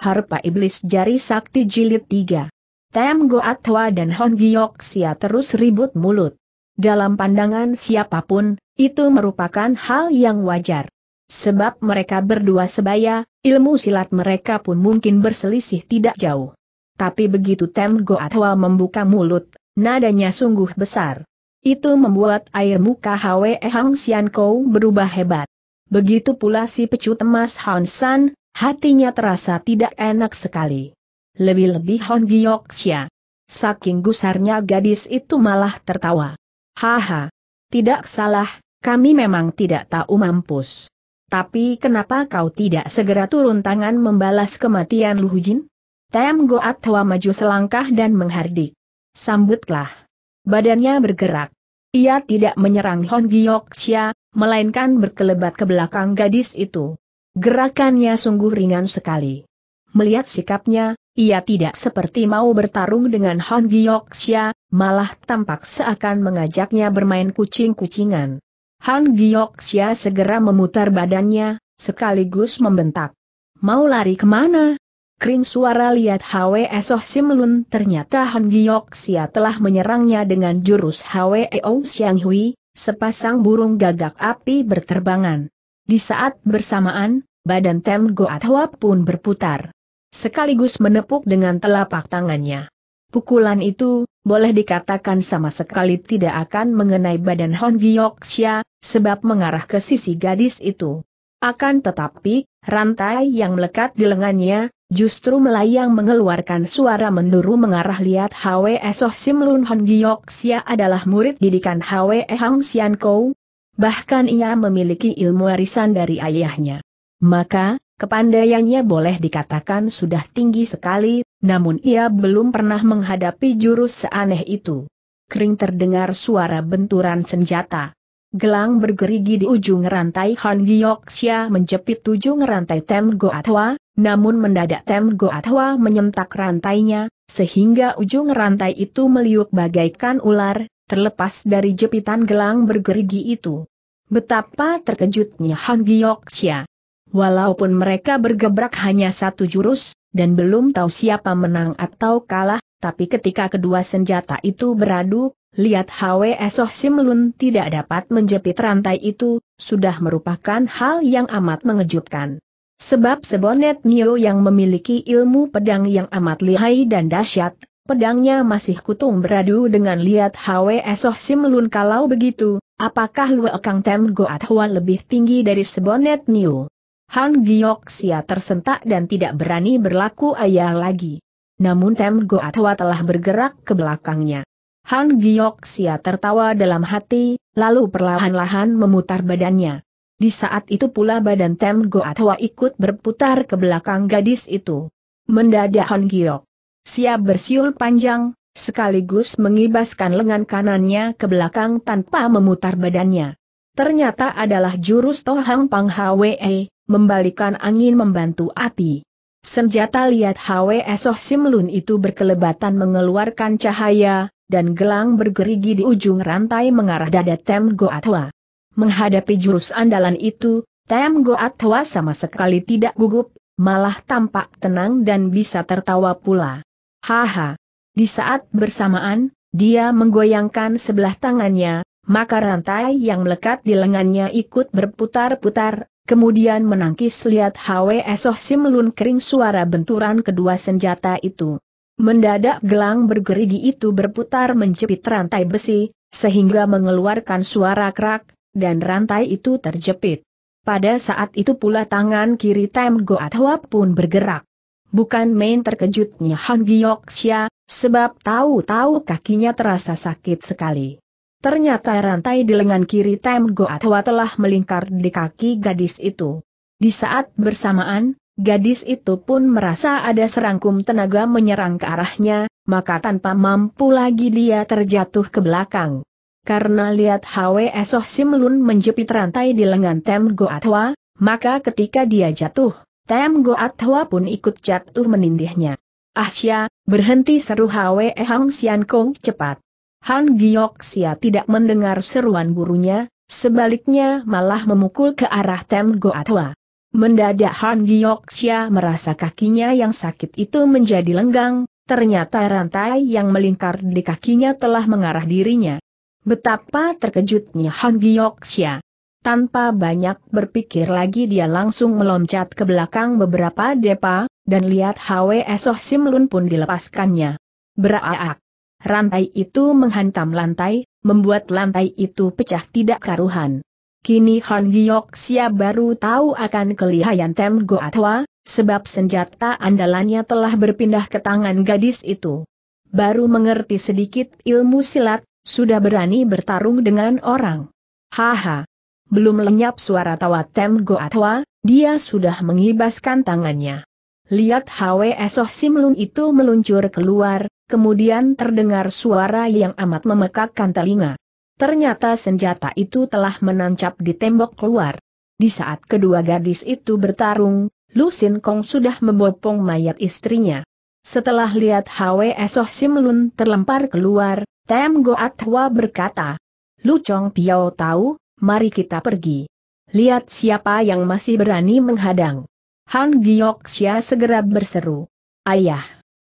Harpa Iblis Jari Sakti Jilid 3. Tem Goatwa dan Hon Sia terus ribut mulut. Dalam pandangan siapapun, itu merupakan hal yang wajar. Sebab mereka berdua sebaya, ilmu silat mereka pun mungkin berselisih tidak jauh. Tapi begitu Tem Goatwa membuka mulut, nadanya sungguh besar. Itu membuat air muka Hwe Hang Sian Kou berubah hebat. Begitu pula si pecut emas Han San, Hatinya terasa tidak enak sekali. Lebih-lebih Hon Gyoksya. Saking gusarnya gadis itu malah tertawa. Haha. Tidak salah, kami memang tidak tahu mampus. Tapi kenapa kau tidak segera turun tangan membalas kematian Luhujin? Tem Goat Hwa maju selangkah dan menghardik. Sambutlah. Badannya bergerak. Ia tidak menyerang Hon Gyoksya, melainkan berkelebat ke belakang gadis itu. Gerakannya sungguh ringan sekali. Melihat sikapnya, ia tidak seperti mau bertarung dengan Han Gyoksya, malah tampak seakan mengajaknya bermain kucing-kucingan. Han Gyoksya segera memutar badannya, sekaligus membentak. Mau lari kemana? Kring suara lihat Hwe Soh Simlun ternyata Han Gyoksya telah menyerangnya dengan jurus Hwe Ong Xiang Hui, sepasang burung gagak api berterbangan. Di saat bersamaan, badan Tem Goathwa pun berputar. Sekaligus menepuk dengan telapak tangannya. Pukulan itu, boleh dikatakan sama sekali tidak akan mengenai badan Hon Xia, sebab mengarah ke sisi gadis itu. Akan tetapi, rantai yang melekat di lengannya, justru melayang mengeluarkan suara menduru mengarah lihat Hwe Soh Simlun Hon Xia adalah murid didikan Hwe Hang Sian Kou, bahkan ia memiliki ilmu warisan dari ayahnya. Maka, kepandaiannya boleh dikatakan sudah tinggi sekali, namun ia belum pernah menghadapi jurus seaneh itu. Kering terdengar suara benturan senjata. Gelang bergerigi di ujung rantai Han Gyoksya menjepit ujung rantai Tem Goatwa, namun mendadak Tem Goatwa menyentak rantainya, sehingga ujung rantai itu meliuk bagaikan ular, terlepas dari jepitan gelang bergerigi itu. Betapa terkejutnya Han Gyoksya. Walaupun mereka bergebrak hanya satu jurus, dan belum tahu siapa menang atau kalah, tapi ketika kedua senjata itu beradu, lihat Hwe Soh Simlun tidak dapat menjepit rantai itu, sudah merupakan hal yang amat mengejutkan. Sebab Sebonet Neo yang memiliki ilmu pedang yang amat lihai dan dahsyat, pedangnya masih kutung beradu dengan lihat Hwe Soh Simlun kalau begitu, Apakah Lue Kang Tem Goat Hua lebih tinggi dari Sebonet New? Han Sia tersentak dan tidak berani berlaku ayah lagi. Namun Tem Goat Hua telah bergerak ke belakangnya. Han Sia tertawa dalam hati, lalu perlahan-lahan memutar badannya. Di saat itu pula badan Tem Goat Hua ikut berputar ke belakang gadis itu. Mendadak Han Giok. Siap bersiul panjang, Sekaligus mengibaskan lengan kanannya ke belakang tanpa memutar badannya. Ternyata adalah jurus Tohang Pang Hwe, membalikan angin membantu api. Senjata liat Hwe Soh Simlun itu berkelebatan mengeluarkan cahaya, dan gelang bergerigi di ujung rantai mengarah dada Tem Goatwa. Menghadapi jurus andalan itu, Tem Goatwa sama sekali tidak gugup, malah tampak tenang dan bisa tertawa pula. Haha, di saat bersamaan, dia menggoyangkan sebelah tangannya, maka rantai yang melekat di lengannya ikut berputar-putar, kemudian menangkis lihat Hwe Soh Simlun kering suara benturan kedua senjata itu. Mendadak gelang bergerigi itu berputar menjepit rantai besi, sehingga mengeluarkan suara kerak, dan rantai itu terjepit. Pada saat itu pula tangan kiri Tem Goat Hwa pun bergerak. Bukan main terkejutnya Han Xia, sebab tahu-tahu kakinya terasa sakit sekali. Ternyata rantai di lengan kiri Tem Goatwa telah melingkar di kaki gadis itu. Di saat bersamaan, gadis itu pun merasa ada serangkum tenaga menyerang ke arahnya, maka tanpa mampu lagi dia terjatuh ke belakang. Karena lihat HW Soh Simlun menjepit rantai di lengan Tem Goatwa, maka ketika dia jatuh, Tem Goat Hua pun ikut jatuh menindihnya. Asia, berhenti seru Hwe Hang Xian Kong cepat. Han Giok Sia tidak mendengar seruan gurunya, sebaliknya malah memukul ke arah Tem Goat Hua. Mendadak Han Xia merasa kakinya yang sakit itu menjadi lenggang, ternyata rantai yang melingkar di kakinya telah mengarah dirinya. Betapa terkejutnya Han Xia. Tanpa banyak berpikir lagi dia langsung meloncat ke belakang beberapa depa, dan lihat Hwe Soh Simlun pun dilepaskannya. Beraak. Rantai itu menghantam lantai, membuat lantai itu pecah tidak karuhan. Kini Han siap baru tahu akan kelihayan Tem Atwa, sebab senjata andalannya telah berpindah ke tangan gadis itu. Baru mengerti sedikit ilmu silat, sudah berani bertarung dengan orang. Haha, belum lenyap suara tawa Tem Goatwa, dia sudah mengibaskan tangannya. Lihat Hwe Soh Simlun itu meluncur keluar, kemudian terdengar suara yang amat memekakkan telinga. Ternyata senjata itu telah menancap di tembok keluar. Di saat kedua gadis itu bertarung, Lu Sin Kong sudah membopong mayat istrinya. Setelah lihat Hwe Soh Simlun terlempar keluar, Tem Goatwa berkata, Lu Chong Piao tahu, mari kita pergi. Lihat siapa yang masih berani menghadang. Han Xia segera berseru. Ayah.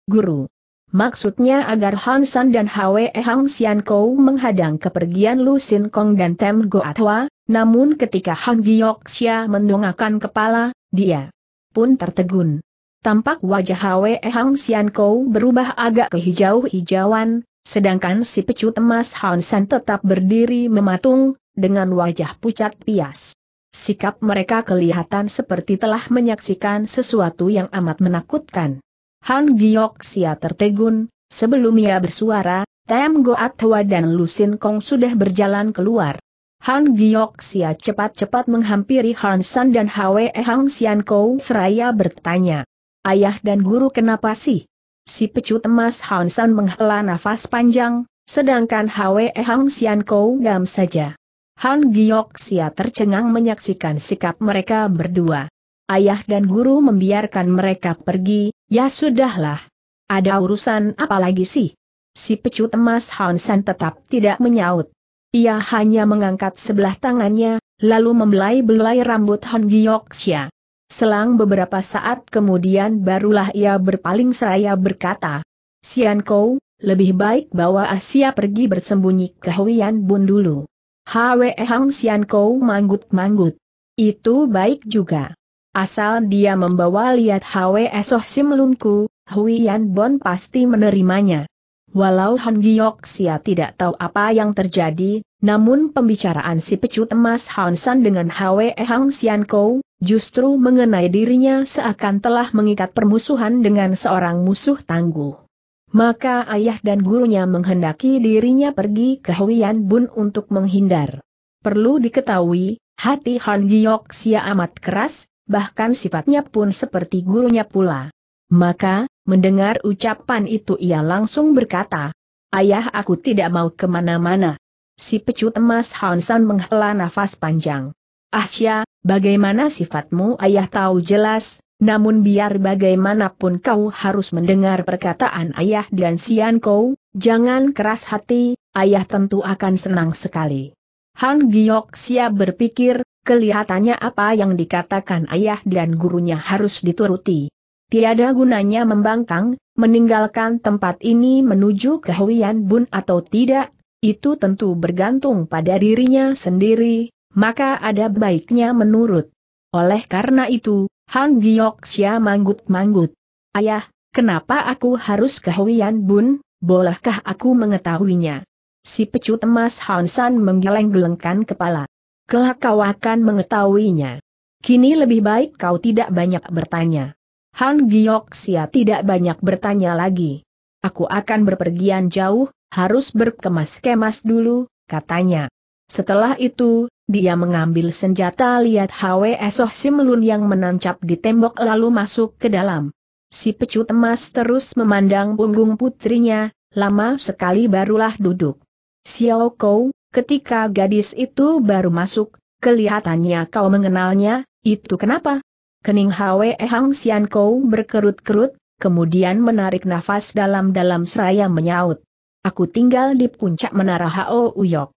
Guru. Maksudnya agar Han San dan Hwe Hang Sian Kou menghadang kepergian Lu Sin Kong dan Tem Go Atwa, namun ketika Han Xia mendongakkan kepala, dia pun tertegun. Tampak wajah Hwe Hang Sian Kou berubah agak kehijau hijauan sedangkan si pecut emas Han San tetap berdiri mematung, dengan wajah pucat pias. Sikap mereka kelihatan seperti telah menyaksikan sesuatu yang amat menakutkan. Han Giok Sia tertegun, sebelum ia bersuara, Tem Goat Hwa dan Lusin Kong sudah berjalan keluar. Han Giok Sia cepat-cepat menghampiri Han San dan Hwe Hang Sian Kou seraya bertanya. Ayah dan guru kenapa sih? Si pecut emas Han San menghela nafas panjang, sedangkan Hwe Hang Sian Kou gam saja. Han Sia tercengang menyaksikan sikap mereka berdua. Ayah dan guru membiarkan mereka pergi, ya sudahlah. Ada urusan apa lagi sih? Si pecut emas Hansan tetap tidak menyaut. Ia hanya mengangkat sebelah tangannya, lalu membelai-belai rambut Han Sia. Selang beberapa saat kemudian barulah ia berpaling seraya berkata, Sian Kou, lebih baik bawa Asia pergi bersembunyi ke Huyan Bun dulu. Hwe Hang Sian Kou manggut-manggut. Itu baik juga. Asal dia membawa lihat Hwe Soh Sim Hui Yan Bon pasti menerimanya. Walau Han Sia tidak tahu apa yang terjadi, namun pembicaraan si pecut emas Han San dengan Hwe Hang Sian Kou, justru mengenai dirinya seakan telah mengikat permusuhan dengan seorang musuh tangguh. Maka ayah dan gurunya menghendaki dirinya pergi ke Huyan Bun untuk menghindar. Perlu diketahui, hati Han sia amat keras, bahkan sifatnya pun seperti gurunya pula. Maka, mendengar ucapan itu ia langsung berkata, Ayah aku tidak mau kemana-mana. Si pecut emas Hansan menghela nafas panjang. "Ah sia, bagaimana sifatmu ayah tahu jelas, namun biar bagaimanapun kau harus mendengar perkataan ayah dan Sian Kau, jangan keras hati, ayah tentu akan senang sekali. Han Giok Sia berpikir, kelihatannya apa yang dikatakan ayah dan gurunya harus dituruti. Tiada gunanya membangkang, meninggalkan tempat ini menuju ke Huyan Bun atau tidak, itu tentu bergantung pada dirinya sendiri, maka ada baiknya menurut. Oleh karena itu, Han Xia manggut-manggut. Ayah, kenapa aku harus ke Bun, bolehkah aku mengetahuinya? Si pecut emas Hansan menggeleng-gelengkan kepala. Kelak kau akan mengetahuinya. Kini lebih baik kau tidak banyak bertanya. Han Xia tidak banyak bertanya lagi. Aku akan berpergian jauh, harus berkemas-kemas dulu, katanya. Setelah itu, dia mengambil senjata lihat Hwe Soh Simlun yang menancap di tembok lalu masuk ke dalam. Si pecut emas terus memandang punggung putrinya, lama sekali barulah duduk. Xiao Kou, ketika gadis itu baru masuk, kelihatannya kau mengenalnya, itu kenapa? Kening Hwe Hang xian Kou berkerut-kerut, kemudian menarik nafas dalam-dalam seraya menyaut. Aku tinggal di puncak menara Hao Uyok.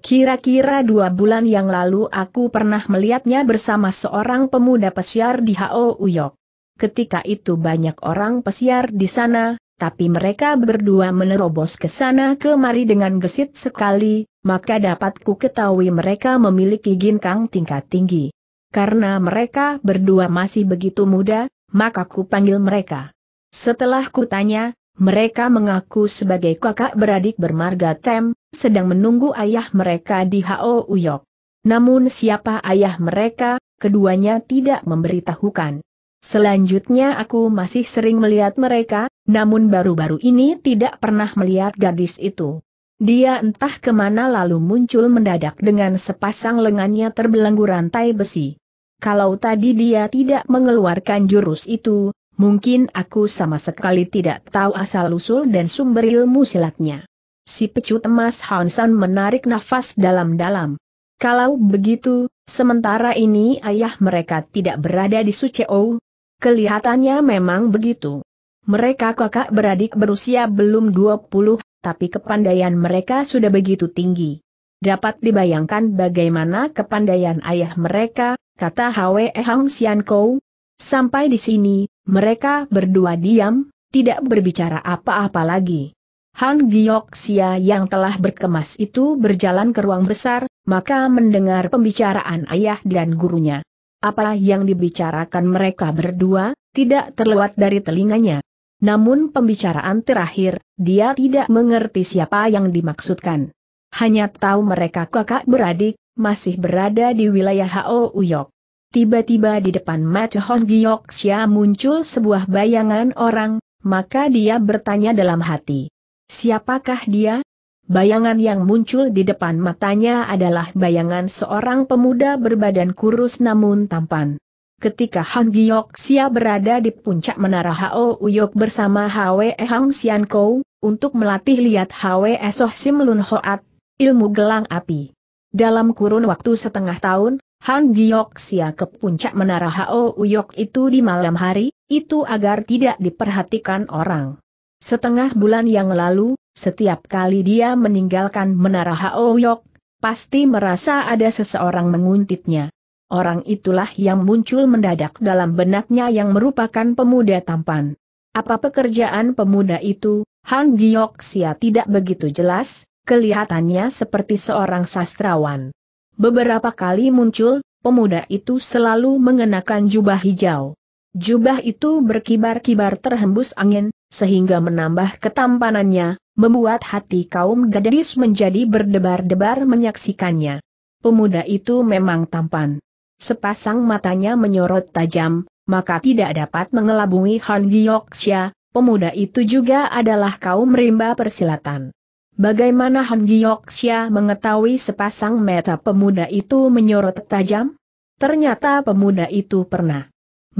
Kira-kira dua bulan yang lalu aku pernah melihatnya bersama seorang pemuda pesiar di H.O. Uyok. Ketika itu banyak orang pesiar di sana, tapi mereka berdua menerobos ke sana kemari dengan gesit sekali, maka dapatku ketahui mereka memiliki ginkang tingkat tinggi. Karena mereka berdua masih begitu muda, maka ku panggil mereka. Setelah kutanya, mereka mengaku sebagai kakak beradik bermarga Tem, sedang menunggu ayah mereka di Hao Uyok. Namun siapa ayah mereka, keduanya tidak memberitahukan. Selanjutnya aku masih sering melihat mereka, namun baru-baru ini tidak pernah melihat gadis itu. Dia entah kemana lalu muncul mendadak dengan sepasang lengannya terbelenggu rantai besi. Kalau tadi dia tidak mengeluarkan jurus itu, mungkin aku sama sekali tidak tahu asal-usul dan sumber ilmu silatnya si pecut emas Hansan menarik nafas dalam-dalam. Kalau begitu, sementara ini ayah mereka tidak berada di Suceo. Kelihatannya memang begitu. Mereka kakak beradik berusia belum 20, tapi kepandaian mereka sudah begitu tinggi. Dapat dibayangkan bagaimana kepandaian ayah mereka, kata Hwe Hang Sian Kou. Sampai di sini, mereka berdua diam, tidak berbicara apa-apa lagi. Han Gioksia yang telah berkemas itu berjalan ke ruang besar, maka mendengar pembicaraan ayah dan gurunya. Apa yang dibicarakan mereka berdua, tidak terlewat dari telinganya. Namun pembicaraan terakhir, dia tidak mengerti siapa yang dimaksudkan. Hanya tahu mereka kakak beradik, masih berada di wilayah Hao Uyok. Tiba-tiba di depan mata Hon Xia muncul sebuah bayangan orang, maka dia bertanya dalam hati. Siapakah dia? Bayangan yang muncul di depan matanya adalah bayangan seorang pemuda berbadan kurus namun tampan. Ketika Han sia berada di puncak menara Hao Uyok bersama Hwe Hang Sian Kou, untuk melatih lihat Hwe Soh Sim Lun Hoat, ilmu gelang api. Dalam kurun waktu setengah tahun, Han sia ke puncak menara Hao Uyok itu di malam hari, itu agar tidak diperhatikan orang. Setengah bulan yang lalu, setiap kali dia meninggalkan menara Haoyok, pasti merasa ada seseorang menguntitnya. Orang itulah yang muncul mendadak dalam benaknya yang merupakan pemuda tampan. Apa pekerjaan pemuda itu, Han Gyo-sia tidak begitu jelas, kelihatannya seperti seorang sastrawan. Beberapa kali muncul, pemuda itu selalu mengenakan jubah hijau. Jubah itu berkibar-kibar terhembus angin, sehingga menambah ketampanannya, membuat hati kaum gadis menjadi berdebar-debar menyaksikannya. Pemuda itu memang tampan. Sepasang matanya menyorot tajam, maka tidak dapat mengelabungi Han Giyoksya, pemuda itu juga adalah kaum rimba persilatan. Bagaimana Han Giyoksya mengetahui sepasang mata pemuda itu menyorot tajam? Ternyata pemuda itu pernah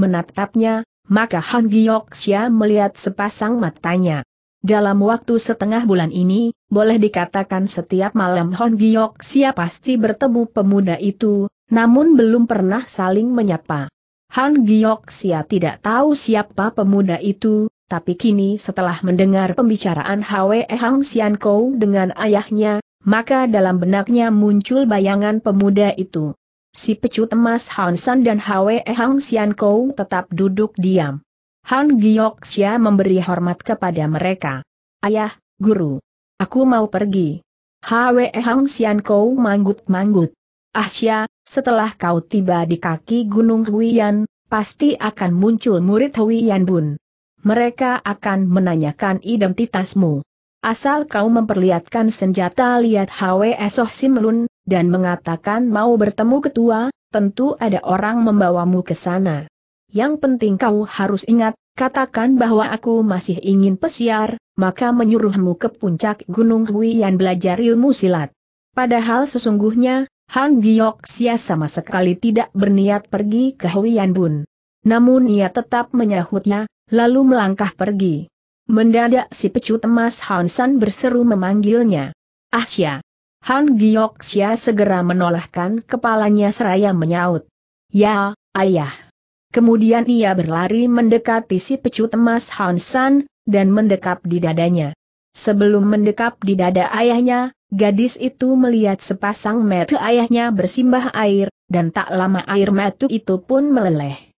menatapnya, maka Han Gyoksya melihat sepasang matanya. Dalam waktu setengah bulan ini, boleh dikatakan setiap malam Hon Gyoksya pasti bertemu pemuda itu, namun belum pernah saling menyapa. Han Gyoksya tidak tahu siapa pemuda itu, tapi kini setelah mendengar pembicaraan Hwe Hang Xiankou dengan ayahnya, maka dalam benaknya muncul bayangan pemuda itu. Si pecut emas Han San dan Hwe Hang Sian Kou tetap duduk diam. Han Giok Xia memberi hormat kepada mereka. Ayah, guru. Aku mau pergi. Hwe Hang Sian Kou manggut-manggut. Ah, Xia, setelah kau tiba di kaki Gunung Huiyan, pasti akan muncul murid Huiyan Bun. Mereka akan menanyakan identitasmu. Asal kau memperlihatkan senjata lihat Hwe esoh Simlun, dan mengatakan mau bertemu ketua, tentu ada orang membawamu ke sana. Yang penting kau harus ingat, katakan bahwa aku masih ingin pesiar, maka menyuruhmu ke puncak Gunung Hui yang belajar ilmu silat. Padahal sesungguhnya, Han Giok Sia sama sekali tidak berniat pergi ke Huiyan Bun. Namun ia tetap menyahutnya, lalu melangkah pergi. Mendadak si pecut emas Han San berseru memanggilnya. Ah, Xia. Han Giok Xia segera menolakkan kepalanya seraya menyaut. Ya, ayah. Kemudian ia berlari mendekati si pecut emas Han San, dan mendekap di dadanya. Sebelum mendekap di dada ayahnya, gadis itu melihat sepasang mata ayahnya bersimbah air, dan tak lama air mata itu pun meleleh.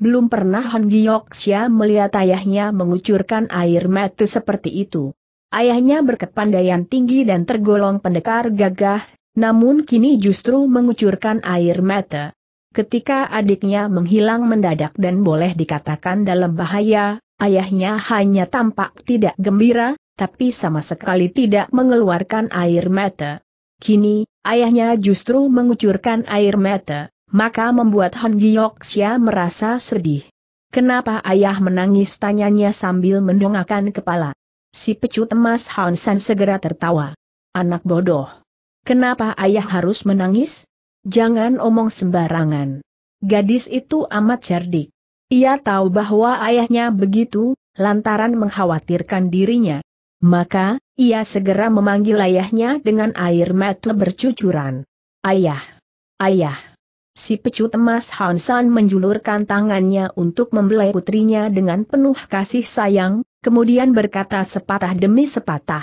Belum pernah Han Giyoksia melihat ayahnya mengucurkan air mata seperti itu. Ayahnya berkepandaian tinggi dan tergolong pendekar gagah, namun kini justru mengucurkan air mata. Ketika adiknya menghilang mendadak dan boleh dikatakan dalam bahaya, ayahnya hanya tampak tidak gembira, tapi sama sekali tidak mengeluarkan air mata. Kini, ayahnya justru mengucurkan air mata maka membuat Han Gyoksya merasa sedih. Kenapa ayah menangis tanyanya sambil mendongakkan kepala. Si pecut emas Hansan segera tertawa. Anak bodoh. Kenapa ayah harus menangis? Jangan omong sembarangan. Gadis itu amat cerdik. Ia tahu bahwa ayahnya begitu, lantaran mengkhawatirkan dirinya. Maka, ia segera memanggil ayahnya dengan air mata bercucuran. Ayah! Ayah! Si pecut emas Hansan menjulurkan tangannya untuk membelai putrinya dengan penuh kasih sayang, kemudian berkata sepatah demi sepatah.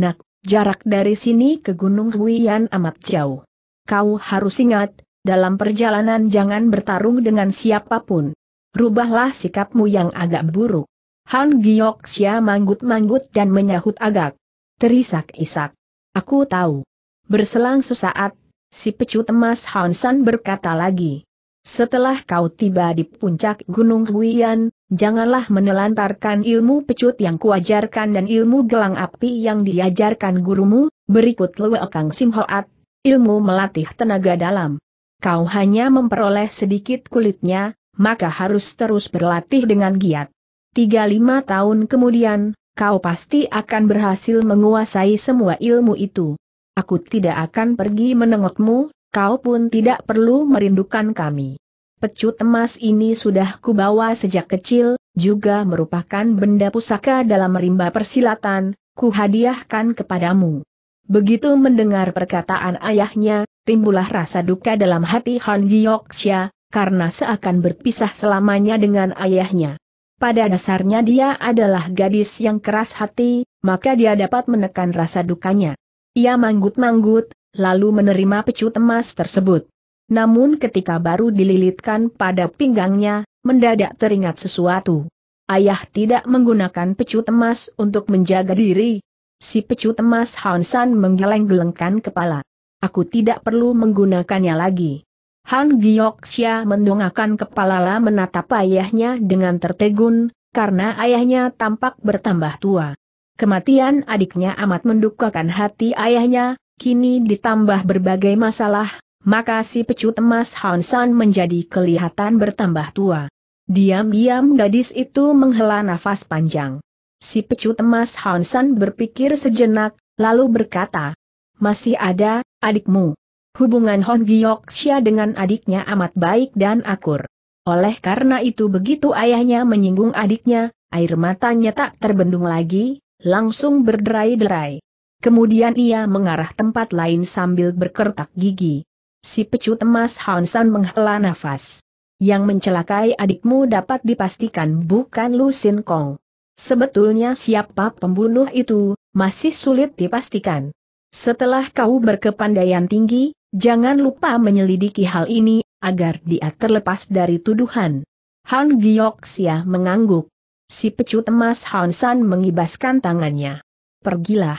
Nak, jarak dari sini ke Gunung Huiyan amat jauh. Kau harus ingat, dalam perjalanan jangan bertarung dengan siapapun. Rubahlah sikapmu yang agak buruk. Han Xia manggut-manggut dan menyahut agak. Terisak-isak. Aku tahu. Berselang sesaat, Si pecut emas Hansan berkata lagi. Setelah kau tiba di puncak Gunung Huiyan, janganlah menelantarkan ilmu pecut yang kuajarkan dan ilmu gelang api yang diajarkan gurumu, berikut Lue Kang Simhoat, ilmu melatih tenaga dalam. Kau hanya memperoleh sedikit kulitnya, maka harus terus berlatih dengan giat. Tiga lima tahun kemudian, kau pasti akan berhasil menguasai semua ilmu itu. Aku tidak akan pergi menengokmu, kau pun tidak perlu merindukan kami. Pecut emas ini sudah kubawa sejak kecil, juga merupakan benda pusaka dalam rimba persilatan, kuhadiahkan kepadamu. Begitu mendengar perkataan ayahnya, timbullah rasa duka dalam hati Han Gyoksya, karena seakan berpisah selamanya dengan ayahnya. Pada dasarnya dia adalah gadis yang keras hati, maka dia dapat menekan rasa dukanya. Ia manggut-manggut, lalu menerima pecut emas tersebut. Namun ketika baru dililitkan pada pinggangnya, mendadak teringat sesuatu. Ayah tidak menggunakan pecut emas untuk menjaga diri. Si pecut emas Hansan menggeleng-gelengkan kepala. Aku tidak perlu menggunakannya lagi. Han Gyoksya mendongakkan kepala menatap ayahnya dengan tertegun, karena ayahnya tampak bertambah tua. Kematian adiknya amat mendukakan hati ayahnya, kini ditambah berbagai masalah, maka si pecut emas Hansan menjadi kelihatan bertambah tua. Diam-diam gadis itu menghela nafas panjang. Si pecut emas Hansan berpikir sejenak, lalu berkata, Masih ada, adikmu. Hubungan Hon Gyoksya dengan adiknya amat baik dan akur. Oleh karena itu begitu ayahnya menyinggung adiknya, air matanya tak terbendung lagi, langsung berderai-derai. Kemudian ia mengarah tempat lain sambil berkertak gigi. Si pecut emas Hansan menghela nafas. Yang mencelakai adikmu dapat dipastikan bukan Lu Sin Kong. Sebetulnya siapa pembunuh itu, masih sulit dipastikan. Setelah kau berkepandaian tinggi, jangan lupa menyelidiki hal ini, agar dia terlepas dari tuduhan. Han Xia mengangguk. Si pecut emas Han San mengibaskan tangannya. Pergilah.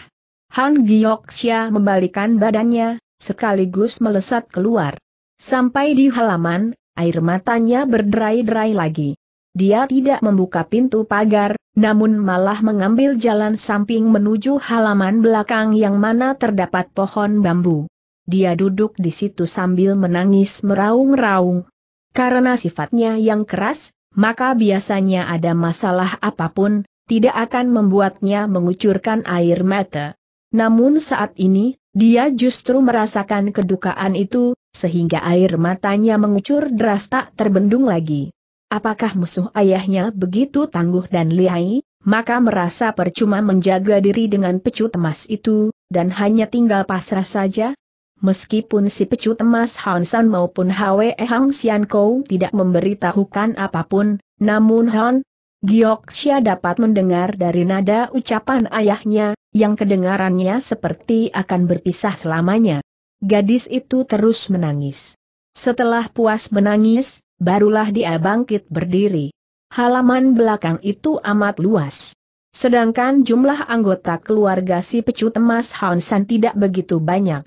Han Xia membalikan badannya, sekaligus melesat keluar. Sampai di halaman, air matanya berderai-derai lagi. Dia tidak membuka pintu pagar, namun malah mengambil jalan samping menuju halaman belakang yang mana terdapat pohon bambu. Dia duduk di situ sambil menangis meraung-raung. Karena sifatnya yang keras, maka biasanya ada masalah apapun, tidak akan membuatnya mengucurkan air mata. Namun saat ini, dia justru merasakan kedukaan itu, sehingga air matanya mengucur deras tak terbendung lagi. Apakah musuh ayahnya begitu tangguh dan lihai, maka merasa percuma menjaga diri dengan pecut emas itu, dan hanya tinggal pasrah saja? Meskipun si pecut emas Hansan maupun Hwe Hang Sian Kou tidak memberitahukan apapun, namun Han Gyoksya dapat mendengar dari nada ucapan ayahnya, yang kedengarannya seperti akan berpisah selamanya. Gadis itu terus menangis. Setelah puas menangis, barulah dia bangkit berdiri. Halaman belakang itu amat luas. Sedangkan jumlah anggota keluarga si pecut emas Hansan tidak begitu banyak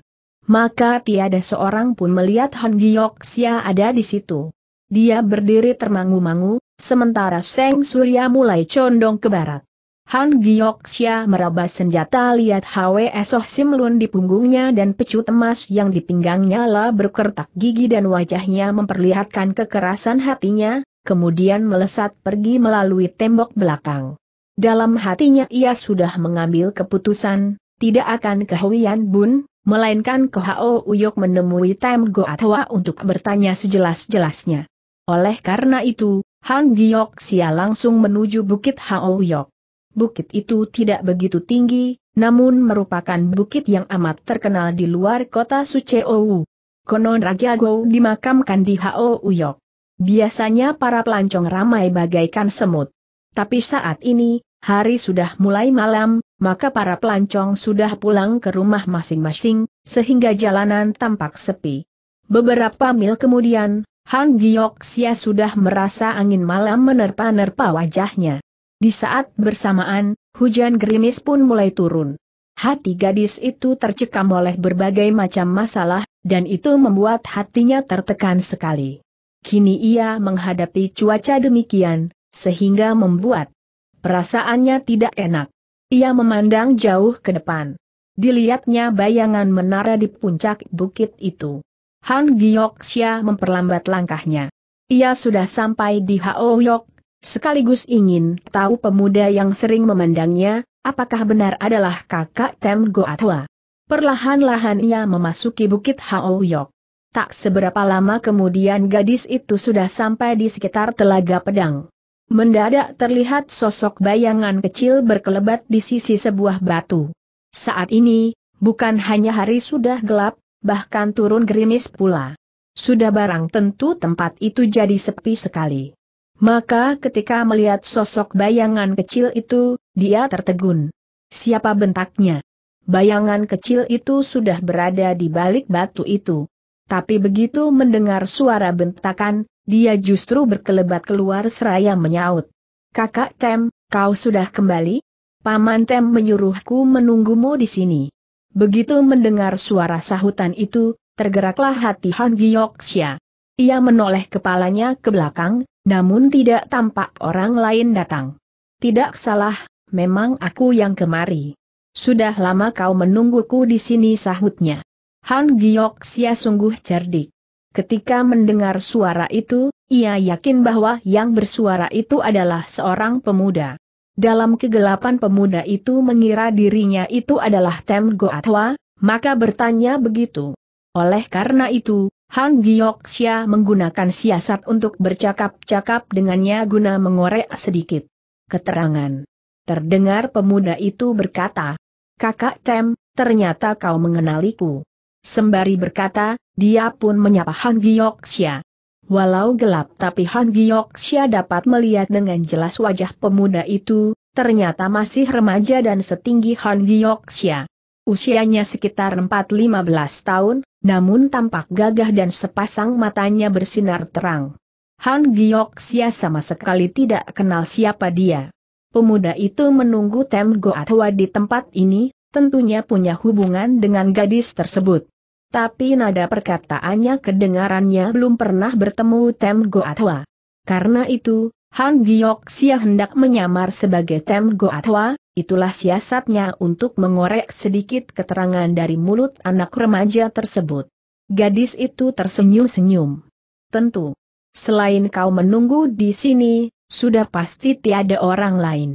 maka tiada seorang pun melihat Han Xia ada di situ. Dia berdiri termangu-mangu, sementara Seng Surya mulai condong ke barat. Han Xia meraba senjata lihat Hwe Soh Simlun di punggungnya dan pecut emas yang di pinggangnya lah berkertak gigi dan wajahnya memperlihatkan kekerasan hatinya, kemudian melesat pergi melalui tembok belakang. Dalam hatinya ia sudah mengambil keputusan, tidak akan kehuian Bun, melainkan ke Hao Uyok menemui Tem Go Atwa untuk bertanya sejelas-jelasnya. Oleh karena itu, Han Giok Sia langsung menuju Bukit Hao Uyok. Bukit itu tidak begitu tinggi, namun merupakan bukit yang amat terkenal di luar kota Suceowu. Konon Raja Gou dimakamkan di Hao Uyok. Biasanya para pelancong ramai bagaikan semut. Tapi saat ini, hari sudah mulai malam, maka para pelancong sudah pulang ke rumah masing-masing, sehingga jalanan tampak sepi. Beberapa mil kemudian, Han Xia sudah merasa angin malam menerpa-nerpa wajahnya. Di saat bersamaan, hujan gerimis pun mulai turun. Hati gadis itu tercekam oleh berbagai macam masalah, dan itu membuat hatinya tertekan sekali. Kini ia menghadapi cuaca demikian, sehingga membuat perasaannya tidak enak. Ia memandang jauh ke depan. Dilihatnya bayangan menara di puncak bukit itu. Han Xia memperlambat langkahnya. Ia sudah sampai di Haoyok, sekaligus ingin tahu pemuda yang sering memandangnya, apakah benar adalah kakak Tem Goatwa. Perlahan-lahan ia memasuki bukit Haoyok. Tak seberapa lama kemudian gadis itu sudah sampai di sekitar Telaga Pedang. Mendadak terlihat sosok bayangan kecil berkelebat di sisi sebuah batu. Saat ini, bukan hanya hari sudah gelap, bahkan turun gerimis pula. Sudah barang tentu tempat itu jadi sepi sekali. Maka ketika melihat sosok bayangan kecil itu, dia tertegun. Siapa bentaknya? Bayangan kecil itu sudah berada di balik batu itu. Tapi begitu mendengar suara bentakan, dia justru berkelebat keluar seraya menyaut. Kakak Tem, kau sudah kembali? Paman Tem menyuruhku menunggumu di sini. Begitu mendengar suara sahutan itu, tergeraklah hati Han Gyoksya. Ia menoleh kepalanya ke belakang, namun tidak tampak orang lain datang. Tidak salah, memang aku yang kemari. Sudah lama kau menungguku di sini sahutnya. Han Gyoksya sungguh cerdik. Ketika mendengar suara itu, ia yakin bahwa yang bersuara itu adalah seorang pemuda. Dalam kegelapan pemuda itu mengira dirinya itu adalah Tem Goatwa, maka bertanya begitu. Oleh karena itu, Hang Gyoksya menggunakan siasat untuk bercakap-cakap dengannya guna mengorek sedikit keterangan. Terdengar pemuda itu berkata, Kakak Tem, ternyata kau mengenaliku. Sembari berkata, dia pun menyapa Han Gyoksya. Walau gelap tapi Han Gyoksya dapat melihat dengan jelas wajah pemuda itu, ternyata masih remaja dan setinggi Han Gyoksya. Usianya sekitar 4-15 tahun, namun tampak gagah dan sepasang matanya bersinar terang. Han Gyoksya sama sekali tidak kenal siapa dia. Pemuda itu menunggu Tem Goatwa di tempat ini, tentunya punya hubungan dengan gadis tersebut tapi nada perkataannya kedengarannya belum pernah bertemu Tem Goatwa. Karena itu, Han Giok Sia hendak menyamar sebagai Tem Goatwa, itulah siasatnya untuk mengorek sedikit keterangan dari mulut anak remaja tersebut. Gadis itu tersenyum-senyum. Tentu. Selain kau menunggu di sini, sudah pasti tiada orang lain.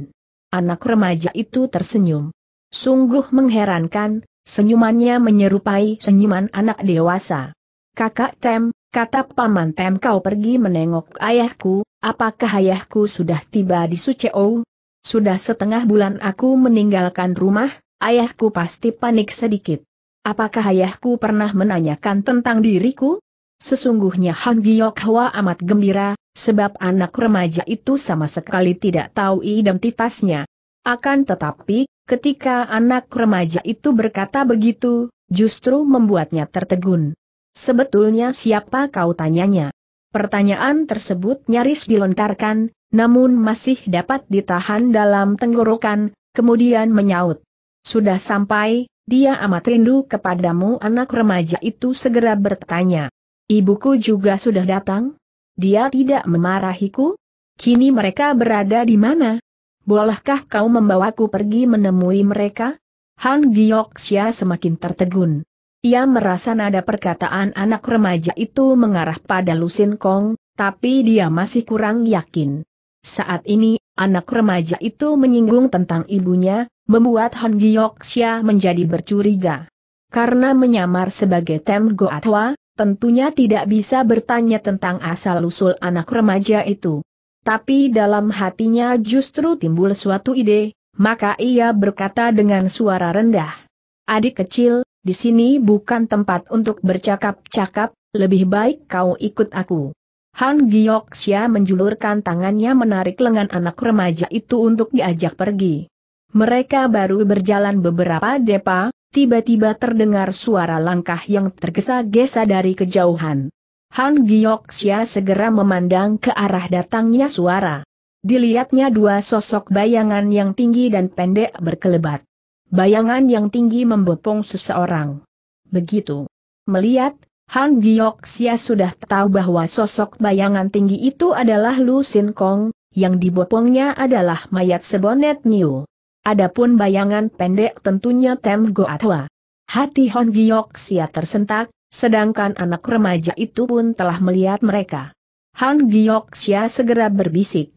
Anak remaja itu tersenyum. Sungguh mengherankan, Senyumannya menyerupai senyuman anak dewasa. Kakak Tem, kata Paman Tem kau pergi menengok ayahku, apakah ayahku sudah tiba di Suceo? Sudah setengah bulan aku meninggalkan rumah, ayahku pasti panik sedikit. Apakah ayahku pernah menanyakan tentang diriku? Sesungguhnya Hang Giok Hwa amat gembira, sebab anak remaja itu sama sekali tidak tahu identitasnya. Akan tetapi, ketika anak remaja itu berkata begitu, justru membuatnya tertegun. Sebetulnya siapa kau tanyanya? Pertanyaan tersebut nyaris dilontarkan, namun masih dapat ditahan dalam tenggorokan, kemudian menyaut. Sudah sampai, dia amat rindu kepadamu anak remaja itu segera bertanya. Ibuku juga sudah datang? Dia tidak memarahiku? Kini mereka berada di mana? Bolehkah kau membawaku pergi menemui mereka? Han Giyoksia semakin tertegun. Ia merasa nada perkataan anak remaja itu mengarah pada Lusin Kong, tapi dia masih kurang yakin. Saat ini, anak remaja itu menyinggung tentang ibunya, membuat Han Giyoksia menjadi bercuriga. Karena menyamar sebagai Tem Goatwa, tentunya tidak bisa bertanya tentang asal-usul anak remaja itu tapi dalam hatinya justru timbul suatu ide, maka ia berkata dengan suara rendah. Adik kecil, di sini bukan tempat untuk bercakap-cakap, lebih baik kau ikut aku. Han Giokxia menjulurkan tangannya menarik lengan anak remaja itu untuk diajak pergi. Mereka baru berjalan beberapa depa, tiba-tiba terdengar suara langkah yang tergesa-gesa dari kejauhan. Han Xia segera memandang ke arah datangnya suara. Dilihatnya dua sosok bayangan yang tinggi dan pendek berkelebat. Bayangan yang tinggi membopong seseorang. Begitu. Melihat, Han Xia sudah tahu bahwa sosok bayangan tinggi itu adalah Lu Sin Kong, yang dibopongnya adalah mayat sebonet Niu. Adapun bayangan pendek tentunya Tem Goatwa. Hati Han Giok Xia tersentak, Sedangkan anak remaja itu pun telah melihat mereka. Han Xia segera berbisik.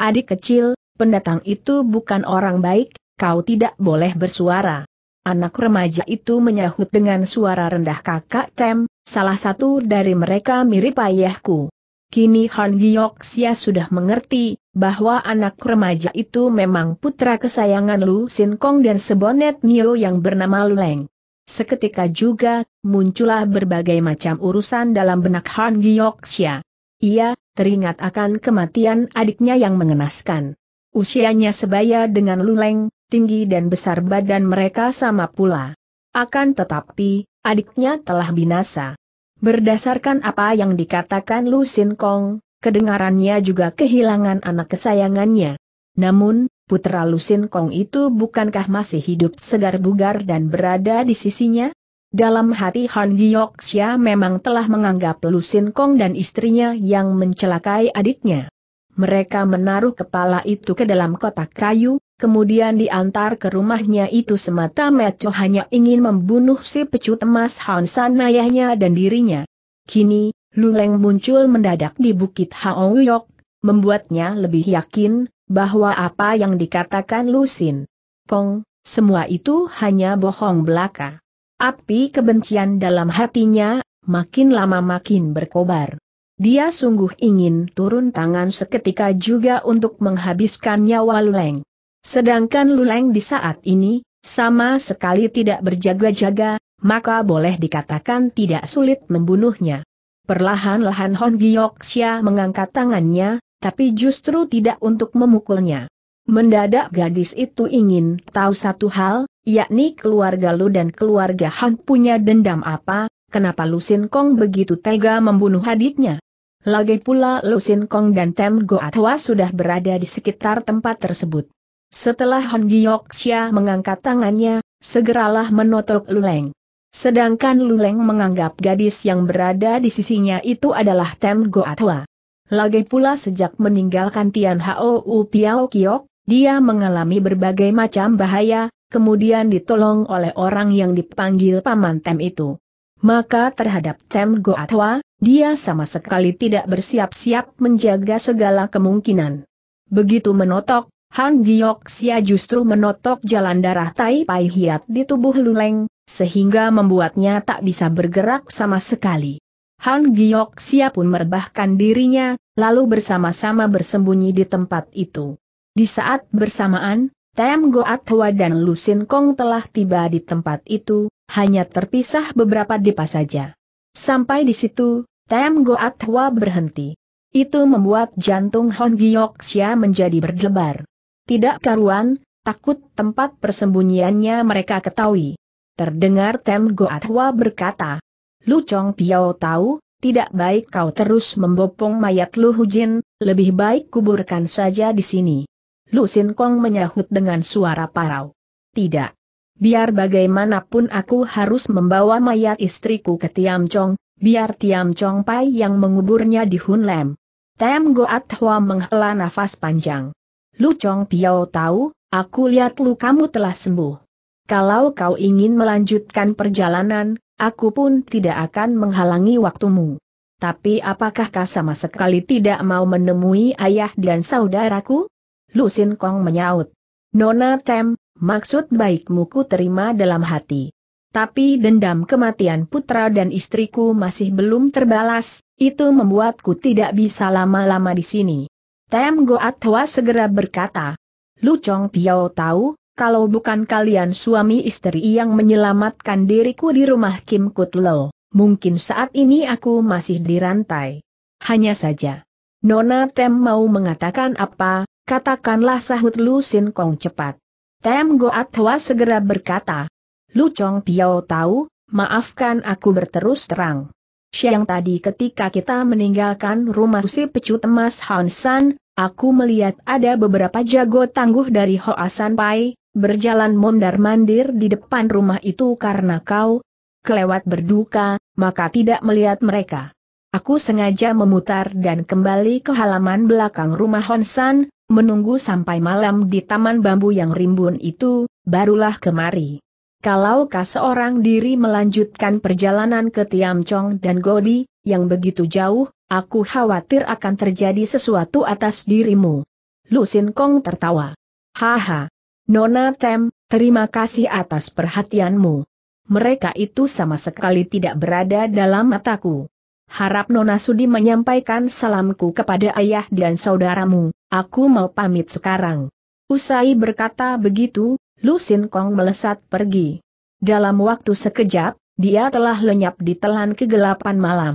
Adik kecil, pendatang itu bukan orang baik, kau tidak boleh bersuara. Anak remaja itu menyahut dengan suara rendah kakak Cem, salah satu dari mereka mirip ayahku. Kini Han Xia sudah mengerti, bahwa anak remaja itu memang putra kesayangan Lu Sin Kong dan sebonet Nio yang bernama Lueng. Seketika juga, muncullah berbagai macam urusan dalam benak Han Gyoksya. Ia, teringat akan kematian adiknya yang mengenaskan. Usianya sebaya dengan Luleng, tinggi dan besar badan mereka sama pula. Akan tetapi, adiknya telah binasa. Berdasarkan apa yang dikatakan Lu Sin Kong, kedengarannya juga kehilangan anak kesayangannya. Namun, putra Lusin Kong itu bukankah masih hidup segar bugar dan berada di sisinya? Dalam hati Han Gyoksya memang telah menganggap Lusin Kong dan istrinya yang mencelakai adiknya. Mereka menaruh kepala itu ke dalam kotak kayu, kemudian diantar ke rumahnya itu semata-mata hanya ingin membunuh si pecut emas Han San ayahnya dan dirinya. Kini, Luleng muncul mendadak di Bukit Haoyok, membuatnya lebih yakin bahwa apa yang dikatakan Lusin Kong, semua itu hanya bohong belaka. Api kebencian dalam hatinya, makin lama makin berkobar. Dia sungguh ingin turun tangan seketika juga untuk menghabiskan nyawa Luleng. Sedangkan Luleng di saat ini, sama sekali tidak berjaga-jaga, maka boleh dikatakan tidak sulit membunuhnya. Perlahan-lahan Hon Xia mengangkat tangannya, tapi justru tidak untuk memukulnya. Mendadak gadis itu ingin tahu satu hal, yakni keluarga Lu dan keluarga Han punya dendam apa, kenapa Lu Sin Kong begitu tega membunuh adiknya. Lagi pula Lu Sin Kong dan Tem Go Atwa sudah berada di sekitar tempat tersebut. Setelah Han Gyoksya mengangkat tangannya, segeralah menotok Luleng. Sedangkan Luleng menganggap gadis yang berada di sisinya itu adalah Tem Go Atwa. Lagi pula sejak meninggalkan Tian Hou Piao Kiok, dia mengalami berbagai macam bahaya, kemudian ditolong oleh orang yang dipanggil Paman Tem itu. Maka terhadap Tem Goatwa, dia sama sekali tidak bersiap-siap menjaga segala kemungkinan. Begitu menotok, Han sia justru menotok jalan darah Tai Pai Hiat di tubuh Luleng, sehingga membuatnya tak bisa bergerak sama sekali. Han Xia pun merebahkan dirinya, lalu bersama-sama bersembunyi di tempat itu. Di saat bersamaan, Tem Goat Hwa dan Lusin Kong telah tiba di tempat itu, hanya terpisah beberapa depa saja. Sampai di situ, Tem Goat Hwa berhenti. Itu membuat jantung Giok Xia menjadi berdebar. Tidak karuan, takut tempat persembunyiannya mereka ketahui. Terdengar Tem Goat Hwa berkata, Lu Chong Piao tahu, tidak baik kau terus membopong mayat Lu Hujin, lebih baik kuburkan saja di sini. Lu Sin Kong menyahut dengan suara parau. Tidak. Biar bagaimanapun aku harus membawa mayat istriku ke Tiam Chong, biar Tiam Chong Pai yang menguburnya di Hun Lam. Tem Goat Hua menghela nafas panjang. Lu Chong Piao tahu, aku lihat lu kamu telah sembuh. Kalau kau ingin melanjutkan perjalanan, Aku pun tidak akan menghalangi waktumu. Tapi apakah kau sama sekali tidak mau menemui ayah dan saudaraku? Lusin Kong menyaut. Nona Tem, maksud baikmu ku terima dalam hati. Tapi dendam kematian putra dan istriku masih belum terbalas, itu membuatku tidak bisa lama-lama di sini. Tem Goat Hwa segera berkata. Lu Chong Piao tahu, kalau bukan kalian suami istri yang menyelamatkan diriku di rumah Kim Kutlo, mungkin saat ini aku masih dirantai. Hanya saja. Nona Tem mau mengatakan apa, katakanlah sahut Lu Sin Kong cepat. Tem Goat Hwa segera berkata. Lu Chong Piao tahu, maafkan aku berterus terang. Siang tadi ketika kita meninggalkan rumah si pecut emas Hansan, aku melihat ada beberapa jago tangguh dari Hoa San Pai, berjalan mondar-mandir di depan rumah itu karena kau kelewat berduka, maka tidak melihat mereka. Aku sengaja memutar dan kembali ke halaman belakang rumah Honsan, menunggu sampai malam di taman bambu yang rimbun itu, barulah kemari. Kalau kau seorang diri melanjutkan perjalanan ke Tiam Chong dan Godi, yang begitu jauh, aku khawatir akan terjadi sesuatu atas dirimu. Lu Sin Kong tertawa. Haha, Nona Tem, terima kasih atas perhatianmu. Mereka itu sama sekali tidak berada dalam mataku. Harap Nona Sudi menyampaikan salamku kepada ayah dan saudaramu, aku mau pamit sekarang. Usai berkata begitu, Lusin Kong melesat pergi. Dalam waktu sekejap, dia telah lenyap di telan kegelapan malam.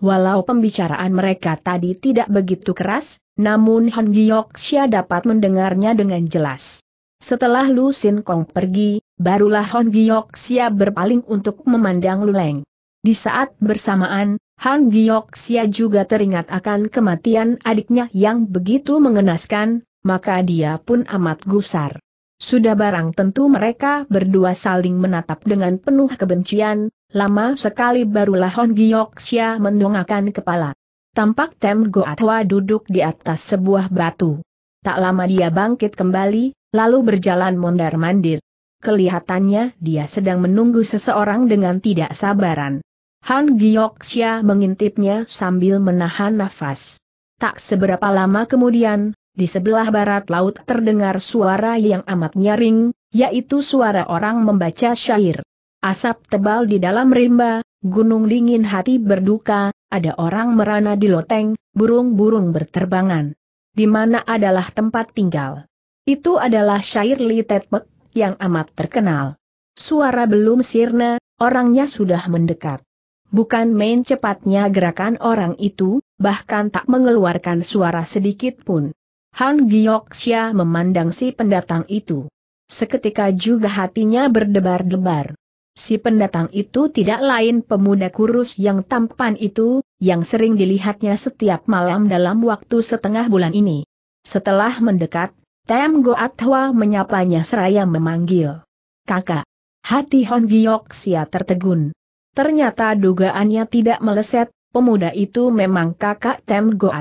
Walau pembicaraan mereka tadi tidak begitu keras, namun Han Giok Xia dapat mendengarnya dengan jelas. Setelah Lu Sin Kong pergi, barulah Hon Giok Sia berpaling untuk memandang Luleng. Di saat bersamaan, Hong Giok Sia juga teringat akan kematian adiknya yang begitu mengenaskan, maka dia pun amat gusar. Sudah barang tentu mereka berdua saling menatap dengan penuh kebencian, lama sekali barulah Hon Giok Sia mendongakkan kepala. Tampak Tem Goatwa duduk di atas sebuah batu. Tak lama dia bangkit kembali, lalu berjalan mondar-mandir. Kelihatannya dia sedang menunggu seseorang dengan tidak sabaran. Han Gyoksya mengintipnya sambil menahan nafas. Tak seberapa lama kemudian, di sebelah barat laut terdengar suara yang amat nyaring, yaitu suara orang membaca syair. Asap tebal di dalam rimba, gunung dingin hati berduka, ada orang merana di loteng, burung-burung berterbangan. Di mana adalah tempat tinggal. Itu adalah syair Li Tetpek, yang amat terkenal. Suara belum sirna, orangnya sudah mendekat. Bukan main cepatnya gerakan orang itu, bahkan tak mengeluarkan suara sedikit pun. Han giok Xia memandang si pendatang itu. Seketika juga hatinya berdebar-debar. Si pendatang itu tidak lain pemuda kurus yang tampan itu, yang sering dilihatnya setiap malam dalam waktu setengah bulan ini. Setelah mendekat, Tem Go menyapanya seraya memanggil. Kakak. Hati Hon Giok Sia tertegun. Ternyata dugaannya tidak meleset, pemuda itu memang kakak Tem Go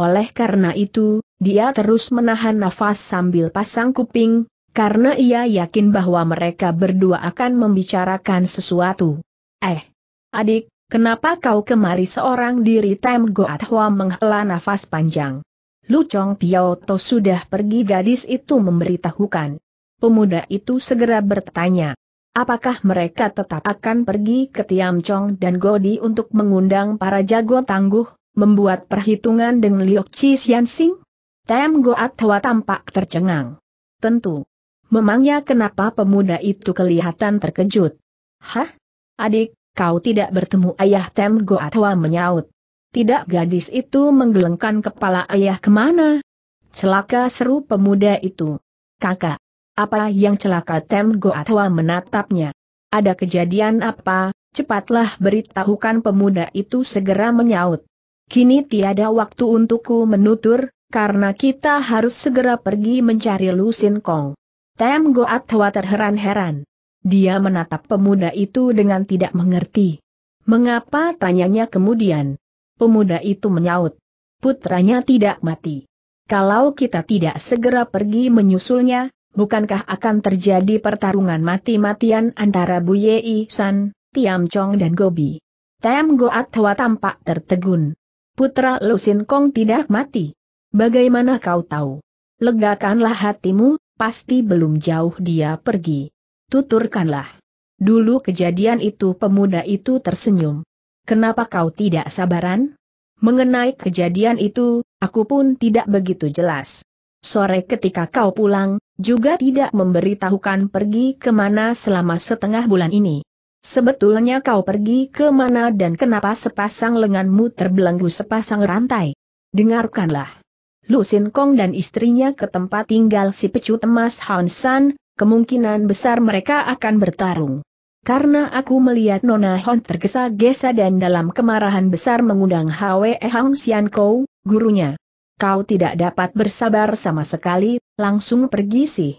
Oleh karena itu, dia terus menahan nafas sambil pasang kuping, karena ia yakin bahwa mereka berdua akan membicarakan sesuatu. Eh, adik, kenapa kau kemari seorang diri Tem Go menghela nafas panjang? Lu Chong Piao To sudah pergi gadis itu memberitahukan. Pemuda itu segera bertanya. Apakah mereka tetap akan pergi ke Tiam Chong dan Godi untuk mengundang para jago tangguh, membuat perhitungan dengan Liok Chi Sian Sing? Tem Goat Hwa tampak tercengang. Tentu. Memangnya kenapa pemuda itu kelihatan terkejut? Hah? Adik, kau tidak bertemu ayah Tem Goat Hwa menyaut. Tidak gadis itu menggelengkan kepala ayah kemana? Celaka seru pemuda itu. Kakak. Apa yang celaka Tem Goatwa menatapnya? Ada kejadian apa? Cepatlah beritahukan pemuda itu segera menyaut. Kini tiada waktu untukku menutur, karena kita harus segera pergi mencari Lusin Kong. Tem Goat Hwa terheran-heran. Dia menatap pemuda itu dengan tidak mengerti. Mengapa tanyanya kemudian? Pemuda itu menyaut. Putranya tidak mati. Kalau kita tidak segera pergi menyusulnya, bukankah akan terjadi pertarungan mati-matian antara Bu Yei San, Tiam Chong dan Gobi? Tiam Goat Hwa tampak tertegun. Putra Lusin Kong tidak mati. Bagaimana kau tahu? Legakanlah hatimu, pasti belum jauh dia pergi. Tuturkanlah. Dulu kejadian itu pemuda itu tersenyum kenapa kau tidak sabaran? Mengenai kejadian itu, aku pun tidak begitu jelas. Sore ketika kau pulang, juga tidak memberitahukan pergi kemana selama setengah bulan ini. Sebetulnya kau pergi kemana dan kenapa sepasang lenganmu terbelenggu sepasang rantai? Dengarkanlah. Lu Sin Kong dan istrinya ke tempat tinggal si pecut emas Hansan, kemungkinan besar mereka akan bertarung. Karena aku melihat Nona Hon tergesa-gesa dan dalam kemarahan besar mengundang Hwe Hang Sian Kou, gurunya. Kau tidak dapat bersabar sama sekali, langsung pergi sih.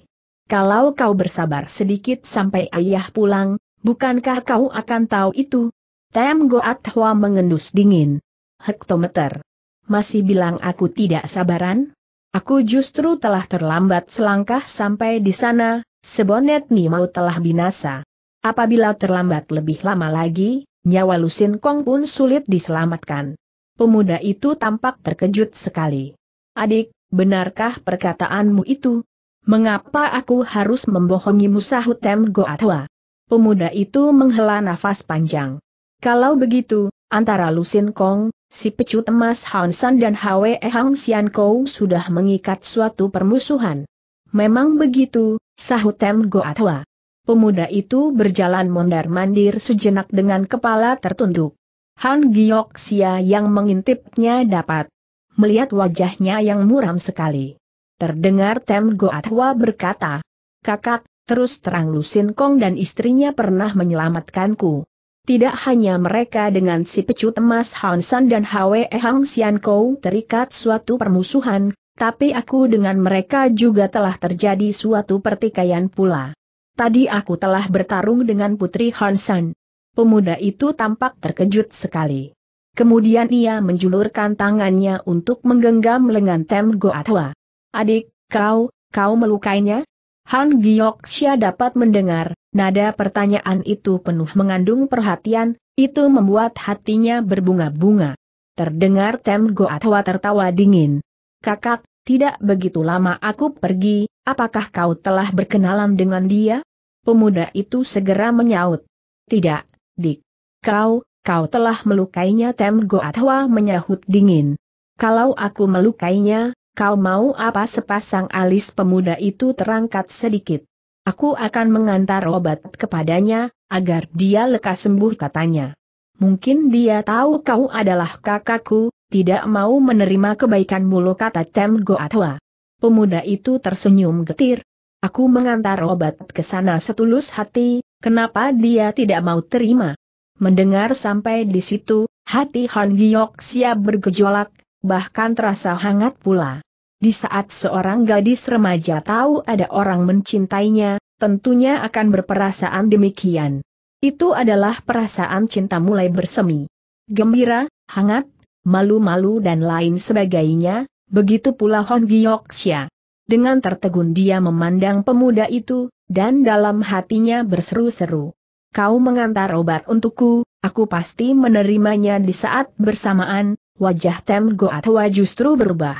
Kalau kau bersabar sedikit sampai ayah pulang, bukankah kau akan tahu itu? Tem Goat Hwa mengendus dingin. Hektometer. Masih bilang aku tidak sabaran? Aku justru telah terlambat selangkah sampai di sana, sebonet Nimau telah binasa. Apabila terlambat lebih lama lagi, nyawa Lusin Kong pun sulit diselamatkan. Pemuda itu tampak terkejut sekali. Adik, benarkah perkataanmu itu? Mengapa aku harus membohongimu sahut Tem Goatwa? Pemuda itu menghela nafas panjang. Kalau begitu, antara Lusin Kong, si pecut emas San dan Hwe Hang Sian Kou sudah mengikat suatu permusuhan. Memang begitu, sahut Tem Goatwa. Pemuda itu berjalan mondar-mandir sejenak dengan kepala tertunduk. Han Gioksia yang mengintipnya dapat melihat wajahnya yang muram sekali. Terdengar Tem Goatwa berkata, Kakak, terus terang Lusin Kong dan istrinya pernah menyelamatkanku. Tidak hanya mereka dengan si pecut emas Han San dan Hwe Hang Sian Kou terikat suatu permusuhan, tapi aku dengan mereka juga telah terjadi suatu pertikaian pula. Tadi aku telah bertarung dengan Putri Hansan. Pemuda itu tampak terkejut sekali. Kemudian ia menjulurkan tangannya untuk menggenggam lengan Tem Goatwa. Adik, kau, kau melukainya? Han Xia dapat mendengar, nada pertanyaan itu penuh mengandung perhatian, itu membuat hatinya berbunga-bunga. Terdengar Tem Goatwa tertawa dingin. Kakak, tidak begitu lama aku pergi, apakah kau telah berkenalan dengan dia? Pemuda itu segera menyaut. Tidak, Dik. Kau, kau telah melukainya Tem Goatwa menyahut dingin. Kalau aku melukainya, kau mau apa sepasang alis pemuda itu terangkat sedikit. Aku akan mengantar obat kepadanya, agar dia lekas sembuh katanya. Mungkin dia tahu kau adalah kakakku, tidak mau menerima kebaikanmu lo kata Cem Goatwa. Pemuda itu tersenyum getir. Aku mengantar obat ke sana setulus hati, kenapa dia tidak mau terima? Mendengar sampai di situ, hati Han Giok siap bergejolak, bahkan terasa hangat pula. Di saat seorang gadis remaja tahu ada orang mencintainya, tentunya akan berperasaan demikian. Itu adalah perasaan cinta mulai bersemi. Gembira, hangat, malu-malu dan lain sebagainya, begitu pula Hong Gyoksya. Dengan tertegun dia memandang pemuda itu, dan dalam hatinya berseru-seru. Kau mengantar obat untukku, aku pasti menerimanya di saat bersamaan, wajah Tem Goatwa justru berubah.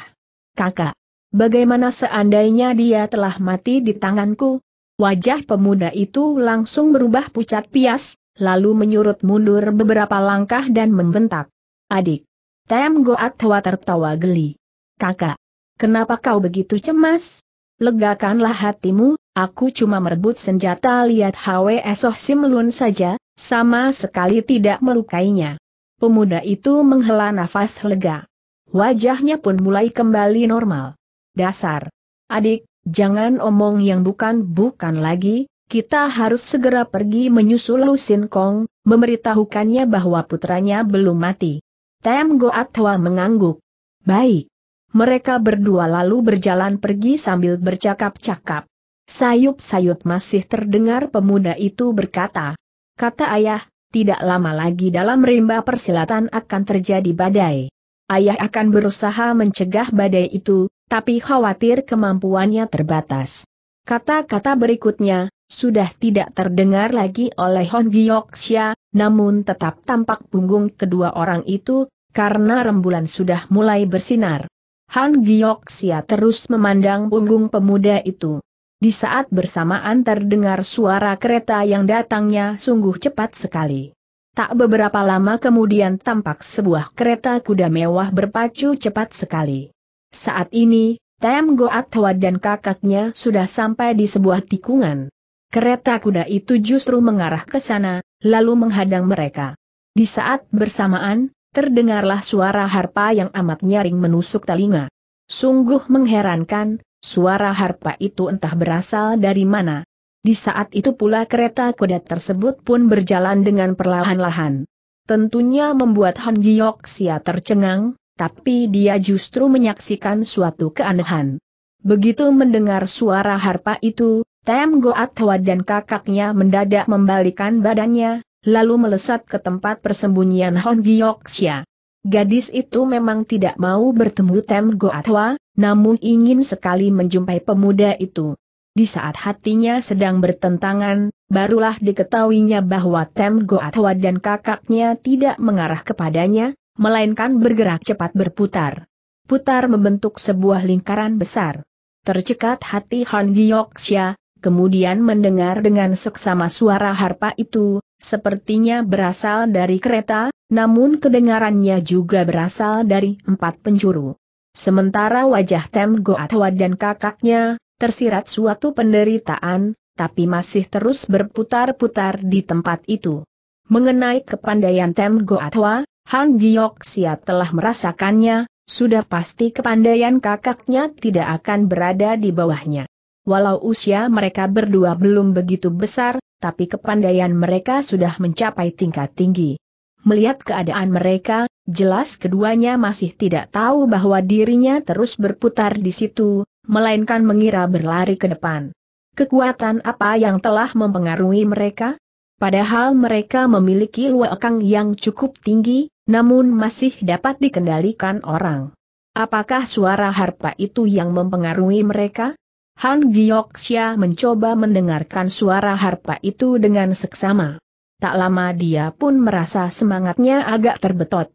Kakak, bagaimana seandainya dia telah mati di tanganku? Wajah pemuda itu langsung berubah pucat pias, lalu menyurut mundur beberapa langkah dan membentak. Adik, Tem Goat Hwa tertawa geli. Kakak, kenapa kau begitu cemas? Legakanlah hatimu, aku cuma merebut senjata lihat Hwe Soh Simlun saja, sama sekali tidak melukainya. Pemuda itu menghela nafas lega. Wajahnya pun mulai kembali normal. Dasar. Adik, jangan omong yang bukan-bukan lagi, kita harus segera pergi menyusul Lusin Kong, memberitahukannya bahwa putranya belum mati. Tem Goat mengangguk. Baik. Mereka berdua lalu berjalan pergi sambil bercakap-cakap. Sayup-sayup masih terdengar pemuda itu berkata, Kata ayah, tidak lama lagi dalam rimba persilatan akan terjadi badai. Ayah akan berusaha mencegah badai itu, tapi khawatir kemampuannya terbatas. Kata-kata berikutnya, sudah tidak terdengar lagi oleh Hon Xia, namun tetap tampak punggung kedua orang itu, karena rembulan sudah mulai bersinar. Han Giok Sia terus memandang punggung pemuda itu. Di saat bersamaan terdengar suara kereta yang datangnya sungguh cepat sekali. Tak beberapa lama kemudian tampak sebuah kereta kuda mewah berpacu cepat sekali. Saat ini, Tem Goatwa dan kakaknya sudah sampai di sebuah tikungan. Kereta kuda itu justru mengarah ke sana, lalu menghadang mereka. Di saat bersamaan, terdengarlah suara harpa yang amat nyaring menusuk telinga. Sungguh mengherankan, suara harpa itu entah berasal dari mana. Di saat itu pula kereta kuda tersebut pun berjalan dengan perlahan-lahan. Tentunya membuat Han Giok sia tercengang, tapi dia justru menyaksikan suatu keanehan. Begitu mendengar suara harpa itu, Tem Goat Hwa dan kakaknya mendadak membalikan badannya, lalu melesat ke tempat persembunyian Hon Gyoksya. Gadis itu memang tidak mau bertemu Tem Goatwa, namun ingin sekali menjumpai pemuda itu. Di saat hatinya sedang bertentangan, barulah diketahuinya bahwa Tem Goatwa dan kakaknya tidak mengarah kepadanya, melainkan bergerak cepat berputar. Putar membentuk sebuah lingkaran besar. Tercekat hati Han Gyoksya, kemudian mendengar dengan seksama suara harpa itu, sepertinya berasal dari kereta, namun kedengarannya juga berasal dari empat penjuru. Sementara wajah Tem Goatwa dan kakaknya, tersirat suatu penderitaan, tapi masih terus berputar-putar di tempat itu. Mengenai kepandaian Tem Goatwa, Han Gioksia telah merasakannya, sudah pasti kepandaian kakaknya tidak akan berada di bawahnya. Walau usia mereka berdua belum begitu besar, tapi kepandaian mereka sudah mencapai tingkat tinggi. Melihat keadaan mereka, jelas keduanya masih tidak tahu bahwa dirinya terus berputar di situ, melainkan mengira berlari ke depan. Kekuatan apa yang telah mempengaruhi mereka? Padahal mereka memiliki luakang yang cukup tinggi, namun masih dapat dikendalikan orang. Apakah suara harpa itu yang mempengaruhi mereka? Han Gyoksya mencoba mendengarkan suara harpa itu dengan seksama. Tak lama dia pun merasa semangatnya agak terbetot.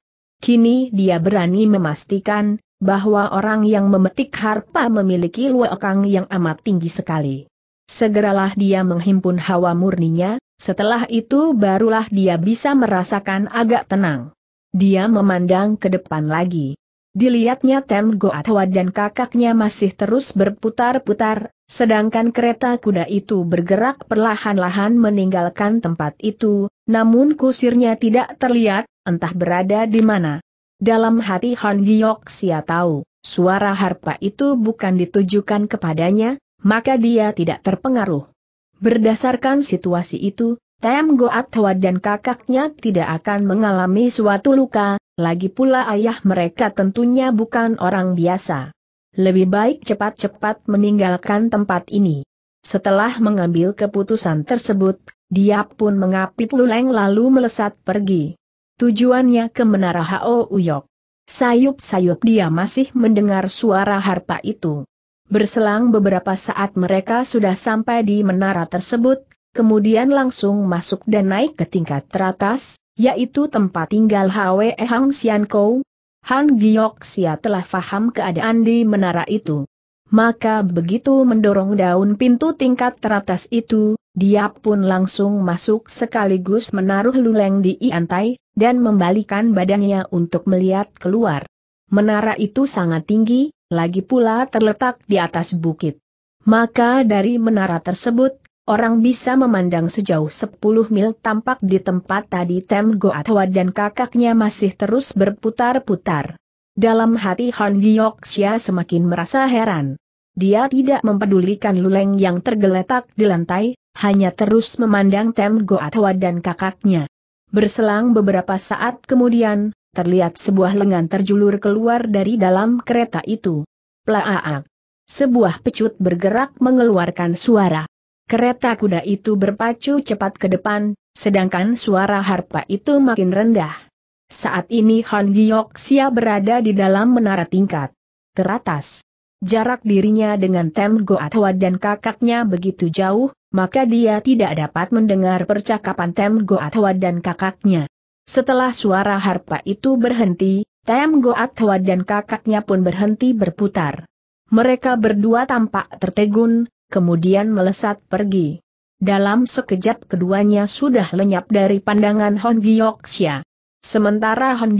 Kini dia berani memastikan bahwa orang yang memetik harpa memiliki luekang yang amat tinggi sekali. Segeralah dia menghimpun hawa murninya, setelah itu barulah dia bisa merasakan agak tenang. Dia memandang ke depan lagi. Dilihatnya Tem Goatwa dan kakaknya masih terus berputar-putar, sedangkan kereta kuda itu bergerak perlahan-lahan meninggalkan tempat itu, namun kusirnya tidak terlihat, entah berada di mana. Dalam hati Han Giok Sia tahu, suara harpa itu bukan ditujukan kepadanya, maka dia tidak terpengaruh. Berdasarkan situasi itu, Tem Goatwa dan kakaknya tidak akan mengalami suatu luka, lagi pula ayah mereka tentunya bukan orang biasa. Lebih baik cepat-cepat meninggalkan tempat ini. Setelah mengambil keputusan tersebut, dia pun mengapit luleng lalu melesat pergi. Tujuannya ke menara Hao Uyok. Sayup-sayup dia masih mendengar suara harpa itu. Berselang beberapa saat mereka sudah sampai di menara tersebut, kemudian langsung masuk dan naik ke tingkat teratas, yaitu tempat tinggal Hwe Hang Xian Kou. Han Gioksia telah faham keadaan di menara itu. Maka begitu mendorong daun pintu tingkat teratas itu, dia pun langsung masuk sekaligus menaruh luleng di iantai, dan membalikan badannya untuk melihat keluar. Menara itu sangat tinggi, lagi pula terletak di atas bukit. Maka dari menara tersebut, Orang bisa memandang sejauh 10 mil tampak di tempat tadi Tem Goatwa dan kakaknya masih terus berputar-putar. Dalam hati Han Giyoksia semakin merasa heran. Dia tidak mempedulikan luleng yang tergeletak di lantai, hanya terus memandang Tem Goatwa dan kakaknya. Berselang beberapa saat kemudian, terlihat sebuah lengan terjulur keluar dari dalam kereta itu. Plaaak! Sebuah pecut bergerak mengeluarkan suara. Kereta kuda itu berpacu cepat ke depan, sedangkan suara harpa itu makin rendah. Saat ini Han Sia berada di dalam menara tingkat teratas. Jarak dirinya dengan Tem Goatwa dan kakaknya begitu jauh, maka dia tidak dapat mendengar percakapan Tem Goatwa dan kakaknya. Setelah suara harpa itu berhenti, Tem Goatwa dan kakaknya pun berhenti berputar. Mereka berdua tampak tertegun, kemudian melesat pergi. Dalam sekejap keduanya sudah lenyap dari pandangan Hon Sementara Hon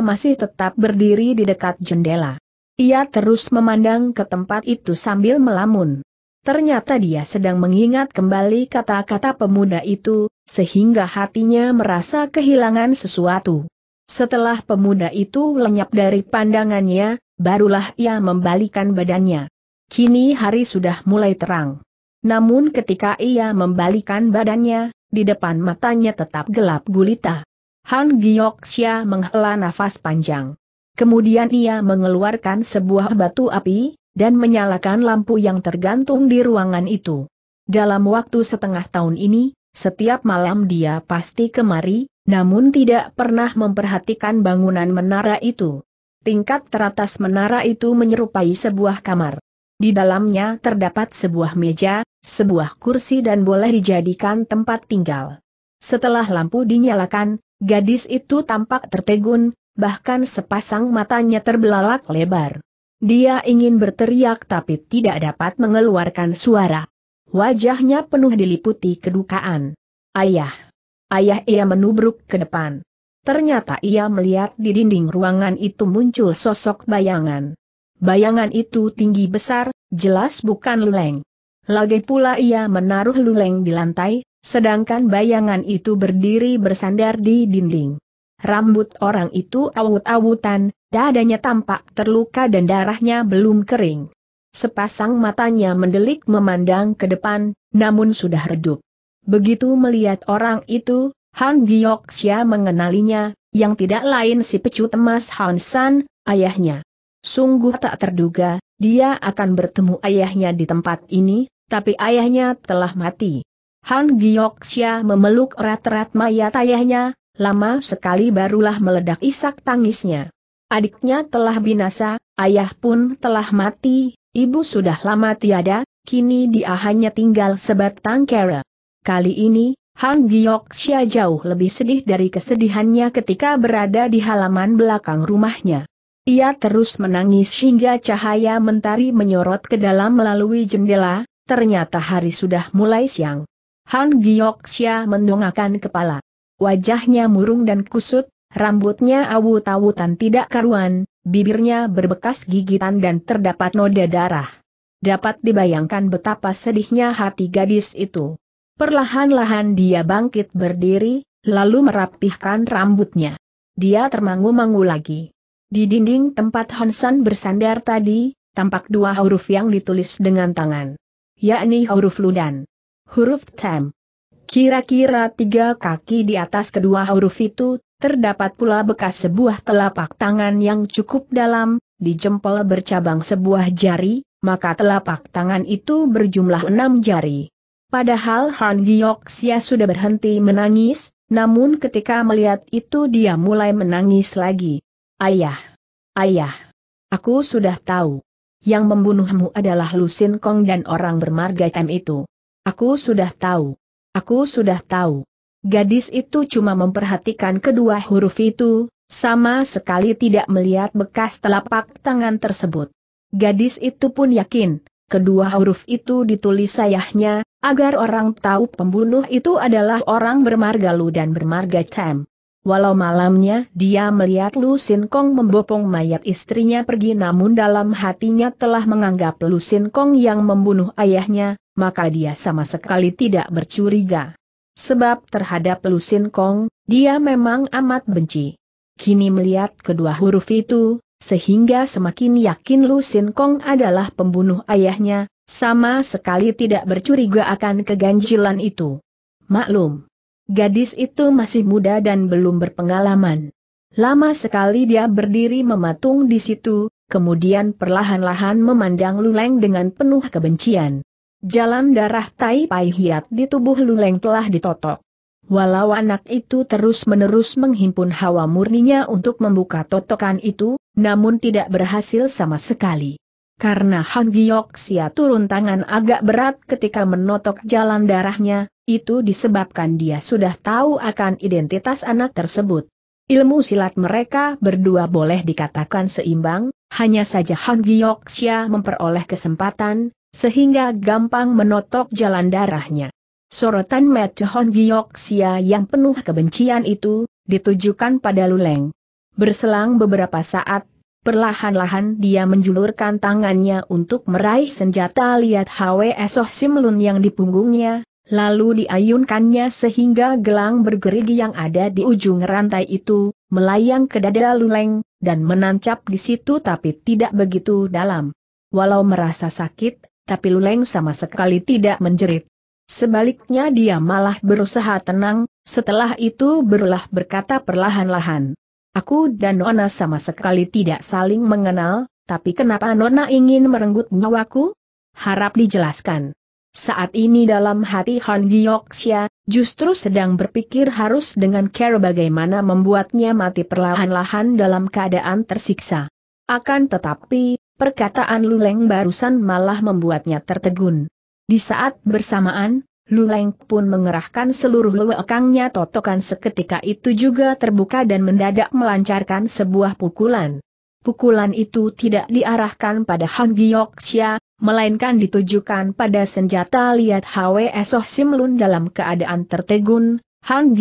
masih tetap berdiri di dekat jendela. Ia terus memandang ke tempat itu sambil melamun. Ternyata dia sedang mengingat kembali kata-kata pemuda itu, sehingga hatinya merasa kehilangan sesuatu. Setelah pemuda itu lenyap dari pandangannya, barulah ia membalikan badannya. Kini hari sudah mulai terang. Namun ketika ia membalikan badannya, di depan matanya tetap gelap gulita. Han Gyoksya menghela nafas panjang. Kemudian ia mengeluarkan sebuah batu api, dan menyalakan lampu yang tergantung di ruangan itu. Dalam waktu setengah tahun ini, setiap malam dia pasti kemari, namun tidak pernah memperhatikan bangunan menara itu. Tingkat teratas menara itu menyerupai sebuah kamar. Di dalamnya terdapat sebuah meja, sebuah kursi dan boleh dijadikan tempat tinggal. Setelah lampu dinyalakan, gadis itu tampak tertegun, bahkan sepasang matanya terbelalak lebar. Dia ingin berteriak tapi tidak dapat mengeluarkan suara. Wajahnya penuh diliputi kedukaan. Ayah. Ayah ia menubruk ke depan. Ternyata ia melihat di dinding ruangan itu muncul sosok bayangan. Bayangan itu tinggi besar, jelas bukan Luleng. Lagi pula ia menaruh Luleng di lantai, sedangkan bayangan itu berdiri bersandar di dinding. Rambut orang itu awut-awutan, dadanya tampak terluka dan darahnya belum kering. Sepasang matanya mendelik memandang ke depan, namun sudah redup. Begitu melihat orang itu, Han Xia mengenalinya, yang tidak lain si pecut emas Han San, ayahnya. Sungguh tak terduga, dia akan bertemu ayahnya di tempat ini, tapi ayahnya telah mati. Han Gyoksya memeluk erat-erat mayat ayahnya, lama sekali barulah meledak isak tangisnya. Adiknya telah binasa, ayah pun telah mati, ibu sudah lama tiada, kini dia hanya tinggal sebatang kera. Kali ini, Han Gyoksya jauh lebih sedih dari kesedihannya ketika berada di halaman belakang rumahnya. Ia terus menangis hingga cahaya mentari menyorot ke dalam melalui jendela, ternyata hari sudah mulai siang. Han Xia mendongakkan kepala. Wajahnya murung dan kusut, rambutnya awut-awutan tidak karuan, bibirnya berbekas gigitan dan terdapat noda darah. Dapat dibayangkan betapa sedihnya hati gadis itu. Perlahan-lahan dia bangkit berdiri, lalu merapihkan rambutnya. Dia termangu-mangu lagi. Di dinding tempat Honsan bersandar tadi, tampak dua huruf yang ditulis dengan tangan. Yakni huruf Ludan. Huruf Tem. Kira-kira tiga kaki di atas kedua huruf itu, terdapat pula bekas sebuah telapak tangan yang cukup dalam, di jempol bercabang sebuah jari, maka telapak tangan itu berjumlah enam jari. Padahal Han Sia sudah berhenti menangis, namun ketika melihat itu dia mulai menangis lagi. Ayah. Ayah. Aku sudah tahu. Yang membunuhmu adalah Lusin Kong dan orang bermarga Tem itu. Aku sudah tahu. Aku sudah tahu. Gadis itu cuma memperhatikan kedua huruf itu, sama sekali tidak melihat bekas telapak tangan tersebut. Gadis itu pun yakin, kedua huruf itu ditulis ayahnya agar orang tahu pembunuh itu adalah orang bermarga Lu dan bermarga Tem. Walau malamnya dia melihat Lu Sin Kong membopong mayat istrinya pergi namun dalam hatinya telah menganggap Lu Sin Kong yang membunuh ayahnya, maka dia sama sekali tidak bercuriga. Sebab terhadap Lu Sin Kong, dia memang amat benci. Kini melihat kedua huruf itu, sehingga semakin yakin Lu Sin Kong adalah pembunuh ayahnya, sama sekali tidak bercuriga akan keganjilan itu. Maklum, Gadis itu masih muda dan belum berpengalaman. Lama sekali dia berdiri mematung di situ, kemudian perlahan-lahan memandang Luleng dengan penuh kebencian. Jalan darah Tai Pai Hiat di tubuh Luleng telah ditotok. Walau anak itu terus-menerus menghimpun hawa murninya untuk membuka totokan itu, namun tidak berhasil sama sekali. Karena Han Gioksia turun tangan agak berat ketika menotok jalan darahnya, itu disebabkan dia sudah tahu akan identitas anak tersebut. Ilmu silat mereka berdua boleh dikatakan seimbang, hanya saja Han Gioksia memperoleh kesempatan, sehingga gampang menotok jalan darahnya. Sorotan mata Han Sia yang penuh kebencian itu, ditujukan pada Luleng. Berselang beberapa saat, Perlahan-lahan dia menjulurkan tangannya untuk meraih senjata lihat HWS esoh Simlun yang di punggungnya, lalu diayunkannya sehingga gelang bergerigi yang ada di ujung rantai itu, melayang ke dada Luleng, dan menancap di situ tapi tidak begitu dalam. Walau merasa sakit, tapi Luleng sama sekali tidak menjerit. Sebaliknya dia malah berusaha tenang, setelah itu berulah berkata perlahan-lahan. Aku dan Nona sama sekali tidak saling mengenal, tapi kenapa Nona ingin merenggut nyawaku? Harap dijelaskan. Saat ini dalam hati Han Gyoksya, justru sedang berpikir harus dengan care bagaimana membuatnya mati perlahan-lahan dalam keadaan tersiksa. Akan tetapi, perkataan Luleng barusan malah membuatnya tertegun. Di saat bersamaan, Luleng pun mengerahkan seluruh lewekangnya totokan seketika itu juga terbuka dan mendadak melancarkan sebuah pukulan. Pukulan itu tidak diarahkan pada Han melainkan ditujukan pada senjata liat HW Soh Simlun dalam keadaan tertegun, Han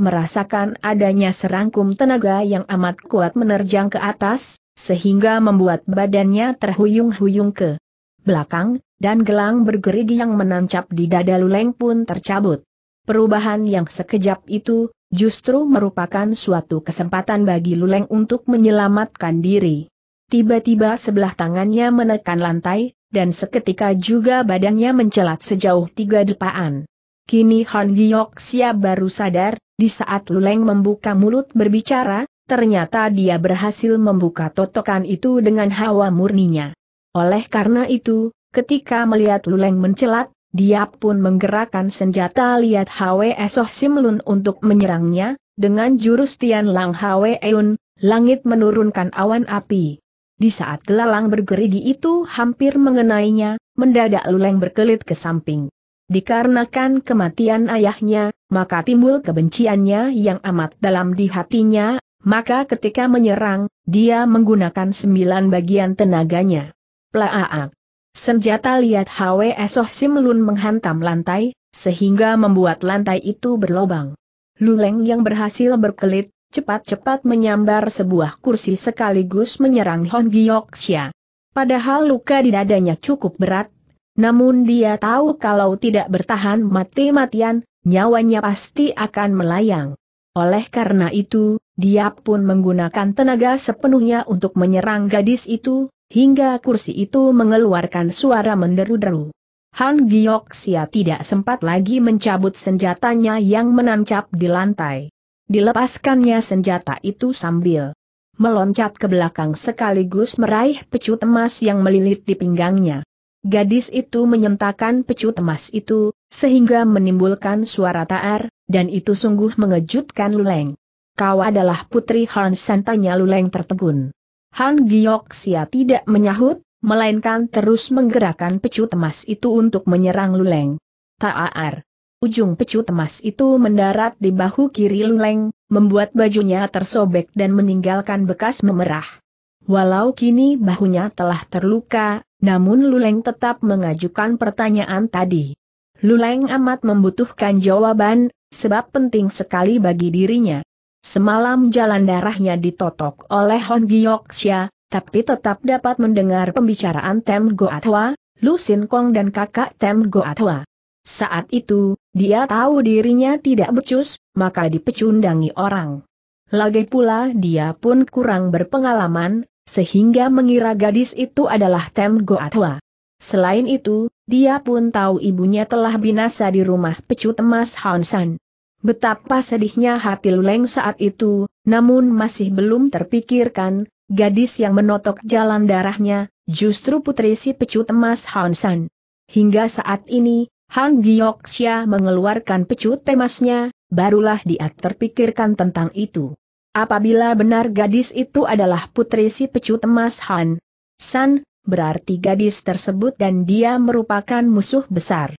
merasakan adanya serangkum tenaga yang amat kuat menerjang ke atas, sehingga membuat badannya terhuyung-huyung ke belakang, dan gelang bergerigi yang menancap di dada Luleng pun tercabut. Perubahan yang sekejap itu, justru merupakan suatu kesempatan bagi Luleng untuk menyelamatkan diri. Tiba-tiba sebelah tangannya menekan lantai, dan seketika juga badannya mencelat sejauh tiga depaan. Kini Han siap baru sadar, di saat Luleng membuka mulut berbicara, ternyata dia berhasil membuka totokan itu dengan hawa murninya. Oleh karena itu, Ketika melihat Luleng mencelat, dia pun menggerakkan senjata lihat Hwe Soh Simlun untuk menyerangnya, dengan jurus Tian Lang Hwe Eun, langit menurunkan awan api. Di saat gelalang bergerigi itu hampir mengenainya, mendadak Luleng berkelit ke samping. Dikarenakan kematian ayahnya, maka timbul kebenciannya yang amat dalam di hatinya, maka ketika menyerang, dia menggunakan sembilan bagian tenaganya. Plaaak! Senjata lihat HW Soh Simlun menghantam lantai, sehingga membuat lantai itu berlobang. Luleng yang berhasil berkelit, cepat-cepat menyambar sebuah kursi sekaligus menyerang Hon Gyoksya. Padahal luka di dadanya cukup berat, namun dia tahu kalau tidak bertahan mati-matian, nyawanya pasti akan melayang. Oleh karena itu, dia pun menggunakan tenaga sepenuhnya untuk menyerang gadis itu, hingga kursi itu mengeluarkan suara menderu-deru. Han Giok Sia tidak sempat lagi mencabut senjatanya yang menancap di lantai. Dilepaskannya senjata itu sambil meloncat ke belakang sekaligus meraih pecut emas yang melilit di pinggangnya. Gadis itu menyentakan pecut emas itu, sehingga menimbulkan suara taar, dan itu sungguh mengejutkan Luleng. Kau adalah putri Han Santanya Luleng tertegun. Han Gioksia tidak menyahut, melainkan terus menggerakkan pecut emas itu untuk menyerang Luleng. Taar. Ujung pecut emas itu mendarat di bahu kiri Luleng, membuat bajunya tersobek dan meninggalkan bekas memerah. Walau kini bahunya telah terluka, namun Luleng tetap mengajukan pertanyaan tadi. Luleng amat membutuhkan jawaban, sebab penting sekali bagi dirinya. Semalam jalan darahnya ditotok oleh Hon Xia, tapi tetap dapat mendengar pembicaraan Tem Goatwa, Lu Sin Kong dan kakak Tem Goatwa. Saat itu, dia tahu dirinya tidak becus, maka dipecundangi orang. Lagi pula dia pun kurang berpengalaman, sehingga mengira gadis itu adalah Tem Goatwa. Selain itu, dia pun tahu ibunya telah binasa di rumah pecut emas Hansan. Betapa sedihnya hati Luleng saat itu, namun masih belum terpikirkan, gadis yang menotok jalan darahnya, justru putri si pecut emas Hansan. Hingga saat ini, Han Xia mengeluarkan pecut emasnya, barulah dia terpikirkan tentang itu. Apabila benar gadis itu adalah putri si pecut emas Han San, berarti gadis tersebut dan dia merupakan musuh besar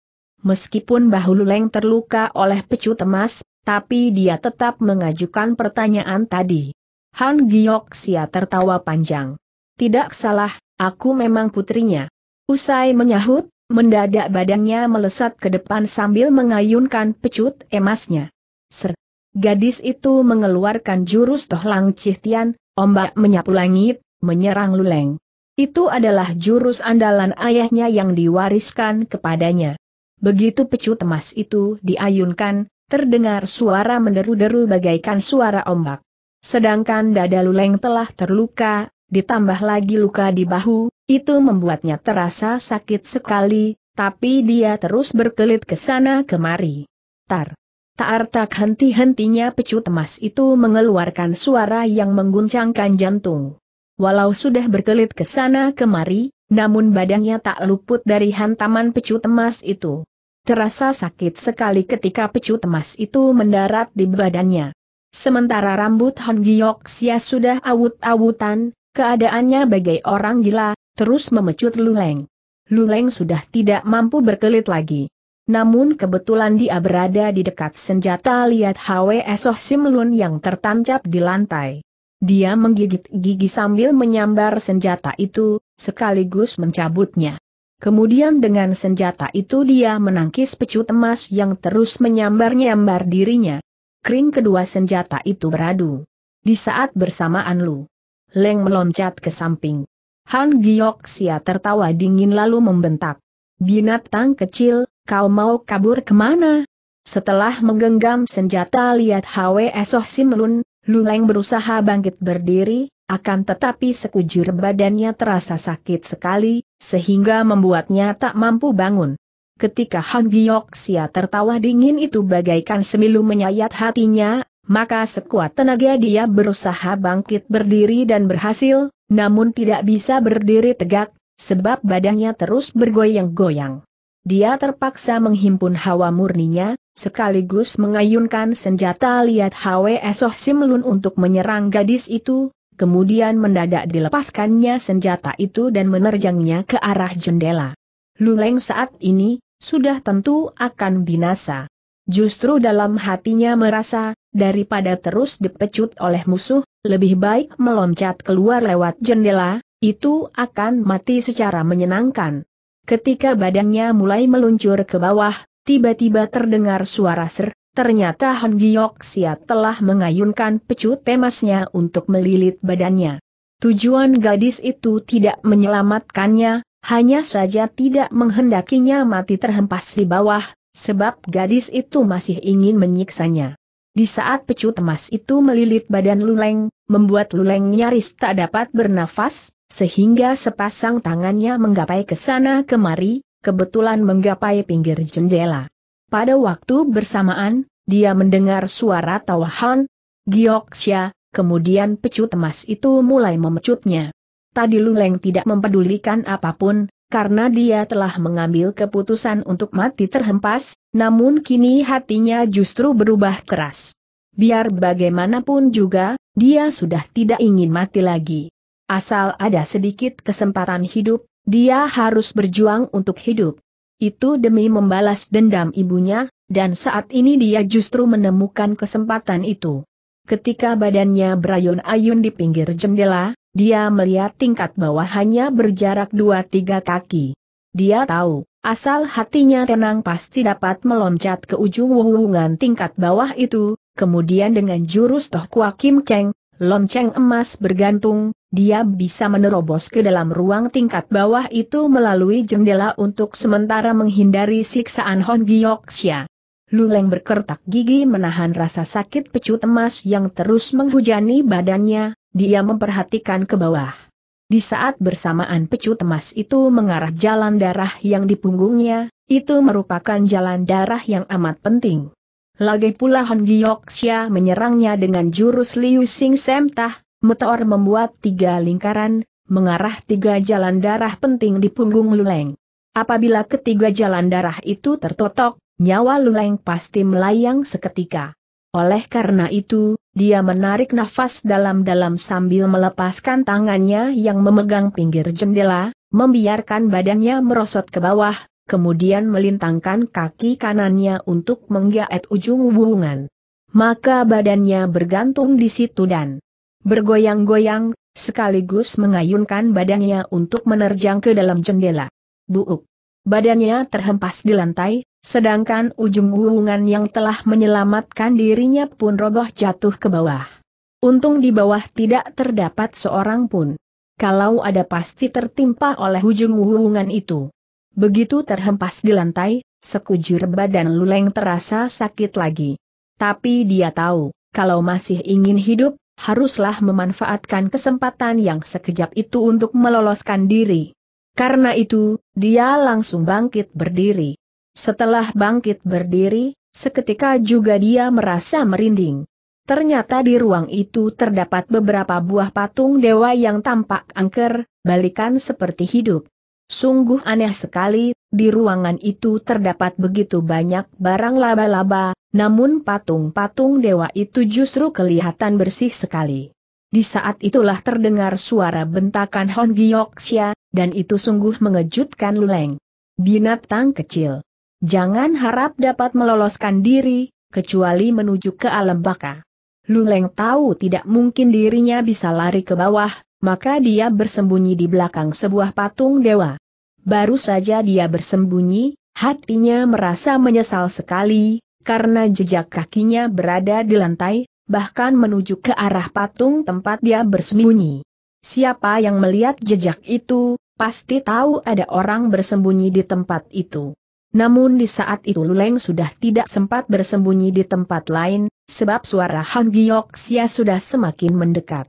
meskipun bahu Luleng terluka oleh pecut emas, tapi dia tetap mengajukan pertanyaan tadi. Han Giok Sia tertawa panjang. Tidak salah, aku memang putrinya. Usai menyahut, mendadak badannya melesat ke depan sambil mengayunkan pecut emasnya. Ser. Gadis itu mengeluarkan jurus Tohlang Cihtian, ombak menyapu langit, menyerang Luleng. Itu adalah jurus andalan ayahnya yang diwariskan kepadanya. Begitu pecut emas itu diayunkan, terdengar suara menderu-deru bagaikan suara ombak. Sedangkan dada Luleng telah terluka, ditambah lagi luka di bahu, itu membuatnya terasa sakit sekali, tapi dia terus berkelit ke sana kemari. Tar. Tar tak henti-hentinya pecut emas itu mengeluarkan suara yang mengguncangkan jantung. Walau sudah berkelit ke sana kemari, namun badannya tak luput dari hantaman pecut emas itu. Terasa sakit sekali ketika pecut emas itu mendarat di badannya. Sementara rambut Han Sia sudah awut-awutan, keadaannya bagai orang gila, terus memecut Luleng. Luleng sudah tidak mampu berkelit lagi. Namun kebetulan dia berada di dekat senjata Liat Hwe Soh Simlun yang tertancap di lantai. Dia menggigit gigi sambil menyambar senjata itu, sekaligus mencabutnya. Kemudian dengan senjata itu dia menangkis pecut emas yang terus menyambar-nyambar dirinya. Kering kedua senjata itu beradu. Di saat bersamaan Lu Leng meloncat ke samping. Han Giok sia tertawa dingin lalu membentak. Binatang kecil, kau mau kabur kemana? Setelah menggenggam senjata lihat HWS Oh Simlun, Lu Leng berusaha bangkit berdiri, akan tetapi sekujur badannya terasa sakit sekali, sehingga membuatnya tak mampu bangun. Ketika Hang Gioksia tertawa dingin itu bagaikan semilu menyayat hatinya, maka sekuat tenaga dia berusaha bangkit berdiri dan berhasil, namun tidak bisa berdiri tegak, sebab badannya terus bergoyang-goyang. Dia terpaksa menghimpun hawa murninya, sekaligus mengayunkan senjata liat Hwe Soh Simlun untuk menyerang gadis itu, kemudian mendadak dilepaskannya senjata itu dan menerjangnya ke arah jendela. Luleng saat ini, sudah tentu akan binasa. Justru dalam hatinya merasa, daripada terus dipecut oleh musuh, lebih baik meloncat keluar lewat jendela, itu akan mati secara menyenangkan. Ketika badannya mulai meluncur ke bawah, tiba-tiba terdengar suara ser, Ternyata Han Siat telah mengayunkan pecut temasnya untuk melilit badannya. Tujuan gadis itu tidak menyelamatkannya, hanya saja tidak menghendakinya mati terhempas di bawah, sebab gadis itu masih ingin menyiksanya. Di saat pecut emas itu melilit badan Luleng, membuat Luleng nyaris tak dapat bernafas, sehingga sepasang tangannya menggapai ke sana kemari, kebetulan menggapai pinggir jendela. Pada waktu bersamaan, dia mendengar suara tawahan, Gioxia, kemudian pecut emas itu mulai memecutnya. Tadi Luleng tidak mempedulikan apapun, karena dia telah mengambil keputusan untuk mati terhempas, namun kini hatinya justru berubah keras. Biar bagaimanapun juga, dia sudah tidak ingin mati lagi. Asal ada sedikit kesempatan hidup, dia harus berjuang untuk hidup. Itu demi membalas dendam ibunya, dan saat ini dia justru menemukan kesempatan itu. Ketika badannya berayun-ayun di pinggir jendela, dia melihat tingkat bawah hanya berjarak dua tiga kaki. Dia tahu, asal hatinya tenang pasti dapat meloncat ke ujung wuhungan tingkat bawah itu, kemudian dengan jurus Toh Kua Kim lonceng emas bergantung, dia bisa menerobos ke dalam ruang tingkat bawah itu melalui jendela untuk sementara menghindari siksaan Hon Gyoksya. Luleng berkertak gigi menahan rasa sakit pecut emas yang terus menghujani badannya, dia memperhatikan ke bawah. Di saat bersamaan pecut emas itu mengarah jalan darah yang dipunggungnya, itu merupakan jalan darah yang amat penting. Lagi pula Hon Gyoksya menyerangnya dengan jurus Liu Sing Semtah, meteor membuat tiga lingkaran, mengarah tiga jalan darah penting di punggung Luleng. Apabila ketiga jalan darah itu tertotok, nyawa Luleng pasti melayang seketika. Oleh karena itu, dia menarik nafas dalam-dalam sambil melepaskan tangannya yang memegang pinggir jendela, membiarkan badannya merosot ke bawah, kemudian melintangkan kaki kanannya untuk menggaet ujung hubungan. Maka badannya bergantung di situ dan bergoyang-goyang, sekaligus mengayunkan badannya untuk menerjang ke dalam jendela. Buuk. Badannya terhempas di lantai, sedangkan ujung wuungan yang telah menyelamatkan dirinya pun roboh jatuh ke bawah. Untung di bawah tidak terdapat seorang pun. Kalau ada pasti tertimpa oleh ujung wuungan itu. Begitu terhempas di lantai, sekujur badan Luleng terasa sakit lagi. Tapi dia tahu, kalau masih ingin hidup, haruslah memanfaatkan kesempatan yang sekejap itu untuk meloloskan diri. Karena itu, dia langsung bangkit berdiri. Setelah bangkit berdiri, seketika juga dia merasa merinding. Ternyata di ruang itu terdapat beberapa buah patung dewa yang tampak angker, balikan seperti hidup. Sungguh aneh sekali, di ruangan itu terdapat begitu banyak barang laba-laba, namun patung-patung dewa itu justru kelihatan bersih sekali. Di saat itulah terdengar suara bentakan Hon Gyoksya, dan itu sungguh mengejutkan Luleng. Binatang kecil. Jangan harap dapat meloloskan diri, kecuali menuju ke alam baka. Luleng tahu tidak mungkin dirinya bisa lari ke bawah, maka dia bersembunyi di belakang sebuah patung dewa. Baru saja dia bersembunyi, hatinya merasa menyesal sekali, karena jejak kakinya berada di lantai, bahkan menuju ke arah patung tempat dia bersembunyi. Siapa yang melihat jejak itu, pasti tahu ada orang bersembunyi di tempat itu. Namun di saat itu Luleng sudah tidak sempat bersembunyi di tempat lain, sebab suara Hang Giok sudah semakin mendekat.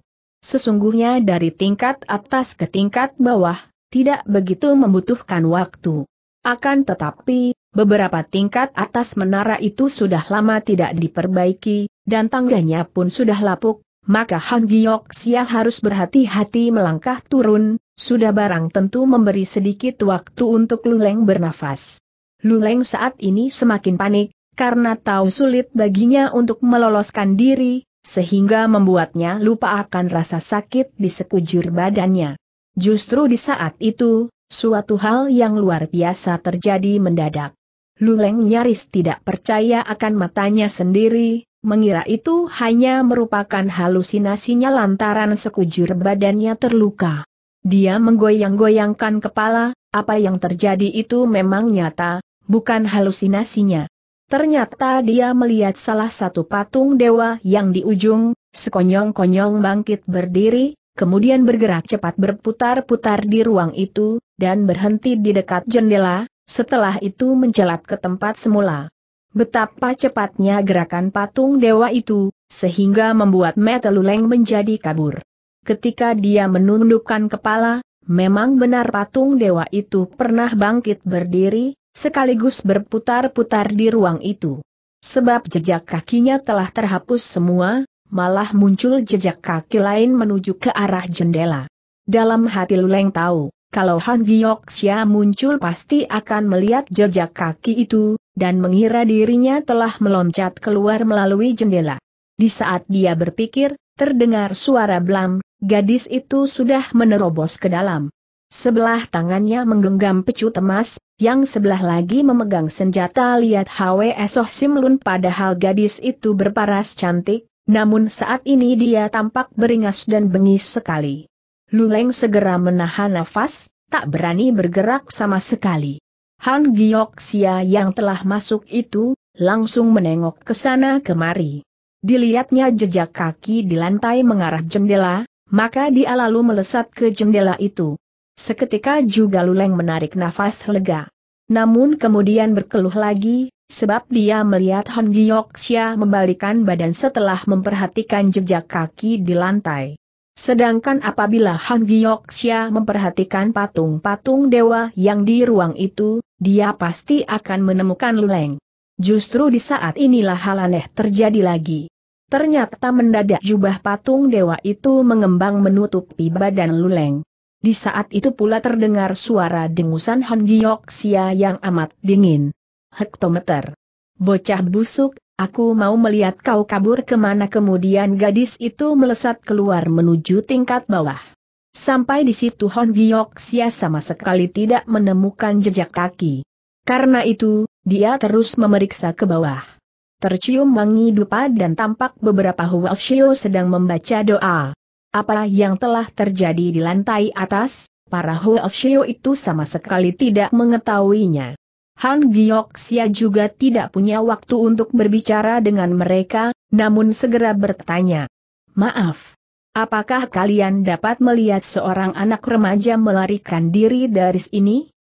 Sesungguhnya dari tingkat atas ke tingkat bawah, tidak begitu membutuhkan waktu. Akan tetapi, beberapa tingkat atas menara itu sudah lama tidak diperbaiki, dan tangganya pun sudah lapuk, maka Han Giok Sia harus berhati-hati melangkah turun, sudah barang tentu memberi sedikit waktu untuk Luleng bernafas. Luleng saat ini semakin panik, karena tahu sulit baginya untuk meloloskan diri, sehingga membuatnya lupa akan rasa sakit di sekujur badannya. Justru di saat itu, suatu hal yang luar biasa terjadi mendadak. Luleng nyaris tidak percaya akan matanya sendiri, mengira itu hanya merupakan halusinasinya lantaran sekujur badannya terluka. Dia menggoyang-goyangkan kepala, apa yang terjadi itu memang nyata, bukan halusinasinya. Ternyata dia melihat salah satu patung dewa yang di ujung, sekonyong-konyong bangkit berdiri, kemudian bergerak cepat berputar-putar di ruang itu, dan berhenti di dekat jendela, setelah itu menjelat ke tempat semula. Betapa cepatnya gerakan patung dewa itu, sehingga membuat meteluleng menjadi kabur. Ketika dia menundukkan kepala, memang benar patung dewa itu pernah bangkit berdiri, sekaligus berputar-putar di ruang itu. Sebab jejak kakinya telah terhapus semua, malah muncul jejak kaki lain menuju ke arah jendela. Dalam hati Luleng tahu, kalau Han Xia muncul pasti akan melihat jejak kaki itu, dan mengira dirinya telah meloncat keluar melalui jendela. Di saat dia berpikir, terdengar suara blam, gadis itu sudah menerobos ke dalam. Sebelah tangannya menggenggam pecut emas, yang sebelah lagi memegang senjata lihat Hwe Soh Simlun padahal gadis itu berparas cantik, namun saat ini dia tampak beringas dan bengis sekali. Luleng segera menahan nafas, tak berani bergerak sama sekali. Han Sia yang telah masuk itu, langsung menengok ke sana kemari. Dilihatnya jejak kaki di lantai mengarah jendela, maka dia lalu melesat ke jendela itu. Seketika juga Luleng menarik nafas lega. Namun kemudian berkeluh lagi, sebab dia melihat Han Gyoksya membalikan badan setelah memperhatikan jejak kaki di lantai. Sedangkan apabila Han Gyoksya memperhatikan patung-patung dewa yang di ruang itu, dia pasti akan menemukan Luleng. Justru di saat inilah hal aneh terjadi lagi. Ternyata mendadak jubah patung dewa itu mengembang menutupi badan Luleng. Di saat itu pula terdengar suara dengusan Han Gioksia yang amat dingin. Hektometer. Bocah busuk, aku mau melihat kau kabur kemana kemudian gadis itu melesat keluar menuju tingkat bawah. Sampai di situ Han Gioksia sama sekali tidak menemukan jejak kaki. Karena itu, dia terus memeriksa ke bawah. Tercium wangi dupa dan tampak beberapa Huashio sedang membaca doa. Apa yang telah terjadi di lantai atas, para Huo itu sama sekali tidak mengetahuinya. Han Xia juga tidak punya waktu untuk berbicara dengan mereka, namun segera bertanya. Maaf. Apakah kalian dapat melihat seorang anak remaja melarikan diri dari sini?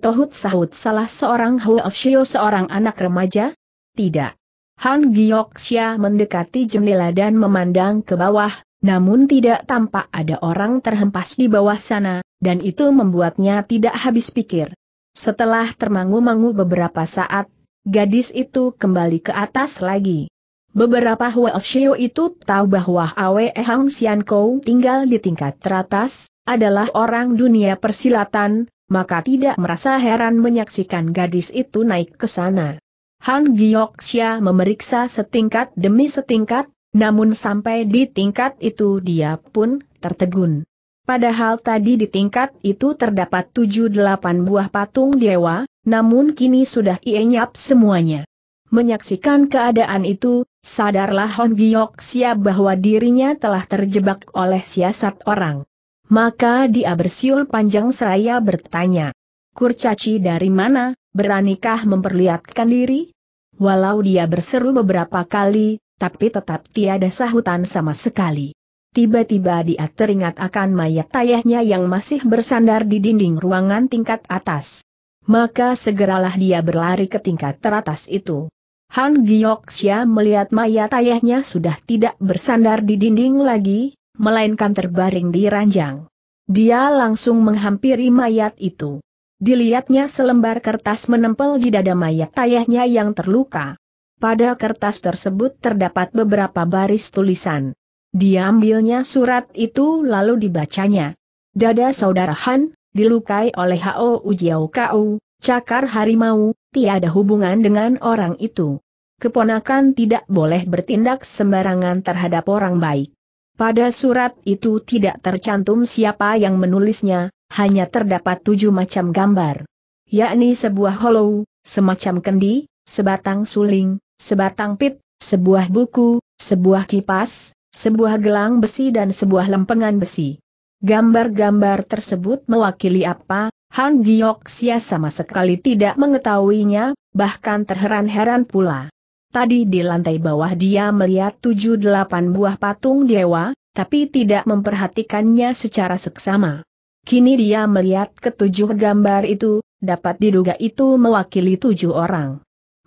Tohut sahut salah seorang Hoshio seorang anak remaja? Tidak. Han Xia mendekati jendela dan memandang ke bawah, namun tidak tampak ada orang terhempas di bawah sana, dan itu membuatnya tidak habis pikir. Setelah termangu-mangu beberapa saat, gadis itu kembali ke atas lagi. Beberapa Huoshio itu tahu bahwa Awe Hang Xian tinggal di tingkat teratas, adalah orang dunia persilatan, maka tidak merasa heran menyaksikan gadis itu naik ke sana. Han Giyoksia memeriksa setingkat demi setingkat, namun sampai di tingkat itu dia pun tertegun. Padahal tadi di tingkat itu terdapat 7-8 buah patung dewa, namun kini sudah ienyap semuanya. Menyaksikan keadaan itu, sadarlah Hon siap bahwa dirinya telah terjebak oleh siasat orang. Maka dia bersiul panjang seraya bertanya, Kurcaci dari mana, beranikah memperlihatkan diri? Walau dia berseru beberapa kali, tapi tetap tiada sahutan sama sekali. Tiba-tiba dia teringat akan mayat ayahnya yang masih bersandar di dinding ruangan tingkat atas. Maka segeralah dia berlari ke tingkat teratas itu. Han Xia melihat mayat ayahnya sudah tidak bersandar di dinding lagi, melainkan terbaring di ranjang. Dia langsung menghampiri mayat itu. Dilihatnya selembar kertas menempel di dada mayat ayahnya yang terluka. Pada kertas tersebut terdapat beberapa baris tulisan. Diambilnya surat itu lalu dibacanya. Dada saudara Han, dilukai oleh Hao Ujiao Kau, cakar harimau, tiada hubungan dengan orang itu. Keponakan tidak boleh bertindak sembarangan terhadap orang baik. Pada surat itu tidak tercantum siapa yang menulisnya, hanya terdapat tujuh macam gambar. Yakni sebuah hollow, semacam kendi, sebatang suling, sebatang pit, sebuah buku, sebuah kipas, sebuah gelang besi dan sebuah lempengan besi. Gambar-gambar tersebut mewakili apa, Han Xia sama sekali tidak mengetahuinya, bahkan terheran-heran pula. Tadi di lantai bawah dia melihat tujuh delapan buah patung dewa, tapi tidak memperhatikannya secara seksama. Kini dia melihat ketujuh gambar itu, dapat diduga itu mewakili tujuh orang.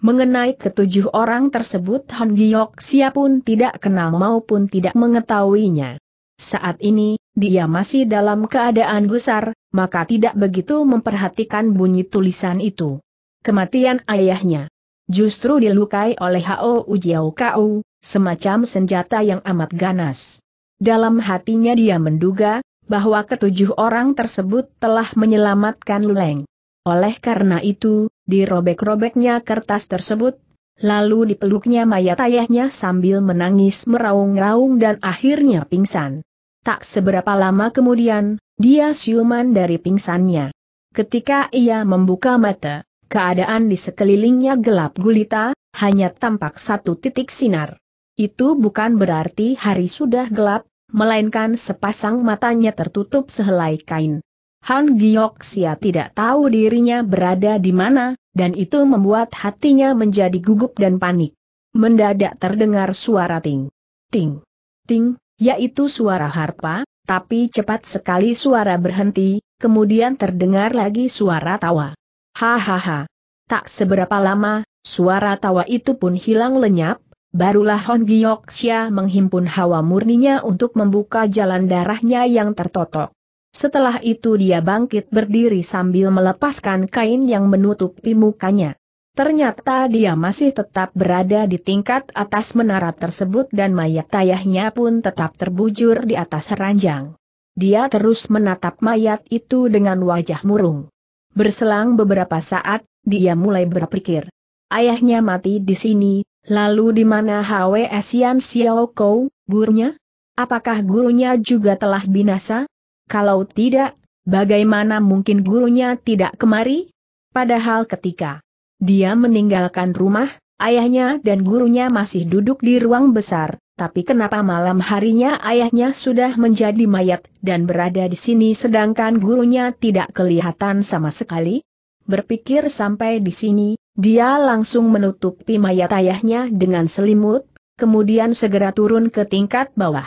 Mengenai ketujuh orang tersebut Han Gioksia pun tidak kenal maupun tidak mengetahuinya. Saat ini, dia masih dalam keadaan gusar, maka tidak begitu memperhatikan bunyi tulisan itu. Kematian ayahnya justru dilukai oleh Hao Ujiao Kau, semacam senjata yang amat ganas. Dalam hatinya dia menduga, bahwa ketujuh orang tersebut telah menyelamatkan Luleng. Oleh karena itu, dirobek-robeknya kertas tersebut, lalu dipeluknya mayat ayahnya sambil menangis meraung-raung dan akhirnya pingsan. Tak seberapa lama kemudian, dia siuman dari pingsannya. Ketika ia membuka mata, keadaan di sekelilingnya gelap gulita, hanya tampak satu titik sinar. Itu bukan berarti hari sudah gelap, melainkan sepasang matanya tertutup sehelai kain. Han Sia tidak tahu dirinya berada di mana, dan itu membuat hatinya menjadi gugup dan panik. Mendadak terdengar suara ting, ting, ting, yaitu suara harpa, tapi cepat sekali suara berhenti, kemudian terdengar lagi suara tawa. Hahaha. Tak seberapa lama, suara tawa itu pun hilang lenyap, barulah Hon Sia menghimpun hawa murninya untuk membuka jalan darahnya yang tertotok. Setelah itu dia bangkit berdiri sambil melepaskan kain yang menutupi mukanya. Ternyata dia masih tetap berada di tingkat atas menara tersebut dan mayat ayahnya pun tetap terbujur di atas ranjang. Dia terus menatap mayat itu dengan wajah murung. Berselang beberapa saat, dia mulai berpikir. Ayahnya mati di sini, lalu di mana HWS Yan Xiao Kou, gurunya? Apakah gurunya juga telah binasa? Kalau tidak, bagaimana mungkin gurunya tidak kemari? Padahal ketika dia meninggalkan rumah, ayahnya dan gurunya masih duduk di ruang besar, tapi kenapa malam harinya ayahnya sudah menjadi mayat dan berada di sini sedangkan gurunya tidak kelihatan sama sekali? Berpikir sampai di sini, dia langsung menutupi mayat ayahnya dengan selimut, kemudian segera turun ke tingkat bawah.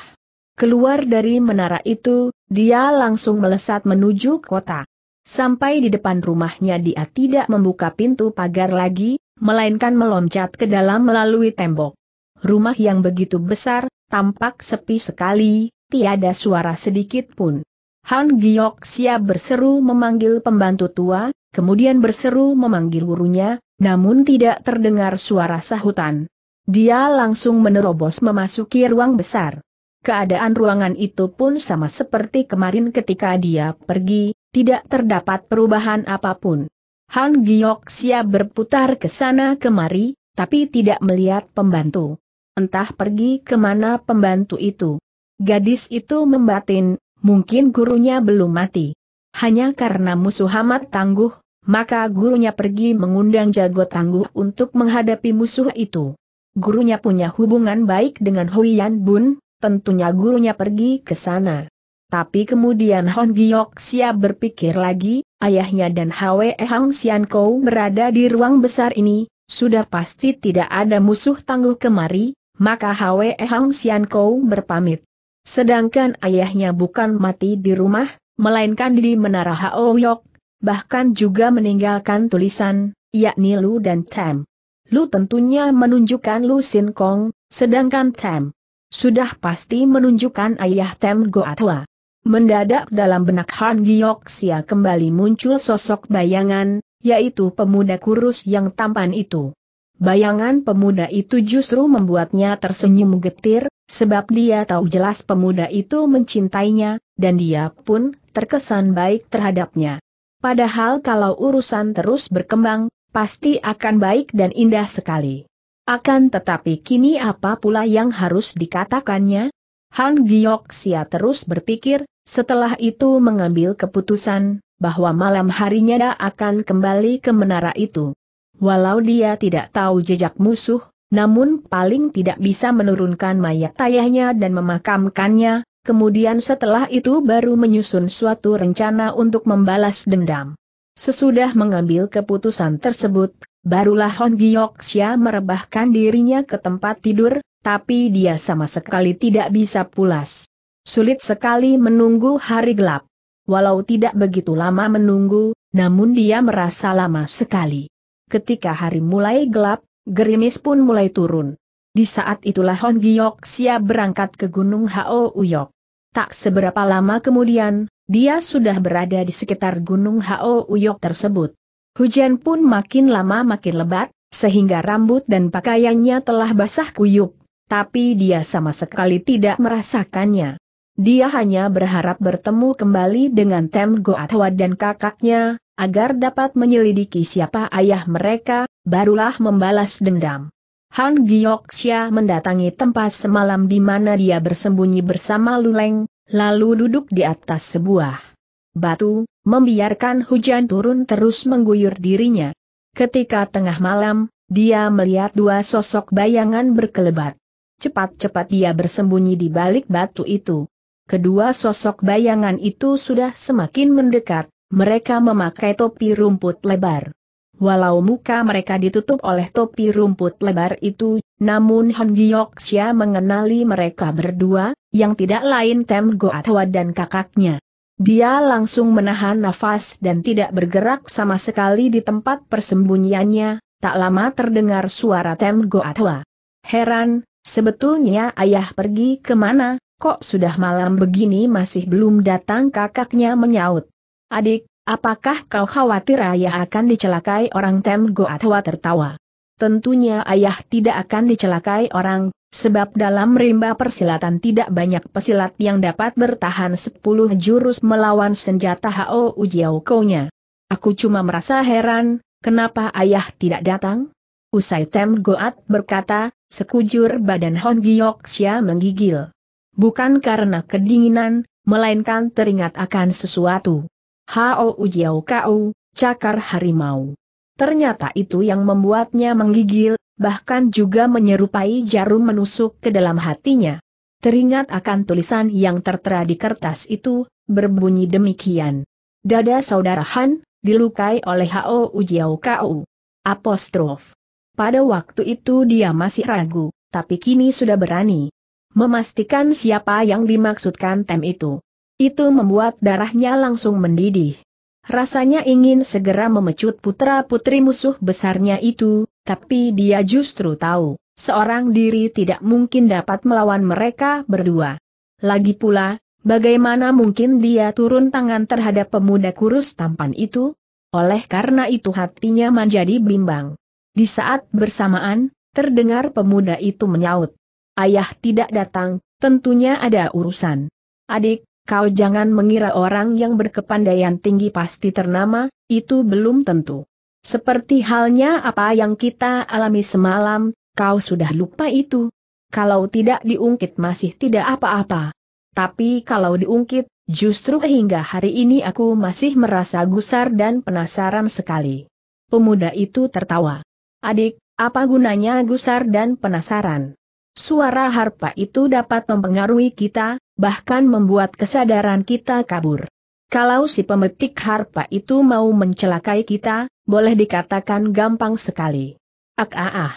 Keluar dari menara itu, dia langsung melesat menuju kota. Sampai di depan rumahnya dia tidak membuka pintu pagar lagi, melainkan meloncat ke dalam melalui tembok. Rumah yang begitu besar, tampak sepi sekali, tiada suara sedikit pun. Han Giok siap berseru memanggil pembantu tua, kemudian berseru memanggil gurunya, namun tidak terdengar suara sahutan. Dia langsung menerobos memasuki ruang besar. Keadaan ruangan itu pun sama seperti kemarin ketika dia pergi, tidak terdapat perubahan apapun. Han Giok siap berputar ke sana kemari, tapi tidak melihat pembantu. Entah pergi kemana pembantu itu. Gadis itu membatin, mungkin gurunya belum mati. Hanya karena musuh amat tangguh, maka gurunya pergi mengundang jago tangguh untuk menghadapi musuh itu. Gurunya punya hubungan baik dengan Hui Yan Bun, tentunya gurunya pergi ke sana. Tapi kemudian Hon Giok Sia berpikir lagi, ayahnya dan Hwe Hang Sian Kou berada di ruang besar ini, sudah pasti tidak ada musuh tangguh kemari, maka Hwe Hang Sian Kou berpamit. Sedangkan ayahnya bukan mati di rumah, melainkan di menara Hao Yok, bahkan juga meninggalkan tulisan, yakni Lu dan Tam. Lu tentunya menunjukkan Lu Sin Kong, sedangkan Tam sudah pasti menunjukkan ayah Tem Goatwa. Mendadak dalam benak Han sia kembali muncul sosok bayangan, yaitu pemuda kurus yang tampan itu. Bayangan pemuda itu justru membuatnya tersenyum getir, sebab dia tahu jelas pemuda itu mencintainya, dan dia pun terkesan baik terhadapnya. Padahal kalau urusan terus berkembang, pasti akan baik dan indah sekali. Akan tetapi kini apa pula yang harus dikatakannya? Han Sia terus berpikir, setelah itu mengambil keputusan, bahwa malam harinya dia akan kembali ke menara itu. Walau dia tidak tahu jejak musuh, namun paling tidak bisa menurunkan mayat ayahnya dan memakamkannya, kemudian setelah itu baru menyusun suatu rencana untuk membalas dendam. Sesudah mengambil keputusan tersebut, Barulah Hon Gyoksya merebahkan dirinya ke tempat tidur, tapi dia sama sekali tidak bisa pulas. Sulit sekali menunggu hari gelap. Walau tidak begitu lama menunggu, namun dia merasa lama sekali. Ketika hari mulai gelap, gerimis pun mulai turun. Di saat itulah Hon Gyoksya berangkat ke Gunung Hao Uyok. Tak seberapa lama kemudian, dia sudah berada di sekitar Gunung Hao Uyok tersebut. Hujan pun makin lama makin lebat, sehingga rambut dan pakaiannya telah basah kuyup, tapi dia sama sekali tidak merasakannya. Dia hanya berharap bertemu kembali dengan Tem Goatwa dan kakaknya, agar dapat menyelidiki siapa ayah mereka, barulah membalas dendam. Han Gyoksya mendatangi tempat semalam di mana dia bersembunyi bersama Luleng, lalu duduk di atas sebuah batu, membiarkan hujan turun terus mengguyur dirinya. Ketika tengah malam, dia melihat dua sosok bayangan berkelebat. Cepat-cepat dia bersembunyi di balik batu itu. Kedua sosok bayangan itu sudah semakin mendekat, mereka memakai topi rumput lebar. Walau muka mereka ditutup oleh topi rumput lebar itu, namun Han sia mengenali mereka berdua, yang tidak lain Tem Goatwa dan kakaknya. Dia langsung menahan nafas dan tidak bergerak sama sekali di tempat persembunyiannya, tak lama terdengar suara Tem Goatwa. Heran, sebetulnya ayah pergi kemana, kok sudah malam begini masih belum datang kakaknya menyaut. Adik, apakah kau khawatir ayah akan dicelakai orang Tem Goatwa tertawa? Tentunya ayah tidak akan dicelakai orang, Sebab dalam rimba persilatan tidak banyak pesilat yang dapat bertahan sepuluh jurus melawan senjata Hao Ujiao Kounya. Aku cuma merasa heran, kenapa ayah tidak datang? Usai Tem Goat berkata, sekujur badan Hon Xia menggigil. Bukan karena kedinginan, melainkan teringat akan sesuatu. Hao Ujiao Kau, cakar harimau. Ternyata itu yang membuatnya menggigil, bahkan juga menyerupai jarum menusuk ke dalam hatinya. Teringat akan tulisan yang tertera di kertas itu, berbunyi demikian. Dada saudara Han, dilukai oleh Hao Ujiao Kau. Apostrof. Pada waktu itu dia masih ragu, tapi kini sudah berani. Memastikan siapa yang dimaksudkan tem itu. Itu membuat darahnya langsung mendidih. Rasanya ingin segera memecut putra-putri musuh besarnya itu, tapi dia justru tahu, seorang diri tidak mungkin dapat melawan mereka berdua. Lagi pula, bagaimana mungkin dia turun tangan terhadap pemuda kurus tampan itu? Oleh karena itu hatinya menjadi bimbang. Di saat bersamaan, terdengar pemuda itu menyaut. Ayah tidak datang, tentunya ada urusan. Adik, kau jangan mengira orang yang berkepandaian tinggi pasti ternama, itu belum tentu. Seperti halnya apa yang kita alami semalam, kau sudah lupa itu. Kalau tidak diungkit masih tidak apa-apa. Tapi kalau diungkit, justru hingga hari ini aku masih merasa gusar dan penasaran sekali. Pemuda itu tertawa. Adik, apa gunanya gusar dan penasaran? Suara harpa itu dapat mempengaruhi kita, bahkan membuat kesadaran kita kabur. Kalau si pemetik harpa itu mau mencelakai kita, boleh dikatakan gampang sekali. Ak ah, ah.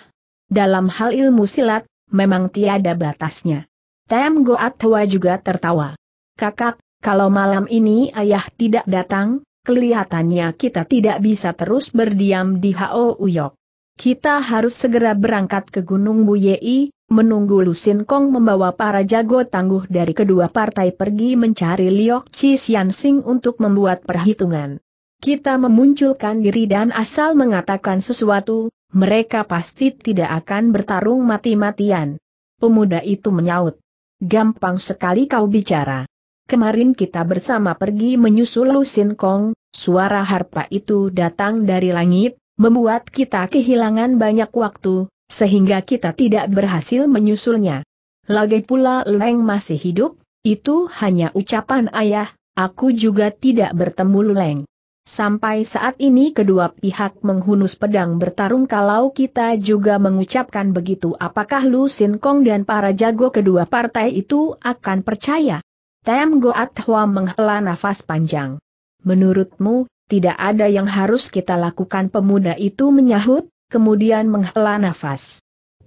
Dalam hal ilmu silat, memang tiada batasnya. Tem Goat juga tertawa. Kakak, kalau malam ini ayah tidak datang, kelihatannya kita tidak bisa terus berdiam di Hao Uyok. Kita harus segera berangkat ke Gunung Buyei, menunggu Lusin Kong membawa para jago tangguh dari kedua partai pergi mencari Liok Chi Sing untuk membuat perhitungan. Kita memunculkan diri dan asal mengatakan sesuatu, mereka pasti tidak akan bertarung mati-matian. Pemuda itu menyaut. Gampang sekali kau bicara. Kemarin kita bersama pergi menyusul Lusin Kong, suara harpa itu datang dari langit, membuat kita kehilangan banyak waktu, sehingga kita tidak berhasil menyusulnya. Lagi pula Leng masih hidup, itu hanya ucapan ayah, aku juga tidak bertemu Leng. Sampai saat ini kedua pihak menghunus pedang bertarung kalau kita juga mengucapkan begitu apakah Lu Sin Kong dan para jago kedua partai itu akan percaya? Tem Goat Hwa menghela nafas panjang. Menurutmu, tidak ada yang harus kita lakukan pemuda itu menyahut, kemudian menghela nafas.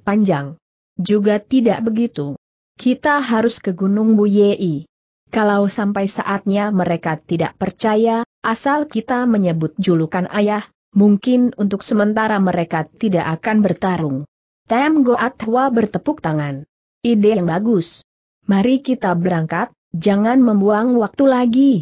Panjang. Juga tidak begitu. Kita harus ke Gunung Buyei. Kalau sampai saatnya mereka tidak percaya, asal kita menyebut julukan ayah, mungkin untuk sementara mereka tidak akan bertarung. Tem Goatwa bertepuk tangan. Ide yang bagus. Mari kita berangkat, jangan membuang waktu lagi.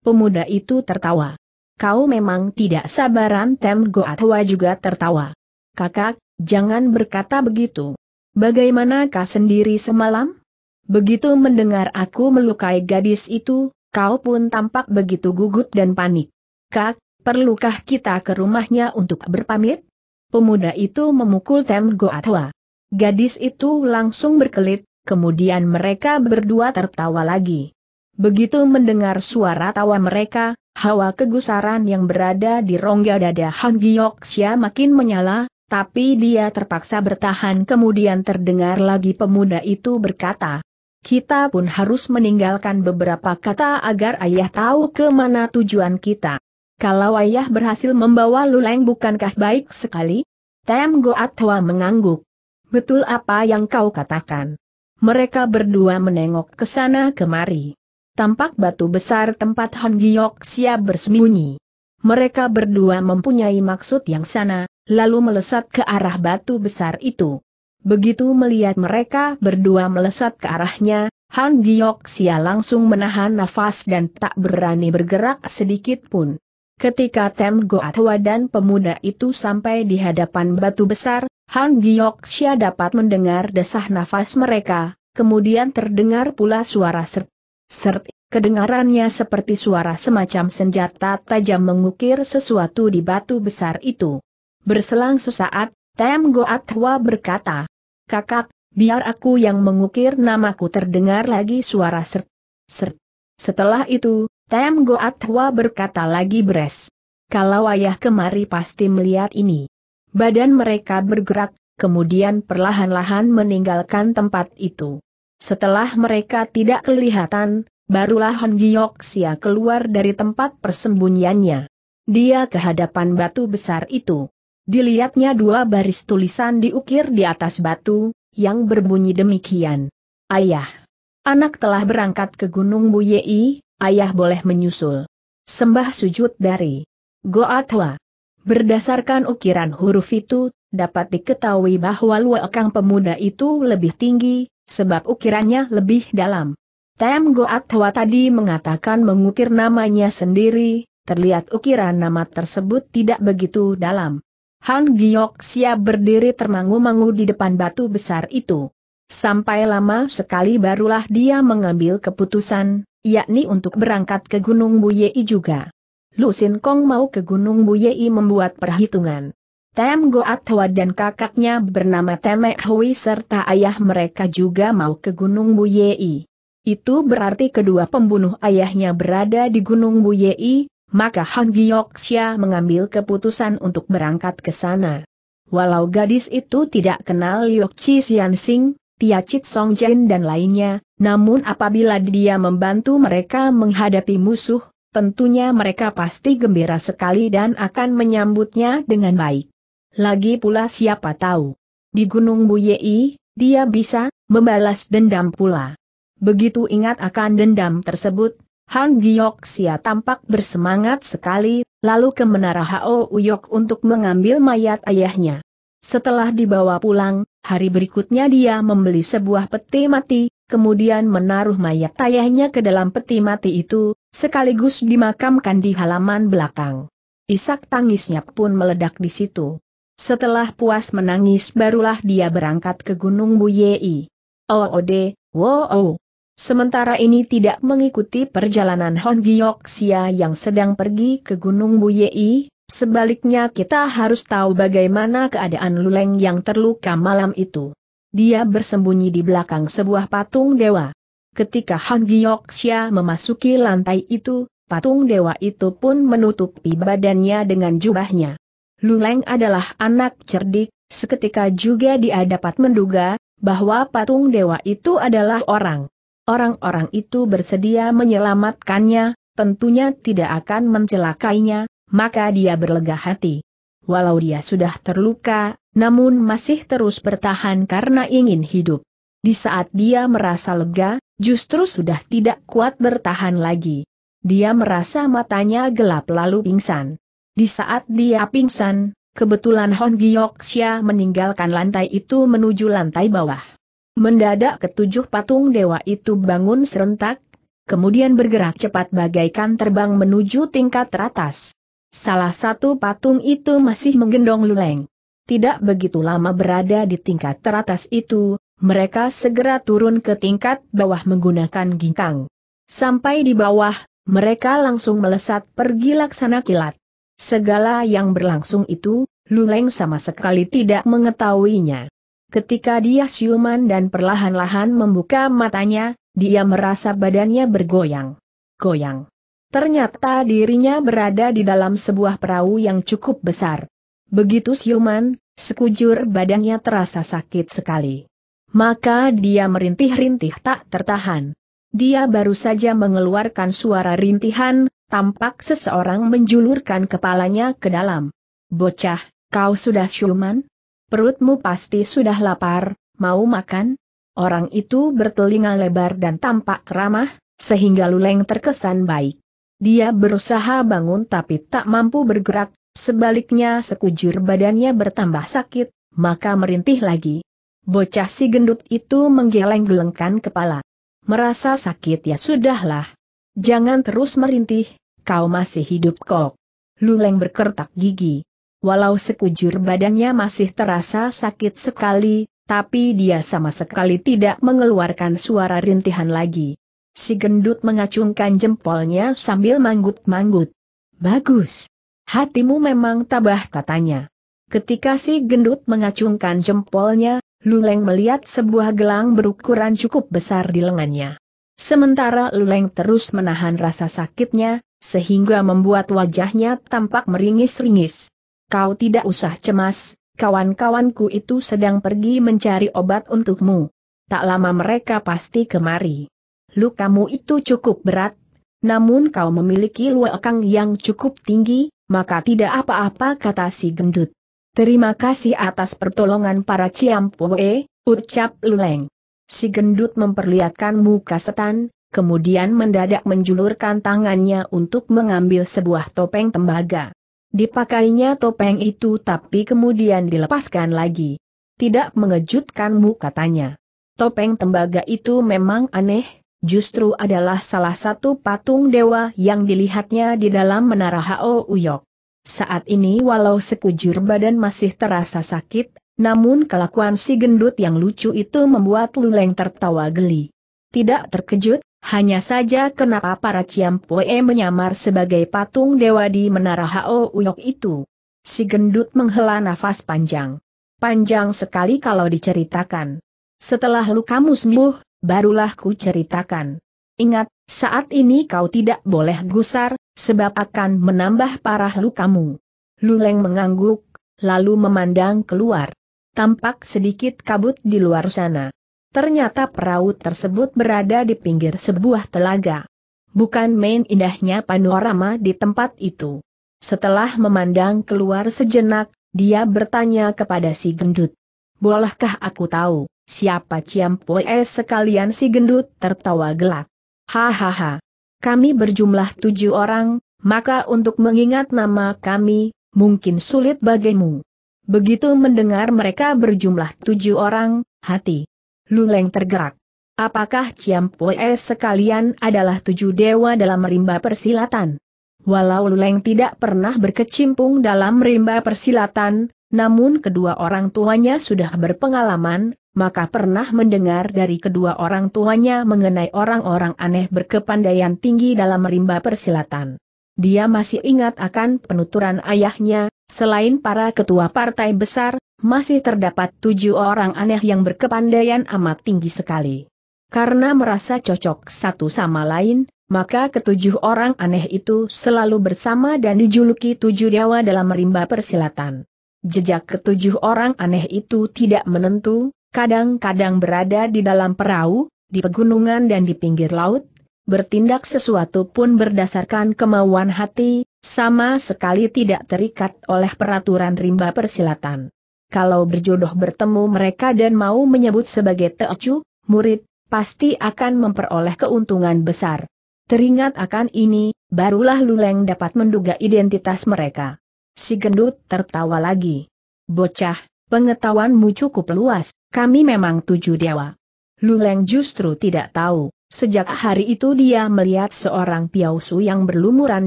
Pemuda itu tertawa. Kau memang tidak sabaran Tem Goatwa juga tertawa. Kakak, jangan berkata begitu. Bagaimanakah sendiri semalam? Begitu mendengar aku melukai gadis itu, kau pun tampak begitu gugup dan panik. Kak, perlukah kita ke rumahnya untuk berpamit? Pemuda itu memukul Tem Goatwa. Gadis itu langsung berkelit, kemudian mereka berdua tertawa lagi. Begitu mendengar suara tawa mereka, hawa kegusaran yang berada di rongga dada Han Giyok makin menyala, tapi dia terpaksa bertahan kemudian terdengar lagi pemuda itu berkata, kita pun harus meninggalkan beberapa kata agar ayah tahu ke mana tujuan kita. Kalau ayah berhasil membawa Luleng bukankah baik sekali? Tem Goat mengangguk. Betul apa yang kau katakan. Mereka berdua menengok ke sana kemari. Tampak batu besar tempat Han Giok siap bersembunyi. Mereka berdua mempunyai maksud yang sana, lalu melesat ke arah batu besar itu. Begitu melihat mereka berdua melesat ke arahnya, Han Xia langsung menahan nafas dan tak berani bergerak sedikit pun. Ketika Tem Goatwa dan pemuda itu sampai di hadapan batu besar, Han Xia dapat mendengar desah nafas mereka, kemudian terdengar pula suara sert. Sert, kedengarannya seperti suara semacam senjata tajam mengukir sesuatu di batu besar itu. Berselang sesaat, Tem Hua berkata, Kakak, biar aku yang mengukir namaku terdengar lagi suara ser. ser. Setelah itu, Tem Hua berkata lagi beres. Kalau ayah kemari pasti melihat ini. Badan mereka bergerak, kemudian perlahan-lahan meninggalkan tempat itu. Setelah mereka tidak kelihatan, barulah Han Gioksia keluar dari tempat persembunyiannya. Dia ke hadapan batu besar itu. Dilihatnya dua baris tulisan diukir di atas batu, yang berbunyi demikian. Ayah. Anak telah berangkat ke Gunung Buyei, ayah boleh menyusul. Sembah sujud dari Goatwa. Berdasarkan ukiran huruf itu, dapat diketahui bahwa luakang pemuda itu lebih tinggi, sebab ukirannya lebih dalam. Tem Goatwa tadi mengatakan mengukir namanya sendiri, terlihat ukiran nama tersebut tidak begitu dalam. Han Giok Sia berdiri termangu-mangu di depan batu besar itu. Sampai lama sekali barulah dia mengambil keputusan, yakni untuk berangkat ke Gunung Buyei juga. Lu Sin Kong mau ke Gunung Buyei membuat perhitungan. Tem Goat Hwa dan kakaknya bernama Temek Hui serta ayah mereka juga mau ke Gunung Buyei. Itu berarti kedua pembunuh ayahnya berada di Gunung Buyei, maka Han Gyoksya mengambil keputusan untuk berangkat ke sana. Walau gadis itu tidak kenal Yok Chi Sian Sing, Tia Chit Song Jin dan lainnya, namun apabila dia membantu mereka menghadapi musuh, tentunya mereka pasti gembira sekali dan akan menyambutnya dengan baik. Lagi pula siapa tahu. Di Gunung Buyei, dia bisa membalas dendam pula. Begitu ingat akan dendam tersebut, Han Gioksia tampak bersemangat sekali, lalu ke menara Hao Uyok untuk mengambil mayat ayahnya. Setelah dibawa pulang, hari berikutnya dia membeli sebuah peti mati, kemudian menaruh mayat ayahnya ke dalam peti mati itu, sekaligus dimakamkan di halaman belakang. Isak tangisnya pun meledak di situ. Setelah puas menangis barulah dia berangkat ke Gunung Buyei. Oode, oh, wow, oh. Sementara ini tidak mengikuti perjalanan Hon Xia yang sedang pergi ke Gunung Buyei, sebaliknya kita harus tahu bagaimana keadaan Luleng yang terluka malam itu. Dia bersembunyi di belakang sebuah patung dewa. Ketika Han Xia memasuki lantai itu, patung dewa itu pun menutupi badannya dengan jubahnya. Luleng adalah anak cerdik, seketika juga dia dapat menduga, bahwa patung dewa itu adalah orang orang-orang itu bersedia menyelamatkannya, tentunya tidak akan mencelakainya, maka dia berlega hati. Walau dia sudah terluka, namun masih terus bertahan karena ingin hidup. Di saat dia merasa lega, justru sudah tidak kuat bertahan lagi. Dia merasa matanya gelap lalu pingsan. Di saat dia pingsan, kebetulan Hon Xia meninggalkan lantai itu menuju lantai bawah. Mendadak ketujuh patung dewa itu bangun serentak, kemudian bergerak cepat bagaikan terbang menuju tingkat teratas. Salah satu patung itu masih menggendong luleng. Tidak begitu lama berada di tingkat teratas itu, mereka segera turun ke tingkat bawah menggunakan ginkang. Sampai di bawah, mereka langsung melesat pergi laksana kilat. Segala yang berlangsung itu, Luleng sama sekali tidak mengetahuinya. Ketika dia siuman dan perlahan-lahan membuka matanya, dia merasa badannya bergoyang. Goyang. Ternyata dirinya berada di dalam sebuah perahu yang cukup besar. Begitu siuman, sekujur badannya terasa sakit sekali. Maka dia merintih-rintih tak tertahan. Dia baru saja mengeluarkan suara rintihan, tampak seseorang menjulurkan kepalanya ke dalam. Bocah, kau sudah siuman? perutmu pasti sudah lapar, mau makan? Orang itu bertelinga lebar dan tampak ramah, sehingga Luleng terkesan baik. Dia berusaha bangun tapi tak mampu bergerak, sebaliknya sekujur badannya bertambah sakit, maka merintih lagi. Bocah si gendut itu menggeleng-gelengkan kepala. Merasa sakit ya sudahlah. Jangan terus merintih, kau masih hidup kok. Luleng berkertak gigi. Walau sekujur badannya masih terasa sakit sekali, tapi dia sama sekali tidak mengeluarkan suara rintihan lagi. Si gendut mengacungkan jempolnya sambil manggut-manggut. Bagus. Hatimu memang tabah katanya. Ketika si gendut mengacungkan jempolnya, Luleng melihat sebuah gelang berukuran cukup besar di lengannya. Sementara Luleng terus menahan rasa sakitnya, sehingga membuat wajahnya tampak meringis-ringis. Kau tidak usah cemas, kawan-kawanku itu sedang pergi mencari obat untukmu. Tak lama mereka pasti kemari. Lukamu itu cukup berat, namun kau memiliki luakang yang cukup tinggi, maka tidak apa-apa kata si gendut. Terima kasih atas pertolongan para Ciampoe, ucap Luleng. Si gendut memperlihatkan muka setan, kemudian mendadak menjulurkan tangannya untuk mengambil sebuah topeng tembaga. Dipakainya topeng itu tapi kemudian dilepaskan lagi. Tidak mengejutkanmu katanya. Topeng tembaga itu memang aneh, justru adalah salah satu patung dewa yang dilihatnya di dalam menara Hao Uyok. Saat ini walau sekujur badan masih terasa sakit, namun kelakuan si gendut yang lucu itu membuat Luleng tertawa geli. Tidak terkejut, hanya saja kenapa para Ciampue menyamar sebagai patung dewa di menara Hao Uyok itu? Si gendut menghela nafas panjang. Panjang sekali kalau diceritakan. Setelah lukamu sembuh, barulah ku ceritakan. Ingat, saat ini kau tidak boleh gusar, sebab akan menambah parah lukamu. Luleng mengangguk, lalu memandang keluar. Tampak sedikit kabut di luar sana. Ternyata perahu tersebut berada di pinggir sebuah telaga. Bukan main indahnya panorama di tempat itu. Setelah memandang keluar sejenak, dia bertanya kepada si gendut. Bolehkah aku tahu, siapa Ciampoe sekalian si gendut tertawa gelak. Hahaha. Kami berjumlah tujuh orang, maka untuk mengingat nama kami, mungkin sulit bagimu. Begitu mendengar mereka berjumlah tujuh orang, hati Luleng tergerak. Apakah Ciam Poe sekalian adalah tujuh dewa dalam rimba persilatan? Walau Luleng tidak pernah berkecimpung dalam rimba persilatan, namun kedua orang tuanya sudah berpengalaman, maka pernah mendengar dari kedua orang tuanya mengenai orang-orang aneh berkepandaian tinggi dalam rimba persilatan. Dia masih ingat akan penuturan ayahnya, Selain para ketua partai besar, masih terdapat tujuh orang aneh yang berkepandaian amat tinggi sekali. Karena merasa cocok satu sama lain, maka ketujuh orang aneh itu selalu bersama dan dijuluki tujuh dewa dalam merimba persilatan. Jejak ketujuh orang aneh itu tidak menentu, kadang-kadang berada di dalam perahu, di pegunungan dan di pinggir laut, bertindak sesuatu pun berdasarkan kemauan hati, sama sekali tidak terikat oleh peraturan rimba persilatan. Kalau berjodoh bertemu mereka dan mau menyebut sebagai teocu, murid, pasti akan memperoleh keuntungan besar. Teringat akan ini, barulah Luleng dapat menduga identitas mereka. Si gendut tertawa lagi. Bocah, pengetahuanmu cukup luas, kami memang tujuh dewa. Luleng justru tidak tahu. Sejak hari itu dia melihat seorang piausu yang berlumuran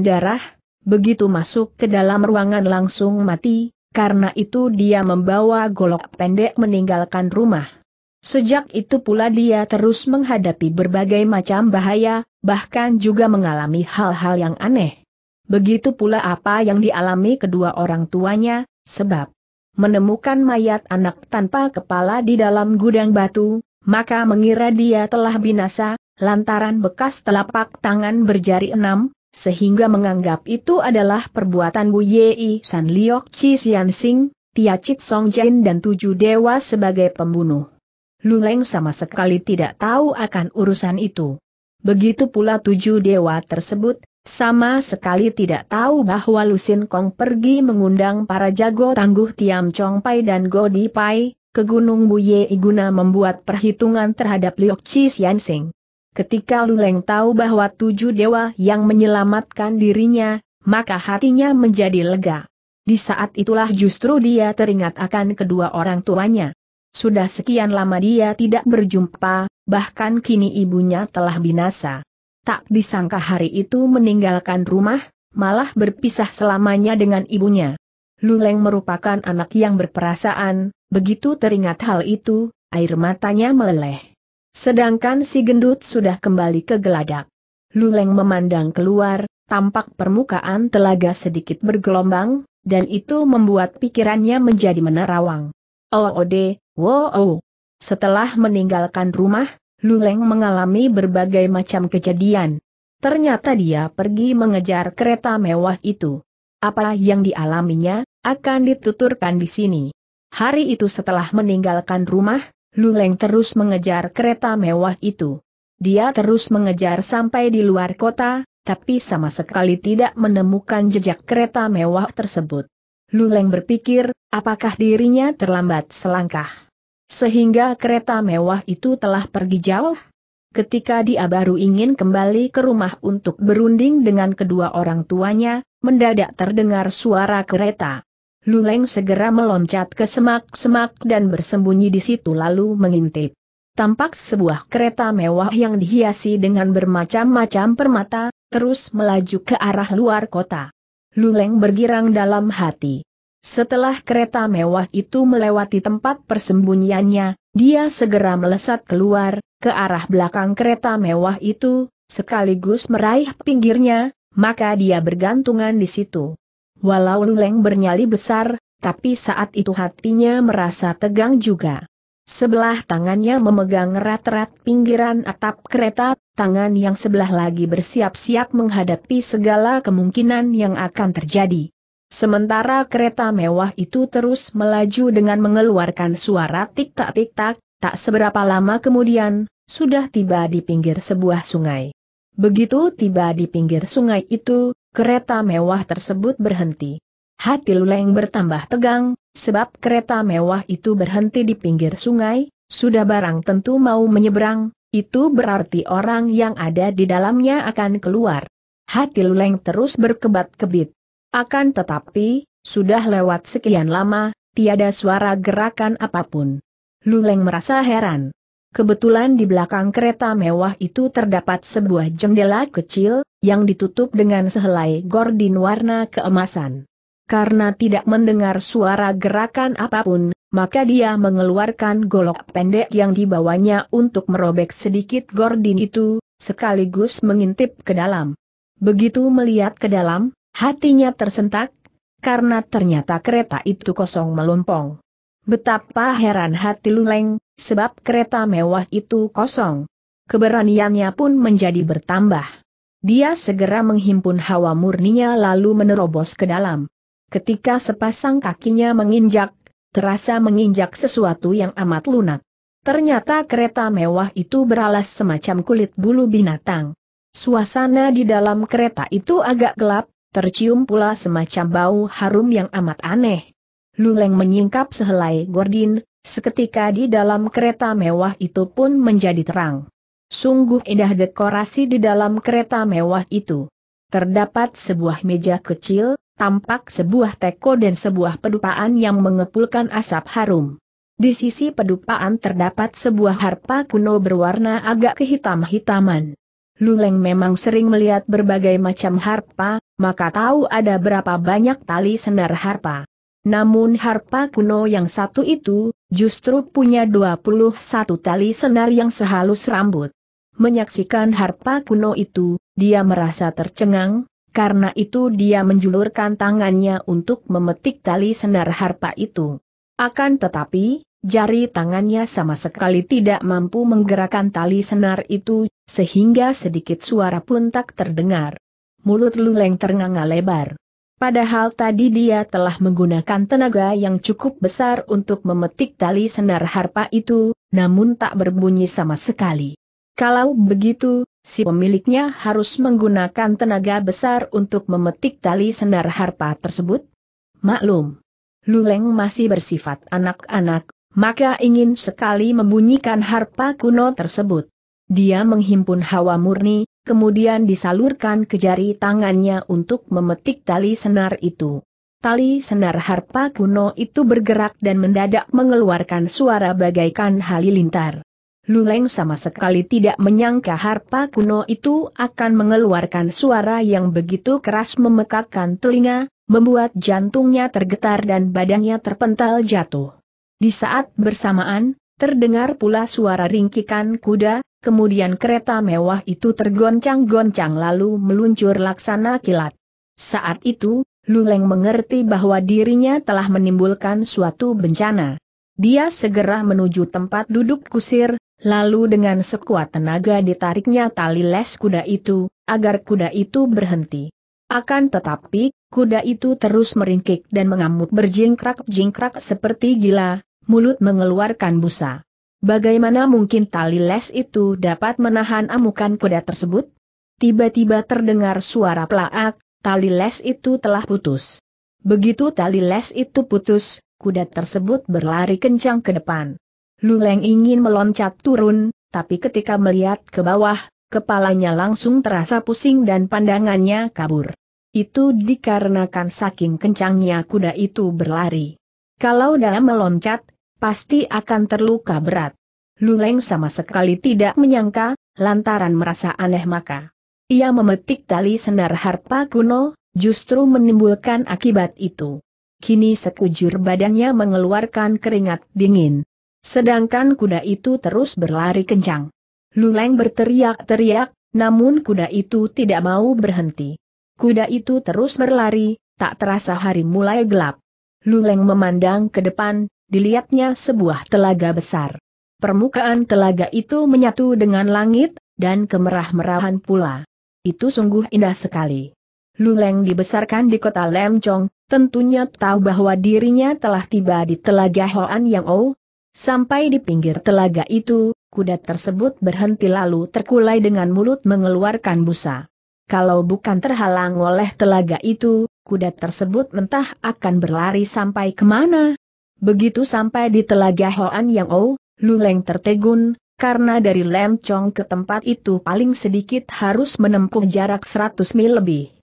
darah, begitu masuk ke dalam ruangan langsung mati, karena itu dia membawa golok pendek meninggalkan rumah. Sejak itu pula dia terus menghadapi berbagai macam bahaya, bahkan juga mengalami hal-hal yang aneh. Begitu pula apa yang dialami kedua orang tuanya, sebab menemukan mayat anak tanpa kepala di dalam gudang batu, maka mengira dia telah binasa, lantaran bekas telapak tangan berjari enam, sehingga menganggap itu adalah perbuatan Bu Yei San Liok Chi Sian Sing, Tia Chit Song Jin dan tujuh dewa sebagai pembunuh. Luleng sama sekali tidak tahu akan urusan itu. Begitu pula tujuh dewa tersebut, sama sekali tidak tahu bahwa Lusin Kong pergi mengundang para jago tangguh Tiam Chong Pai dan Godi Pai, ke Gunung Buye guna membuat perhitungan terhadap Liok Chi Sian Sing. Ketika Luleng tahu bahwa tujuh dewa yang menyelamatkan dirinya, maka hatinya menjadi lega. Di saat itulah justru dia teringat akan kedua orang tuanya. Sudah sekian lama dia tidak berjumpa, bahkan kini ibunya telah binasa. Tak disangka hari itu meninggalkan rumah, malah berpisah selamanya dengan ibunya. Luleng merupakan anak yang berperasaan, begitu teringat hal itu, air matanya meleleh. Sedangkan si gendut sudah kembali ke geladak. Luleng memandang keluar, tampak permukaan telaga sedikit bergelombang, dan itu membuat pikirannya menjadi menerawang. ode, oh, oh, wow. Oh. Setelah meninggalkan rumah, Luleng mengalami berbagai macam kejadian. Ternyata dia pergi mengejar kereta mewah itu. Apa yang dialaminya, akan dituturkan di sini. Hari itu setelah meninggalkan rumah, Luleng terus mengejar kereta mewah itu. Dia terus mengejar sampai di luar kota, tapi sama sekali tidak menemukan jejak kereta mewah tersebut. Luleng berpikir, apakah dirinya terlambat selangkah? Sehingga kereta mewah itu telah pergi jauh? Ketika dia baru ingin kembali ke rumah untuk berunding dengan kedua orang tuanya, mendadak terdengar suara kereta. Luleng segera meloncat ke semak-semak dan bersembunyi di situ lalu mengintip. Tampak sebuah kereta mewah yang dihiasi dengan bermacam-macam permata, terus melaju ke arah luar kota. Luleng bergirang dalam hati. Setelah kereta mewah itu melewati tempat persembunyiannya, dia segera melesat keluar, ke arah belakang kereta mewah itu, sekaligus meraih pinggirnya, maka dia bergantungan di situ. Walau Luleng bernyali besar, tapi saat itu hatinya merasa tegang juga. Sebelah tangannya memegang erat-erat pinggiran atap kereta, tangan yang sebelah lagi bersiap-siap menghadapi segala kemungkinan yang akan terjadi. Sementara kereta mewah itu terus melaju dengan mengeluarkan suara tik-tak-tik-tak, tak seberapa lama kemudian, sudah tiba di pinggir sebuah sungai. Begitu tiba di pinggir sungai itu, kereta mewah tersebut berhenti. Hati Luleng bertambah tegang, sebab kereta mewah itu berhenti di pinggir sungai, sudah barang tentu mau menyeberang, itu berarti orang yang ada di dalamnya akan keluar. Hati Luleng terus berkebat-kebit. Akan tetapi, sudah lewat sekian lama, tiada suara gerakan apapun. Luleng merasa heran. Kebetulan di belakang kereta mewah itu terdapat sebuah jendela kecil, yang ditutup dengan sehelai gordin warna keemasan. Karena tidak mendengar suara gerakan apapun, maka dia mengeluarkan golok pendek yang dibawanya untuk merobek sedikit gordin itu, sekaligus mengintip ke dalam. Begitu melihat ke dalam, hatinya tersentak, karena ternyata kereta itu kosong melompong. Betapa heran hati Luleng, sebab kereta mewah itu kosong. Keberaniannya pun menjadi bertambah. Dia segera menghimpun hawa murninya lalu menerobos ke dalam. Ketika sepasang kakinya menginjak, terasa menginjak sesuatu yang amat lunak. Ternyata kereta mewah itu beralas semacam kulit bulu binatang. Suasana di dalam kereta itu agak gelap, tercium pula semacam bau harum yang amat aneh. Luleng menyingkap sehelai gordin, seketika di dalam kereta mewah itu pun menjadi terang. Sungguh indah dekorasi di dalam kereta mewah itu. Terdapat sebuah meja kecil, tampak sebuah teko dan sebuah pedupaan yang mengepulkan asap harum. Di sisi pedupaan terdapat sebuah harpa kuno berwarna agak kehitam-hitaman. Luleng memang sering melihat berbagai macam harpa, maka tahu ada berapa banyak tali senar harpa. Namun harpa kuno yang satu itu, justru punya 21 tali senar yang sehalus rambut. Menyaksikan harpa kuno itu, dia merasa tercengang, karena itu dia menjulurkan tangannya untuk memetik tali senar harpa itu. Akan tetapi, jari tangannya sama sekali tidak mampu menggerakkan tali senar itu, sehingga sedikit suara pun tak terdengar. Mulut Luleng ternganga lebar. Padahal tadi dia telah menggunakan tenaga yang cukup besar untuk memetik tali senar harpa itu, namun tak berbunyi sama sekali. Kalau begitu, si pemiliknya harus menggunakan tenaga besar untuk memetik tali senar harpa tersebut? Maklum, Luleng masih bersifat anak-anak, maka ingin sekali membunyikan harpa kuno tersebut. Dia menghimpun hawa murni, kemudian disalurkan ke jari tangannya untuk memetik tali senar itu. Tali senar harpa kuno itu bergerak dan mendadak mengeluarkan suara bagaikan halilintar. Luleng sama sekali tidak menyangka harpa kuno itu akan mengeluarkan suara yang begitu keras memekakkan telinga, membuat jantungnya tergetar dan badannya terpental jatuh. Di saat bersamaan, Terdengar pula suara ringkikan kuda, kemudian kereta mewah itu tergoncang-goncang lalu meluncur laksana kilat. Saat itu, Luleng mengerti bahwa dirinya telah menimbulkan suatu bencana. Dia segera menuju tempat duduk kusir, lalu dengan sekuat tenaga ditariknya tali les kuda itu, agar kuda itu berhenti. Akan tetapi, kuda itu terus meringkik dan mengamuk berjingkrak-jingkrak seperti gila, mulut mengeluarkan busa. Bagaimana mungkin tali les itu dapat menahan amukan kuda tersebut? Tiba-tiba terdengar suara pelaak, tali les itu telah putus. Begitu tali les itu putus, kuda tersebut berlari kencang ke depan. Luleng ingin meloncat turun, tapi ketika melihat ke bawah, kepalanya langsung terasa pusing dan pandangannya kabur. Itu dikarenakan saking kencangnya kuda itu berlari. Kalau dia meloncat, pasti akan terluka berat. Luleng sama sekali tidak menyangka, lantaran merasa aneh maka. Ia memetik tali senar harpa kuno, justru menimbulkan akibat itu. Kini sekujur badannya mengeluarkan keringat dingin. Sedangkan kuda itu terus berlari kencang. Luleng berteriak-teriak, namun kuda itu tidak mau berhenti. Kuda itu terus berlari, tak terasa hari mulai gelap. Luleng memandang ke depan, dilihatnya sebuah telaga besar. Permukaan telaga itu menyatu dengan langit, dan kemerah-merahan pula. Itu sungguh indah sekali. Luleng dibesarkan di kota Lemcong, tentunya tahu bahwa dirinya telah tiba di telaga Hoan Yang O. Sampai di pinggir telaga itu, kuda tersebut berhenti lalu terkulai dengan mulut mengeluarkan busa. Kalau bukan terhalang oleh telaga itu, kuda tersebut mentah akan berlari sampai kemana, Begitu sampai di telaga Hoan Yang O, Luleng tertegun, karena dari Lem Chong ke tempat itu paling sedikit harus menempuh jarak 100 mil lebih.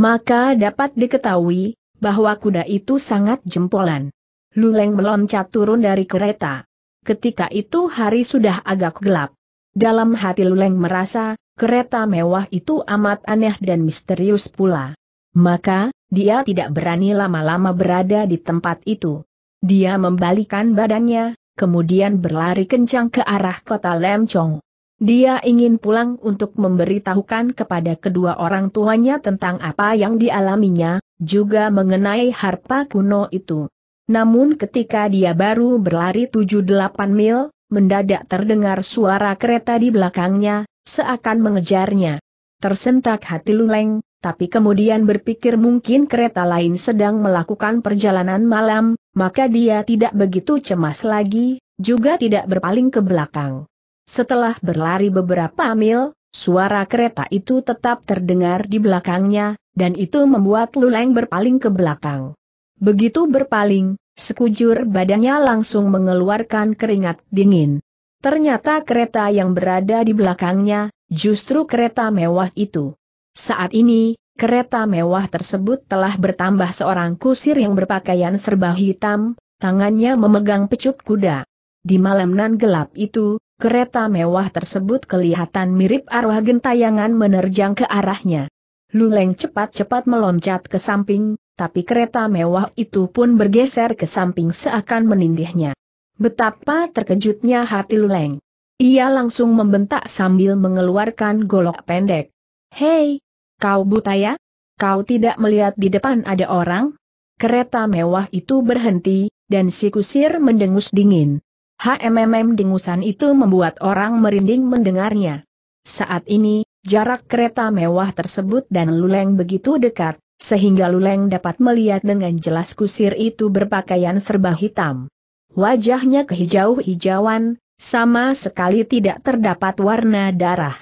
Maka dapat diketahui, bahwa kuda itu sangat jempolan. Luleng meloncat turun dari kereta. Ketika itu hari sudah agak gelap. Dalam hati Luleng merasa, kereta mewah itu amat aneh dan misterius pula. Maka, dia tidak berani lama-lama berada di tempat itu. Dia membalikan badannya, kemudian berlari kencang ke arah kota Lemchong. Dia ingin pulang untuk memberitahukan kepada kedua orang tuanya tentang apa yang dialaminya, juga mengenai harpa kuno itu. Namun ketika dia baru berlari 7-8 mil, mendadak terdengar suara kereta di belakangnya, seakan mengejarnya. Tersentak hati Luleng, tapi kemudian berpikir mungkin kereta lain sedang melakukan perjalanan malam, maka dia tidak begitu cemas lagi, juga tidak berpaling ke belakang. Setelah berlari beberapa mil, suara kereta itu tetap terdengar di belakangnya, dan itu membuat Luleng berpaling ke belakang. Begitu berpaling, sekujur badannya langsung mengeluarkan keringat dingin. Ternyata kereta yang berada di belakangnya, justru kereta mewah itu. Saat ini, Kereta mewah tersebut telah bertambah seorang kusir yang berpakaian serba hitam, tangannya memegang pecut kuda. Di malam nan gelap itu, kereta mewah tersebut kelihatan mirip arwah gentayangan menerjang ke arahnya. Luleng cepat-cepat meloncat ke samping, tapi kereta mewah itu pun bergeser ke samping seakan menindihnya. Betapa terkejutnya hati Luleng. Ia langsung membentak sambil mengeluarkan golok pendek. Hei, Kau buta ya? Kau tidak melihat di depan ada orang? Kereta mewah itu berhenti, dan si kusir mendengus dingin. HMMM dengusan itu membuat orang merinding mendengarnya. Saat ini, jarak kereta mewah tersebut dan Luleng begitu dekat, sehingga Luleng dapat melihat dengan jelas kusir itu berpakaian serba hitam. Wajahnya kehijau-hijauan, sama sekali tidak terdapat warna darah.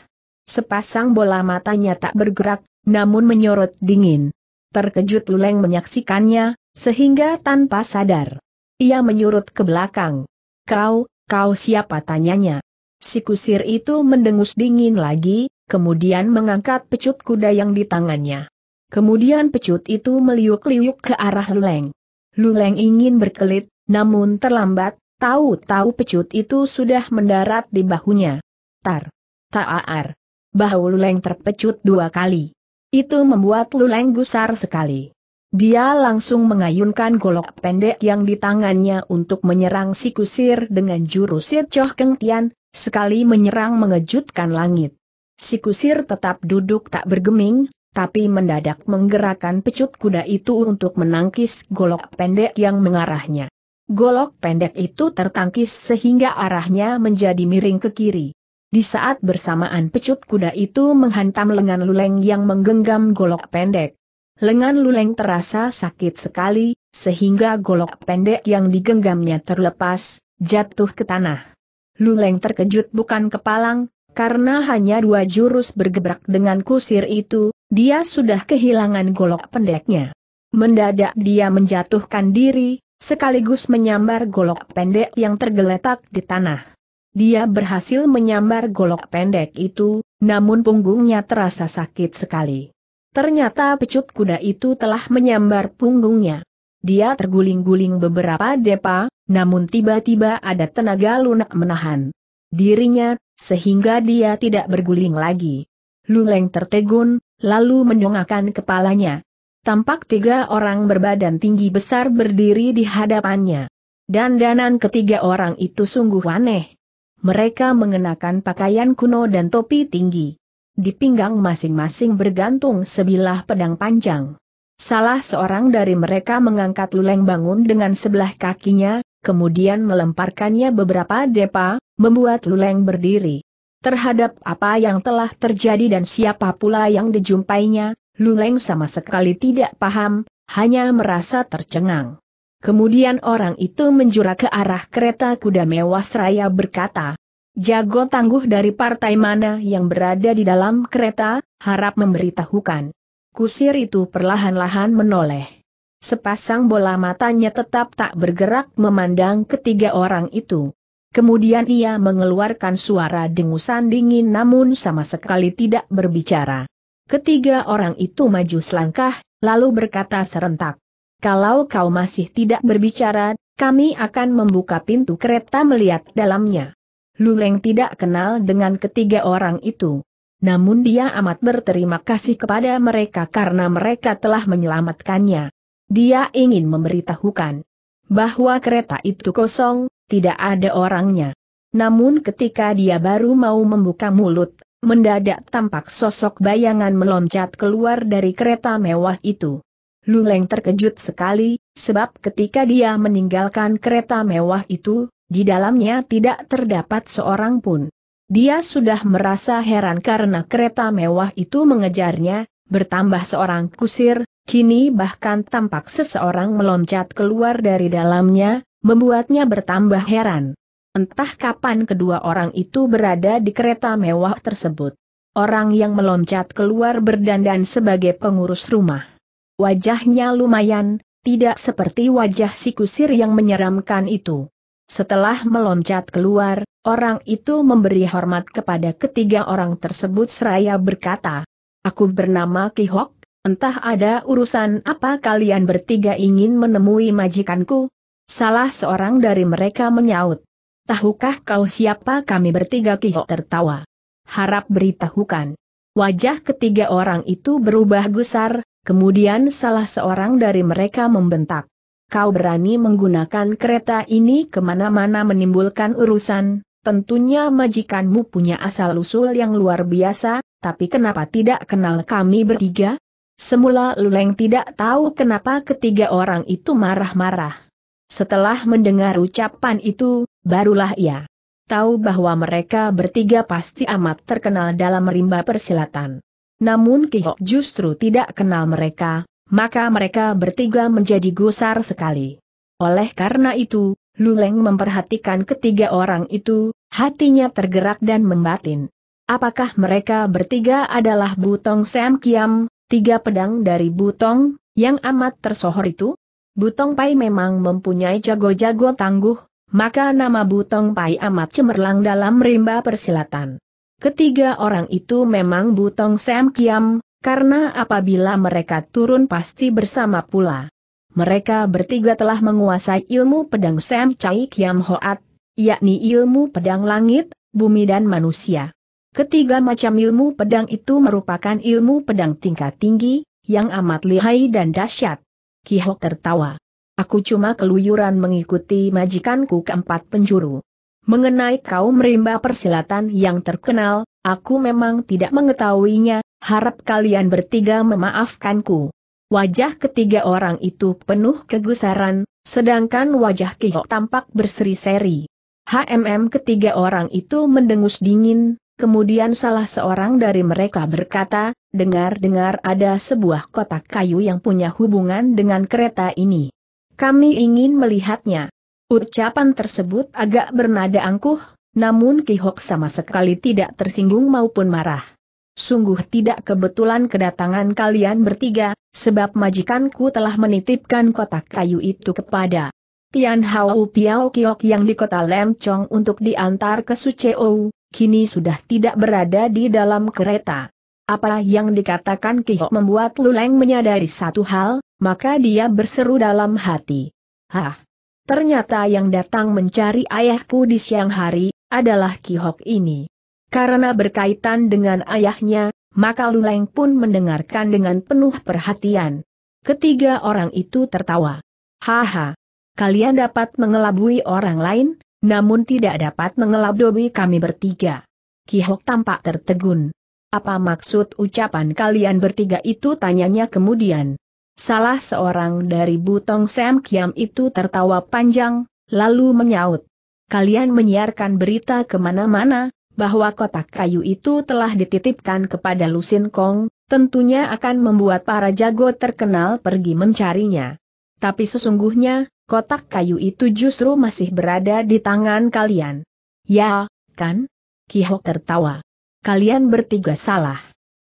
Sepasang bola matanya tak bergerak, namun menyorot dingin. Terkejut Luleng menyaksikannya, sehingga tanpa sadar. Ia menyurut ke belakang. Kau, kau siapa tanyanya? Si kusir itu mendengus dingin lagi, kemudian mengangkat pecut kuda yang di tangannya. Kemudian pecut itu meliuk-liuk ke arah Luleng. Luleng ingin berkelit, namun terlambat, tahu-tahu pecut itu sudah mendarat di bahunya. Tar. Taar bahu Luleng terpecut dua kali. Itu membuat Luleng gusar sekali. Dia langsung mengayunkan golok pendek yang di tangannya untuk menyerang si kusir dengan jurus Coh Keng Tian, sekali menyerang mengejutkan langit. Si kusir tetap duduk tak bergeming, tapi mendadak menggerakkan pecut kuda itu untuk menangkis golok pendek yang mengarahnya. Golok pendek itu tertangkis sehingga arahnya menjadi miring ke kiri. Di saat bersamaan pecut kuda itu menghantam lengan luleng yang menggenggam golok pendek. Lengan luleng terasa sakit sekali, sehingga golok pendek yang digenggamnya terlepas, jatuh ke tanah. Luleng terkejut bukan kepalang, karena hanya dua jurus bergebrak dengan kusir itu, dia sudah kehilangan golok pendeknya. Mendadak dia menjatuhkan diri, sekaligus menyambar golok pendek yang tergeletak di tanah. Dia berhasil menyambar golok pendek itu, namun punggungnya terasa sakit sekali. Ternyata pecut kuda itu telah menyambar punggungnya. Dia terguling-guling beberapa depa, namun tiba-tiba ada tenaga lunak menahan dirinya, sehingga dia tidak berguling lagi. Luleng tertegun, lalu menyongakkan kepalanya. Tampak tiga orang berbadan tinggi besar berdiri di hadapannya. dan Dandanan ketiga orang itu sungguh aneh. Mereka mengenakan pakaian kuno dan topi tinggi. Di pinggang masing-masing bergantung sebilah pedang panjang. Salah seorang dari mereka mengangkat luleng bangun dengan sebelah kakinya, kemudian melemparkannya beberapa depa, membuat luleng berdiri. Terhadap apa yang telah terjadi dan siapa pula yang dijumpainya, Luleng sama sekali tidak paham, hanya merasa tercengang. Kemudian orang itu menjura ke arah kereta kuda mewah seraya berkata, Jago tangguh dari partai mana yang berada di dalam kereta, harap memberitahukan. Kusir itu perlahan-lahan menoleh. Sepasang bola matanya tetap tak bergerak memandang ketiga orang itu. Kemudian ia mengeluarkan suara dengusan dingin namun sama sekali tidak berbicara. Ketiga orang itu maju selangkah, lalu berkata serentak. Kalau kau masih tidak berbicara, kami akan membuka pintu kereta melihat dalamnya. Luleng tidak kenal dengan ketiga orang itu. Namun dia amat berterima kasih kepada mereka karena mereka telah menyelamatkannya. Dia ingin memberitahukan bahwa kereta itu kosong, tidak ada orangnya. Namun ketika dia baru mau membuka mulut, mendadak tampak sosok bayangan meloncat keluar dari kereta mewah itu. Luleng terkejut sekali, sebab ketika dia meninggalkan kereta mewah itu, di dalamnya tidak terdapat seorang pun. Dia sudah merasa heran karena kereta mewah itu mengejarnya, bertambah seorang kusir, kini bahkan tampak seseorang meloncat keluar dari dalamnya, membuatnya bertambah heran. Entah kapan kedua orang itu berada di kereta mewah tersebut. Orang yang meloncat keluar berdandan sebagai pengurus rumah. Wajahnya lumayan, tidak seperti wajah si kusir yang menyeramkan itu. Setelah meloncat keluar, orang itu memberi hormat kepada ketiga orang tersebut seraya berkata, Aku bernama Kihok, entah ada urusan apa kalian bertiga ingin menemui majikanku? Salah seorang dari mereka menyaut. Tahukah kau siapa kami bertiga Kihok tertawa? Harap beritahukan. Wajah ketiga orang itu berubah gusar, Kemudian salah seorang dari mereka membentak. Kau berani menggunakan kereta ini kemana-mana menimbulkan urusan, tentunya majikanmu punya asal-usul yang luar biasa, tapi kenapa tidak kenal kami bertiga? Semula Luleng tidak tahu kenapa ketiga orang itu marah-marah. Setelah mendengar ucapan itu, barulah ia tahu bahwa mereka bertiga pasti amat terkenal dalam rimba persilatan namun Kihok justru tidak kenal mereka, maka mereka bertiga menjadi gusar sekali. Oleh karena itu, Luleng memperhatikan ketiga orang itu, hatinya tergerak dan membatin. Apakah mereka bertiga adalah Butong Sam Kiam, tiga pedang dari Butong, yang amat tersohor itu? Butong Pai memang mempunyai jago-jago tangguh, maka nama Butong Pai amat cemerlang dalam rimba persilatan. Ketiga orang itu memang butong Sam Kiam, karena apabila mereka turun pasti bersama pula. Mereka bertiga telah menguasai ilmu pedang Sam Chai Kiam Hoat, yakni ilmu pedang langit, bumi dan manusia. Ketiga macam ilmu pedang itu merupakan ilmu pedang tingkat tinggi, yang amat lihai dan dahsyat. Kihok tertawa. Aku cuma keluyuran mengikuti majikanku keempat penjuru. Mengenai kaum rimba persilatan yang terkenal, aku memang tidak mengetahuinya, harap kalian bertiga memaafkanku. Wajah ketiga orang itu penuh kegusaran, sedangkan wajah Kiho tampak berseri-seri. HMM ketiga orang itu mendengus dingin, kemudian salah seorang dari mereka berkata, dengar-dengar ada sebuah kotak kayu yang punya hubungan dengan kereta ini. Kami ingin melihatnya. Ucapan tersebut agak bernada angkuh, namun Ki sama sekali tidak tersinggung maupun marah. Sungguh tidak kebetulan kedatangan kalian bertiga, sebab majikanku telah menitipkan kotak kayu itu kepada Tian Hao Piao Kiok yang di kota Lem untuk diantar ke Su Cheou, kini sudah tidak berada di dalam kereta. Apa yang dikatakan Kihok membuat Luleng menyadari satu hal, maka dia berseru dalam hati. Hah, Ternyata yang datang mencari ayahku di siang hari, adalah Kihok ini. Karena berkaitan dengan ayahnya, maka Luleng pun mendengarkan dengan penuh perhatian. Ketiga orang itu tertawa. Haha, kalian dapat mengelabui orang lain, namun tidak dapat mengelabui kami bertiga. Kihok tampak tertegun. Apa maksud ucapan kalian bertiga itu tanyanya kemudian. Salah seorang dari Butong Sam Kiam itu tertawa panjang, lalu menyaut. Kalian menyiarkan berita kemana-mana, bahwa kotak kayu itu telah dititipkan kepada Lusin Kong, tentunya akan membuat para jago terkenal pergi mencarinya. Tapi sesungguhnya, kotak kayu itu justru masih berada di tangan kalian. Ya, kan? Kihok tertawa. Kalian bertiga salah.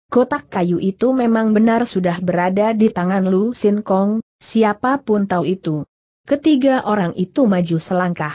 Kotak kayu itu memang benar sudah berada di tangan Lu Sin Kong, siapapun tahu itu. Ketiga orang itu maju selangkah.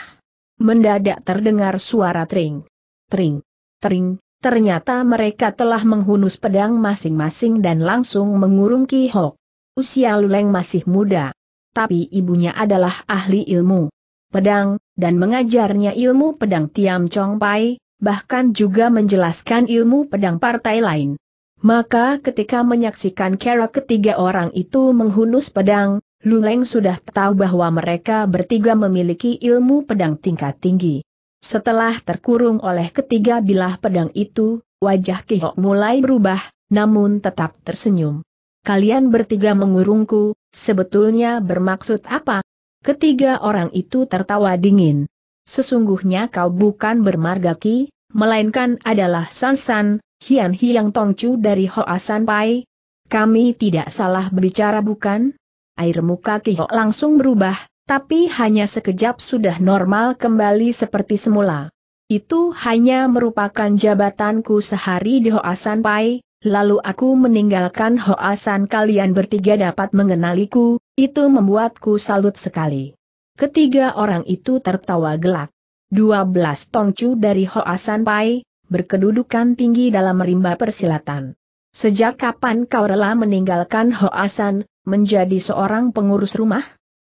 Mendadak terdengar suara tring. Tring. Tring. Ternyata mereka telah menghunus pedang masing-masing dan langsung mengurung Ki Hok. Usia Lu Leng masih muda. Tapi ibunya adalah ahli ilmu pedang, dan mengajarnya ilmu pedang Tiam Chong Pai, bahkan juga menjelaskan ilmu pedang partai lain. Maka ketika menyaksikan kera ketiga orang itu menghunus pedang, Luleng sudah tahu bahwa mereka bertiga memiliki ilmu pedang tingkat tinggi. Setelah terkurung oleh ketiga bilah pedang itu, wajah Kihok mulai berubah, namun tetap tersenyum. Kalian bertiga mengurungku, sebetulnya bermaksud apa? Ketiga orang itu tertawa dingin. Sesungguhnya kau bukan bermargaki, melainkan adalah Sansan, Hian Hiang Tongcu dari Hoasan Pai? Kami tidak salah berbicara bukan? Air muka Kihok langsung berubah, tapi hanya sekejap sudah normal kembali seperti semula. Itu hanya merupakan jabatanku sehari di Hoasan Pai, lalu aku meninggalkan Hoasan. kalian bertiga dapat mengenaliku, itu membuatku salut sekali. Ketiga orang itu tertawa gelak. 12 tongcu dari Hoasan Pai, berkedudukan tinggi dalam rimba persilatan. Sejak kapan kau rela meninggalkan Hoasan, menjadi seorang pengurus rumah?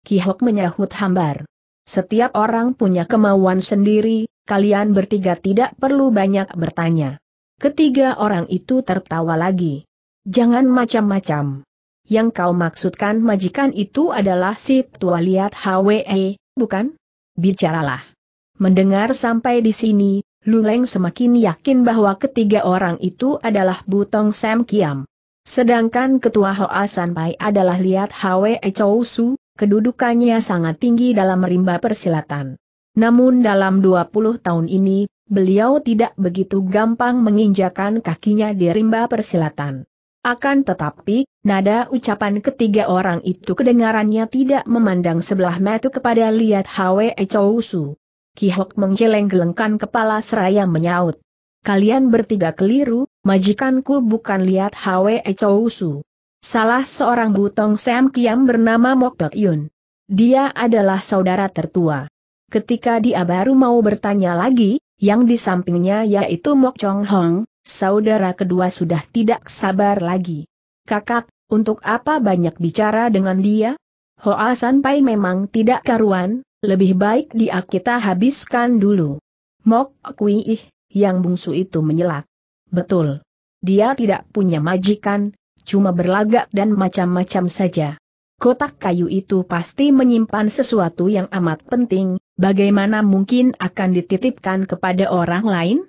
Kihok menyahut hambar. Setiap orang punya kemauan sendiri, kalian bertiga tidak perlu banyak bertanya. Ketiga orang itu tertawa lagi. Jangan macam-macam. Yang kau maksudkan majikan itu adalah si tua lihat HWE, bukan? Bicaralah. Mendengar sampai di sini, Luleng semakin yakin bahwa ketiga orang itu adalah Butong Sam Kiam. Sedangkan ketua Hoa Sanpai adalah Liat Hwe Chou Su, kedudukannya sangat tinggi dalam rimba persilatan. Namun dalam 20 tahun ini, beliau tidak begitu gampang menginjakan kakinya di rimba persilatan. Akan tetapi, nada ucapan ketiga orang itu kedengarannya tidak memandang sebelah mata kepada Liat Hwe Chou Su. Kihok menggeleng-gelengkan kepala seraya menyaut. Kalian bertiga keliru, majikanku bukan lihat Hwe Chousu. Salah seorang butong Sam Kiam bernama Mok Pek Yun. Dia adalah saudara tertua. Ketika dia baru mau bertanya lagi, yang di sampingnya yaitu Mok Chong Hong, saudara kedua sudah tidak sabar lagi. Kakak, untuk apa banyak bicara dengan dia? Hoa Sanpai memang tidak karuan, lebih baik dia kita habiskan dulu. Mok Kui Ih, yang bungsu itu menyelak. Betul. Dia tidak punya majikan, cuma berlagak dan macam-macam saja. Kotak kayu itu pasti menyimpan sesuatu yang amat penting, bagaimana mungkin akan dititipkan kepada orang lain?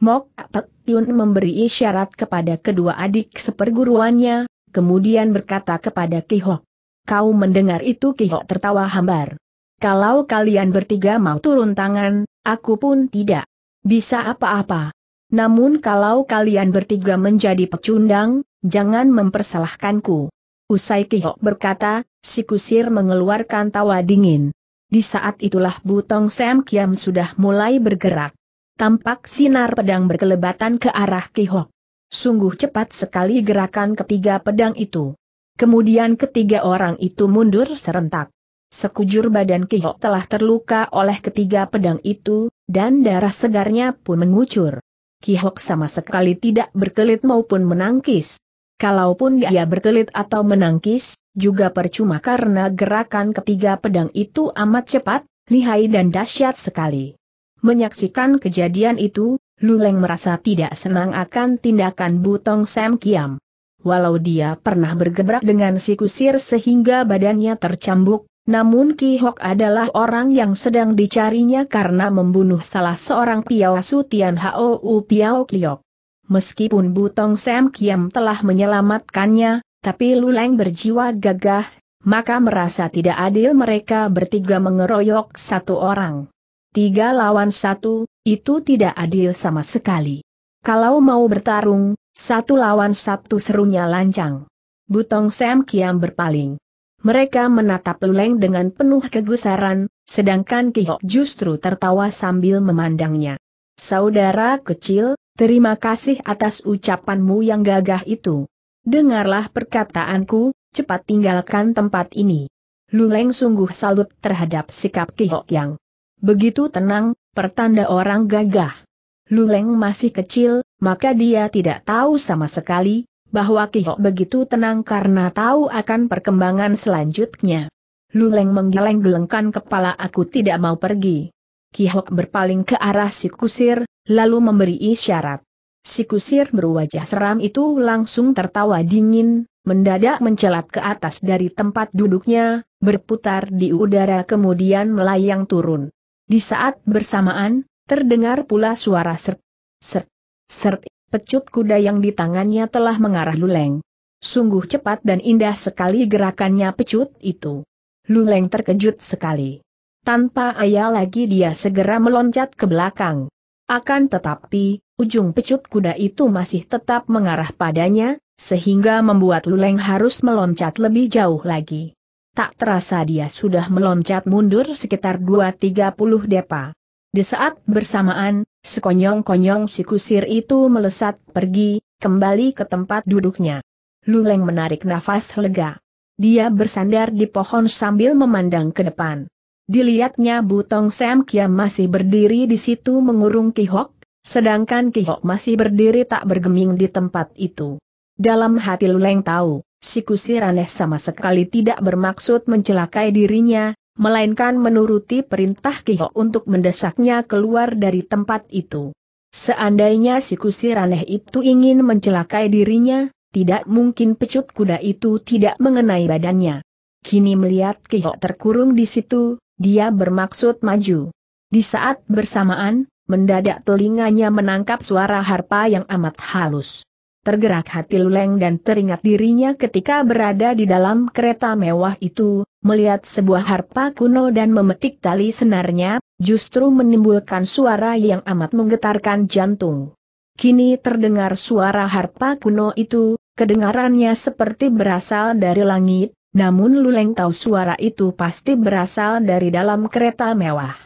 Mok Pek Yun memberi isyarat kepada kedua adik seperguruannya, kemudian berkata kepada Kihok. Kau mendengar itu Kihok tertawa hambar. Kalau kalian bertiga mau turun tangan, aku pun tidak bisa apa-apa. Namun kalau kalian bertiga menjadi pecundang, jangan mempersalahkanku. Usai Kihok berkata, si kusir mengeluarkan tawa dingin. Di saat itulah Butong Sam Kiam sudah mulai bergerak. Tampak sinar pedang berkelebatan ke arah Kihok. Sungguh cepat sekali gerakan ketiga pedang itu. Kemudian ketiga orang itu mundur serentak. Sekujur badan Kihok telah terluka oleh ketiga pedang itu, dan darah segarnya pun mengucur. Kihok sama sekali tidak berkelit maupun menangkis. Kalaupun dia berkelit atau menangkis, juga percuma karena gerakan ketiga pedang itu amat cepat, lihai dan dahsyat sekali. Menyaksikan kejadian itu, Luleng merasa tidak senang akan tindakan Butong Sam Kiam. Walau dia pernah bergebrak dengan si kusir sehingga badannya tercambuk, namun Ki Hok adalah orang yang sedang dicarinya karena membunuh salah seorang Piao Su Tian Hao U Piao Kiok. Meskipun Butong Sam Kiam telah menyelamatkannya, tapi Luleng berjiwa gagah, maka merasa tidak adil mereka bertiga mengeroyok satu orang. Tiga lawan satu, itu tidak adil sama sekali. Kalau mau bertarung, satu lawan satu serunya lancang. Butong Sam Kiam berpaling. Mereka menatap Luleng dengan penuh kegusaran, sedangkan Kihok justru tertawa sambil memandangnya. Saudara kecil, terima kasih atas ucapanmu yang gagah itu. Dengarlah perkataanku, cepat tinggalkan tempat ini. Luleng sungguh salut terhadap sikap Kihok yang begitu tenang, pertanda orang gagah. Luleng masih kecil, maka dia tidak tahu sama sekali bahwa Kihok oh. begitu tenang karena tahu akan perkembangan selanjutnya. Luleng menggeleng-gelengkan kepala aku tidak mau pergi. Kihok berpaling ke arah si kusir, lalu memberi isyarat. Si kusir berwajah seram itu langsung tertawa dingin, mendadak mencelat ke atas dari tempat duduknya, berputar di udara kemudian melayang turun. Di saat bersamaan, terdengar pula suara sert, sert, sert pecut kuda yang di tangannya telah mengarah Luleng. Sungguh cepat dan indah sekali gerakannya pecut itu. Luleng terkejut sekali. Tanpa ayah lagi dia segera meloncat ke belakang. Akan tetapi, ujung pecut kuda itu masih tetap mengarah padanya, sehingga membuat Luleng harus meloncat lebih jauh lagi. Tak terasa dia sudah meloncat mundur sekitar 2-30 depa. Di saat bersamaan, sekonyong-konyong si kusir itu melesat pergi, kembali ke tempat duduknya. Luleng menarik nafas lega. Dia bersandar di pohon sambil memandang ke depan. Dilihatnya Butong Sam Kiam masih berdiri di situ mengurung Kihok, sedangkan Kihok masih berdiri tak bergeming di tempat itu. Dalam hati Luleng tahu, si kusir aneh sama sekali tidak bermaksud mencelakai dirinya, melainkan menuruti perintah Kiho untuk mendesaknya keluar dari tempat itu. Seandainya si kusir aneh itu ingin mencelakai dirinya, tidak mungkin pecut kuda itu tidak mengenai badannya. Kini melihat Kiho terkurung di situ, dia bermaksud maju. Di saat bersamaan, mendadak telinganya menangkap suara harpa yang amat halus. Tergerak hati Luleng dan teringat dirinya ketika berada di dalam kereta mewah itu, melihat sebuah harpa kuno dan memetik tali senarnya, justru menimbulkan suara yang amat menggetarkan jantung. Kini terdengar suara harpa kuno itu, kedengarannya seperti berasal dari langit, namun Luleng tahu suara itu pasti berasal dari dalam kereta mewah.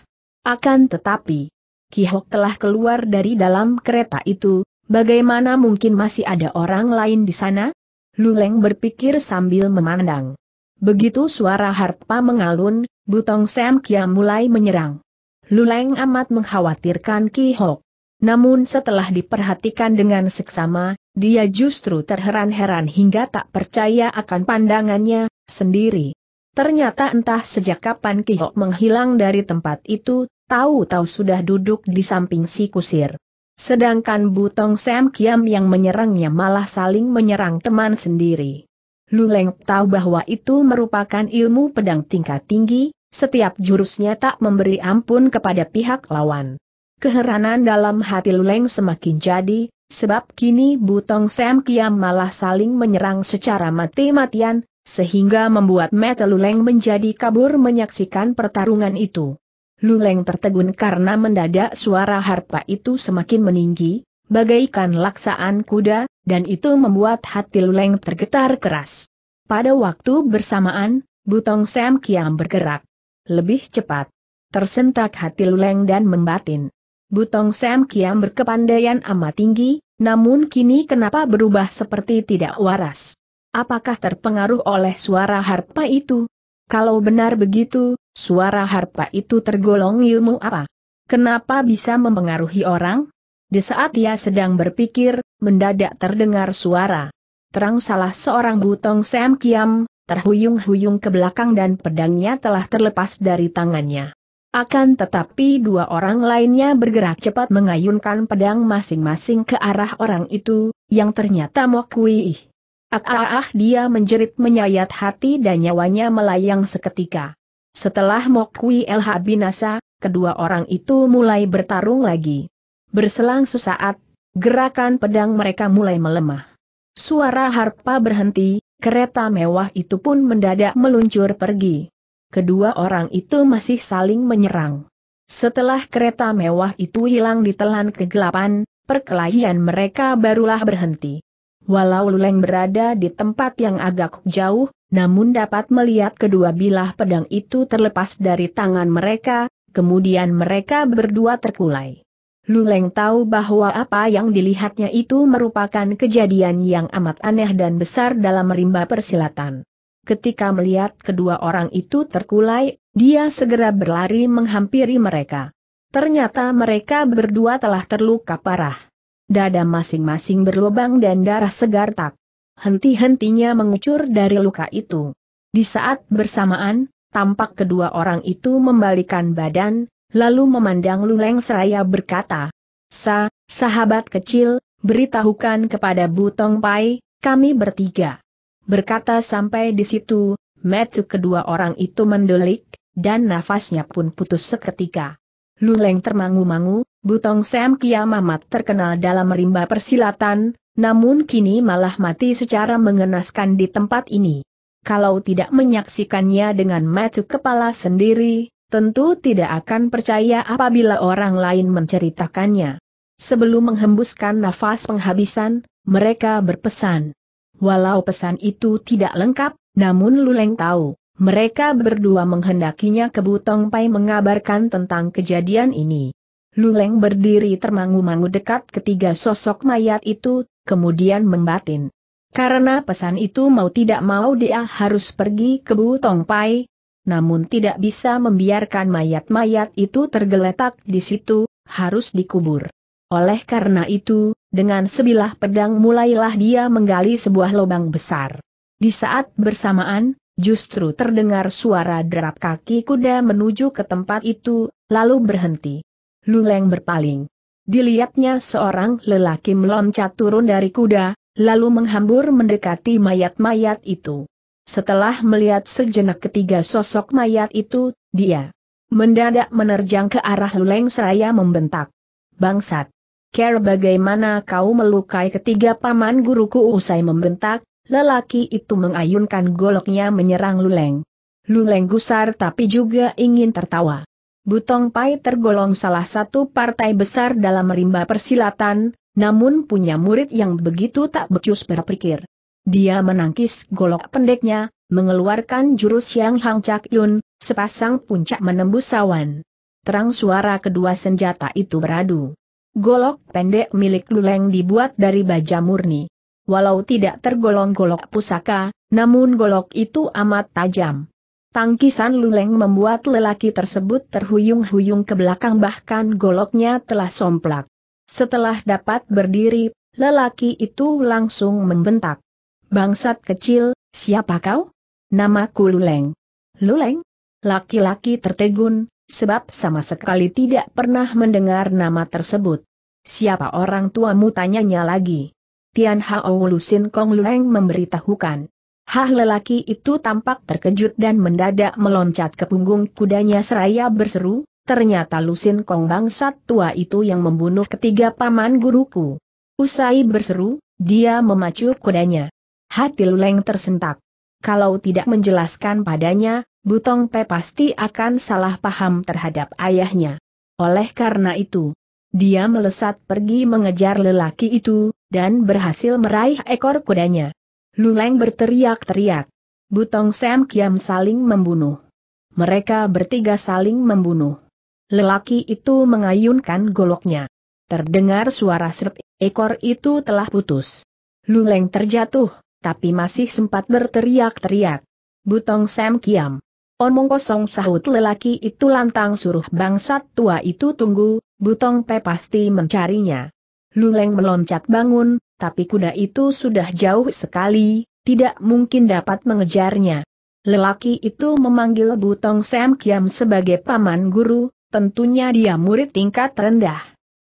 Akan tetapi, Kihok telah keluar dari dalam kereta itu, Bagaimana mungkin masih ada orang lain di sana? Luleng berpikir sambil memandang. Begitu suara harpa mengalun, Butong Sam Kia mulai menyerang. Luleng amat mengkhawatirkan Ki Hok. Namun setelah diperhatikan dengan seksama, dia justru terheran-heran hingga tak percaya akan pandangannya sendiri. Ternyata entah sejak kapan Ki Hok menghilang dari tempat itu, tahu-tahu sudah duduk di samping si kusir. Sedangkan Butong Sam Kiam yang menyerangnya malah saling menyerang teman sendiri. Luleng tahu bahwa itu merupakan ilmu pedang tingkat tinggi, setiap jurusnya tak memberi ampun kepada pihak lawan. Keheranan dalam hati Luleng semakin jadi, sebab kini Butong Sam Kiam malah saling menyerang secara mati-matian, sehingga membuat mata Luleng menjadi kabur menyaksikan pertarungan itu. Luleng tertegun karena mendadak suara harpa itu semakin meninggi, bagaikan laksaan kuda, dan itu membuat hati Luleng tergetar keras. Pada waktu bersamaan, butong Sam Kiam bergerak. Lebih cepat. Tersentak hati Luleng dan membatin. Butong Sam Kiam berkepandaian amat tinggi, namun kini kenapa berubah seperti tidak waras? Apakah terpengaruh oleh suara harpa itu? Kalau benar begitu, Suara harpa itu tergolong ilmu apa? Kenapa bisa mempengaruhi orang? Di saat ia sedang berpikir, mendadak terdengar suara. Terang salah seorang butong Sam Kiam, terhuyung-huyung ke belakang dan pedangnya telah terlepas dari tangannya. Akan tetapi dua orang lainnya bergerak cepat mengayunkan pedang masing-masing ke arah orang itu, yang ternyata Mokwi. Ah, ah, ah dia menjerit menyayat hati dan nyawanya melayang seketika. Setelah Mokui LH binasa, kedua orang itu mulai bertarung lagi. Berselang sesaat, gerakan pedang mereka mulai melemah. Suara harpa berhenti, kereta mewah itu pun mendadak meluncur pergi. Kedua orang itu masih saling menyerang. Setelah kereta mewah itu hilang ditelan kegelapan, perkelahian mereka barulah berhenti. Walau Luleng berada di tempat yang agak jauh, namun dapat melihat kedua bilah pedang itu terlepas dari tangan mereka, kemudian mereka berdua terkulai. Luleng tahu bahwa apa yang dilihatnya itu merupakan kejadian yang amat aneh dan besar dalam rimba persilatan. Ketika melihat kedua orang itu terkulai, dia segera berlari menghampiri mereka. Ternyata mereka berdua telah terluka parah. Dada masing-masing berlubang dan darah segar tak henti-hentinya mengucur dari luka itu. Di saat bersamaan, tampak kedua orang itu membalikan badan, lalu memandang Luleng Seraya berkata, Sa, sahabat kecil, beritahukan kepada Butong Pai, kami bertiga. Berkata sampai di situ, metu kedua orang itu mendelik, dan nafasnya pun putus seketika. Luleng termangu-mangu, Butong Sam Kiamamat terkenal dalam rimba persilatan, namun kini malah mati secara mengenaskan di tempat ini. Kalau tidak menyaksikannya dengan mata kepala sendiri, tentu tidak akan percaya apabila orang lain menceritakannya. Sebelum menghembuskan nafas penghabisan, mereka berpesan. Walau pesan itu tidak lengkap, namun Luleng tahu, mereka berdua menghendakinya ke Butong Pai mengabarkan tentang kejadian ini. Luleng berdiri termangu-mangu dekat ketiga sosok mayat itu, kemudian membatin. Karena pesan itu mau tidak mau dia harus pergi ke Bu Tong Pai, namun tidak bisa membiarkan mayat-mayat itu tergeletak di situ, harus dikubur. Oleh karena itu, dengan sebilah pedang mulailah dia menggali sebuah lubang besar. Di saat bersamaan, justru terdengar suara derap kaki kuda menuju ke tempat itu, lalu berhenti. Luleng berpaling. Dilihatnya seorang lelaki meloncat turun dari kuda, lalu menghambur mendekati mayat-mayat itu. Setelah melihat sejenak ketiga sosok mayat itu, dia mendadak menerjang ke arah Luleng seraya membentak. Bangsat! Care bagaimana kau melukai ketiga paman guruku usai membentak, lelaki itu mengayunkan goloknya menyerang Luleng. Luleng gusar tapi juga ingin tertawa. Butong Pai tergolong salah satu partai besar dalam rimba persilatan, namun punya murid yang begitu tak becus berpikir. Dia menangkis golok pendeknya, mengeluarkan jurus yang Hang Cak Yun, sepasang puncak menembus sawan. Terang suara kedua senjata itu beradu. Golok pendek milik Luleng dibuat dari baja murni. Walau tidak tergolong golok pusaka, namun golok itu amat tajam. Tangkisan luleng membuat lelaki tersebut terhuyung-huyung ke belakang bahkan goloknya telah somplak. Setelah dapat berdiri, lelaki itu langsung membentak. Bangsat kecil, siapa kau? Namaku Luleng. Luleng? Laki-laki tertegun, sebab sama sekali tidak pernah mendengar nama tersebut. Siapa orang tuamu tanyanya lagi? Tian Hao Lusin Kong Luleng memberitahukan. Hah lelaki itu tampak terkejut dan mendadak meloncat ke punggung kudanya seraya berseru, ternyata Lusin Kong bangsat tua itu yang membunuh ketiga paman guruku. Usai berseru, dia memacu kudanya. Hati Luleng tersentak. Kalau tidak menjelaskan padanya, Butong Pe pasti akan salah paham terhadap ayahnya. Oleh karena itu, dia melesat pergi mengejar lelaki itu, dan berhasil meraih ekor kudanya. Luleng berteriak-teriak. Butong Sam Kiam saling membunuh. Mereka bertiga saling membunuh. Lelaki itu mengayunkan goloknya. Terdengar suara seret, ekor itu telah putus. Luleng terjatuh, tapi masih sempat berteriak-teriak. Butong Sam Kiam. Omong kosong sahut lelaki itu lantang suruh bangsat tua itu tunggu, Butong Pe pasti mencarinya. Luleng meloncat bangun, tapi kuda itu sudah jauh sekali, tidak mungkin dapat mengejarnya. Lelaki itu memanggil Butong Sam Kiam sebagai paman guru, tentunya dia murid tingkat rendah.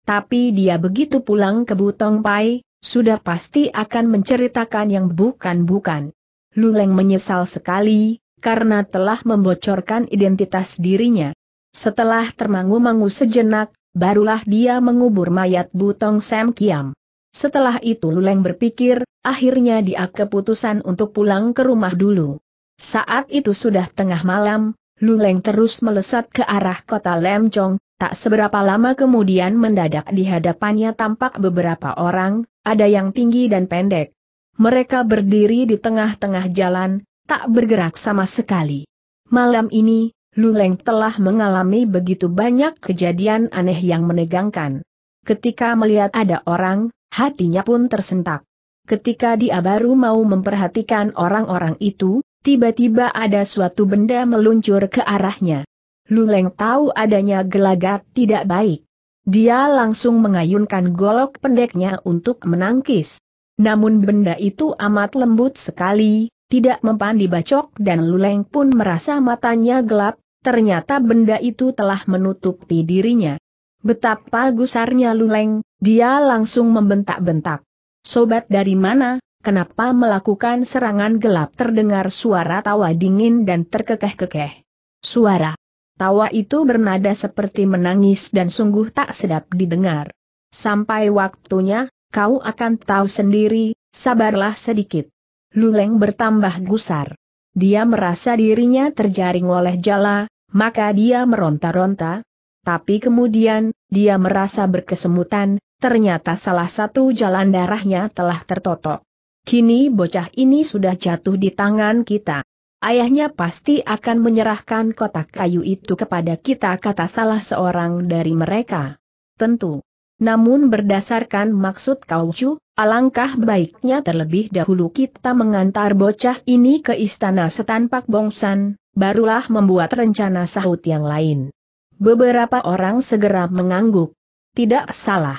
Tapi dia begitu pulang ke Butong Pai, sudah pasti akan menceritakan yang bukan-bukan. Luleng menyesal sekali, karena telah membocorkan identitas dirinya. Setelah termangu-mangu sejenak, barulah dia mengubur mayat Butong Sam Kiam. Setelah itu Luleng berpikir, akhirnya dia keputusan untuk pulang ke rumah dulu. Saat itu sudah tengah malam, Luleng terus melesat ke arah kota Lemcong, tak seberapa lama kemudian mendadak di hadapannya tampak beberapa orang, ada yang tinggi dan pendek. Mereka berdiri di tengah-tengah jalan, tak bergerak sama sekali. Malam ini, Luleng telah mengalami begitu banyak kejadian aneh yang menegangkan. Ketika melihat ada orang, hatinya pun tersentak. Ketika dia baru mau memperhatikan orang-orang itu, tiba-tiba ada suatu benda meluncur ke arahnya. Luleng tahu adanya gelagat tidak baik. Dia langsung mengayunkan golok pendeknya untuk menangkis. Namun benda itu amat lembut sekali, tidak mempan dibacok dan Luleng pun merasa matanya gelap, ternyata benda itu telah menutupi dirinya. Betapa gusarnya Luleng, dia langsung membentak-bentak. Sobat dari mana, kenapa melakukan serangan gelap terdengar suara tawa dingin dan terkekeh-kekeh. Suara tawa itu bernada seperti menangis dan sungguh tak sedap didengar. Sampai waktunya, kau akan tahu sendiri, sabarlah sedikit. Luleng bertambah gusar. Dia merasa dirinya terjaring oleh jala, maka dia meronta-ronta. Tapi kemudian, dia merasa berkesemutan, ternyata salah satu jalan darahnya telah tertotok. Kini bocah ini sudah jatuh di tangan kita. Ayahnya pasti akan menyerahkan kotak kayu itu kepada kita kata salah seorang dari mereka. Tentu. Namun berdasarkan maksud kau alangkah baiknya terlebih dahulu kita mengantar bocah ini ke istana setanpak bongsan, barulah membuat rencana sahut yang lain. Beberapa orang segera mengangguk. Tidak salah.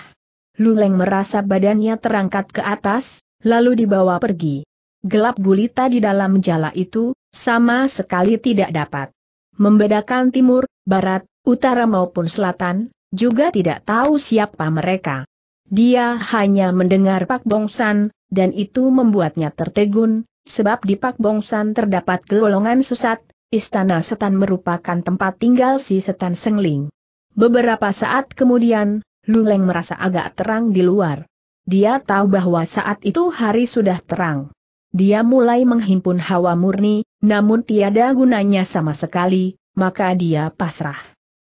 Luleng merasa badannya terangkat ke atas, lalu dibawa pergi. Gelap gulita di dalam jala itu, sama sekali tidak dapat membedakan timur, barat, utara maupun selatan, juga tidak tahu siapa mereka. Dia hanya mendengar Pak Bongsan, dan itu membuatnya tertegun, sebab di Pak Bongsan terdapat golongan sesat, Istana Setan merupakan tempat tinggal si Setan Sengling. Beberapa saat kemudian, Luleng merasa agak terang di luar. Dia tahu bahwa saat itu hari sudah terang. Dia mulai menghimpun hawa murni, namun tiada gunanya sama sekali, maka dia pasrah.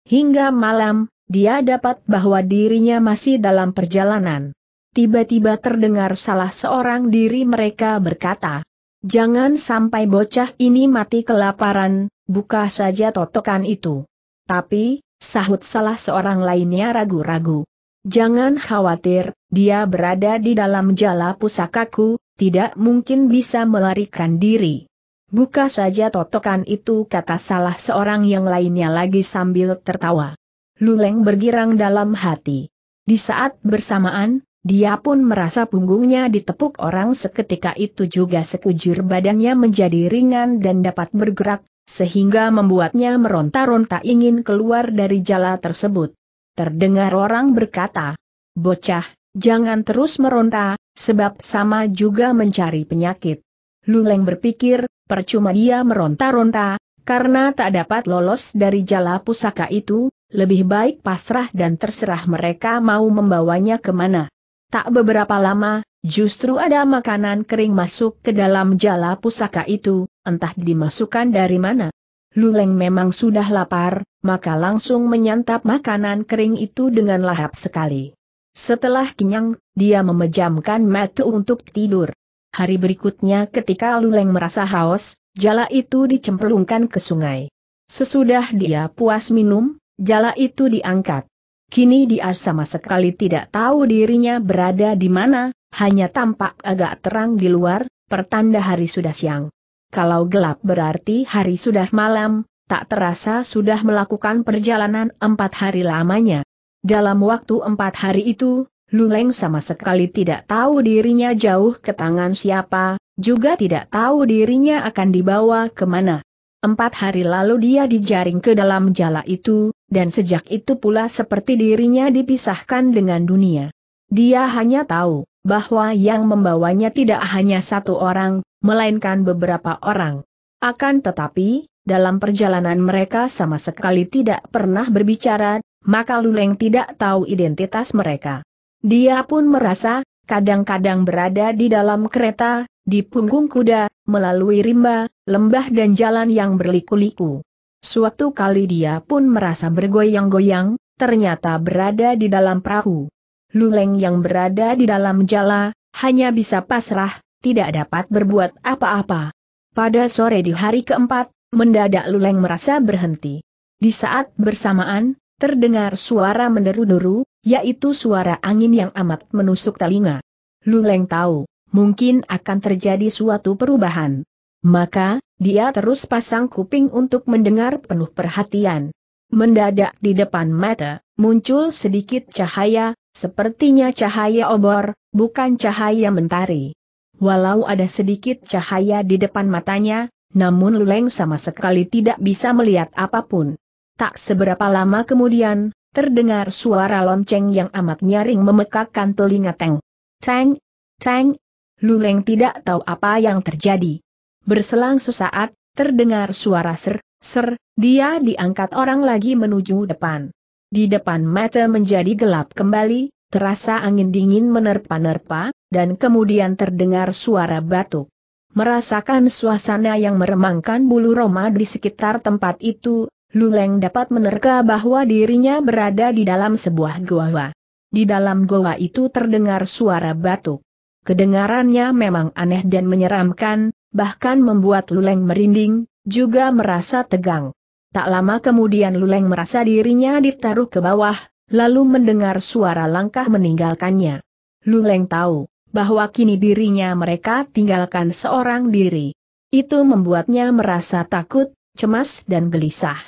Hingga malam, dia dapat bahwa dirinya masih dalam perjalanan. Tiba-tiba terdengar salah seorang diri mereka berkata, Jangan sampai bocah ini mati kelaparan, buka saja totokan itu. Tapi, sahut salah seorang lainnya ragu-ragu. Jangan khawatir, dia berada di dalam jala pusakaku, tidak mungkin bisa melarikan diri. Buka saja totokan itu kata salah seorang yang lainnya lagi sambil tertawa. Luleng bergirang dalam hati. Di saat bersamaan, dia pun merasa punggungnya ditepuk orang seketika itu juga sekujur badannya menjadi ringan dan dapat bergerak, sehingga membuatnya meronta-ronta ingin keluar dari jala tersebut. Terdengar orang berkata, Bocah, jangan terus meronta, sebab sama juga mencari penyakit. Luleng berpikir, percuma dia meronta-ronta, karena tak dapat lolos dari jala pusaka itu, lebih baik pasrah dan terserah mereka mau membawanya kemana. Tak beberapa lama, justru ada makanan kering masuk ke dalam jala pusaka itu, entah dimasukkan dari mana. Luleng memang sudah lapar, maka langsung menyantap makanan kering itu dengan lahap sekali. Setelah kenyang, dia memejamkan mata untuk tidur. Hari berikutnya ketika Luleng merasa haus, jala itu dicemplungkan ke sungai. Sesudah dia puas minum, jala itu diangkat. Kini dia sama sekali tidak tahu dirinya berada di mana, hanya tampak agak terang di luar, pertanda hari sudah siang. Kalau gelap berarti hari sudah malam, tak terasa sudah melakukan perjalanan empat hari lamanya. Dalam waktu empat hari itu, Luleng sama sekali tidak tahu dirinya jauh ke tangan siapa, juga tidak tahu dirinya akan dibawa ke mana. Empat hari lalu dia dijaring ke dalam jala itu, dan sejak itu pula seperti dirinya dipisahkan dengan dunia. Dia hanya tahu bahwa yang membawanya tidak hanya satu orang, melainkan beberapa orang. Akan tetapi, dalam perjalanan mereka sama sekali tidak pernah berbicara, maka Luleng tidak tahu identitas mereka. Dia pun merasa, kadang-kadang berada di dalam kereta, di punggung kuda, melalui rimba, lembah dan jalan yang berliku-liku. Suatu kali dia pun merasa bergoyang-goyang, ternyata berada di dalam perahu. Luleng yang berada di dalam jala, hanya bisa pasrah, tidak dapat berbuat apa-apa. Pada sore di hari keempat, mendadak Luleng merasa berhenti. Di saat bersamaan, terdengar suara menderu-deru, yaitu suara angin yang amat menusuk telinga. Luleng tahu, mungkin akan terjadi suatu perubahan. Maka, dia terus pasang kuping untuk mendengar penuh perhatian. Mendadak di depan mata, muncul sedikit cahaya, sepertinya cahaya obor, bukan cahaya mentari. Walau ada sedikit cahaya di depan matanya, namun Luleng sama sekali tidak bisa melihat apapun. Tak seberapa lama kemudian, terdengar suara lonceng yang amat nyaring memekakkan telinga Teng. Teng, Teng, Luleng tidak tahu apa yang terjadi. Berselang sesaat, terdengar suara ser, ser, dia diangkat orang lagi menuju depan. Di depan mata menjadi gelap kembali, terasa angin dingin menerpa-nerpa, dan kemudian terdengar suara batuk. Merasakan suasana yang meremangkan bulu Roma di sekitar tempat itu, Luleng dapat menerka bahwa dirinya berada di dalam sebuah goa. Di dalam goa itu terdengar suara batuk. Kedengarannya memang aneh dan menyeramkan, bahkan membuat Luleng merinding, juga merasa tegang. Tak lama kemudian Luleng merasa dirinya ditaruh ke bawah, lalu mendengar suara langkah meninggalkannya. Luleng tahu bahwa kini dirinya mereka tinggalkan seorang diri. Itu membuatnya merasa takut, cemas dan gelisah.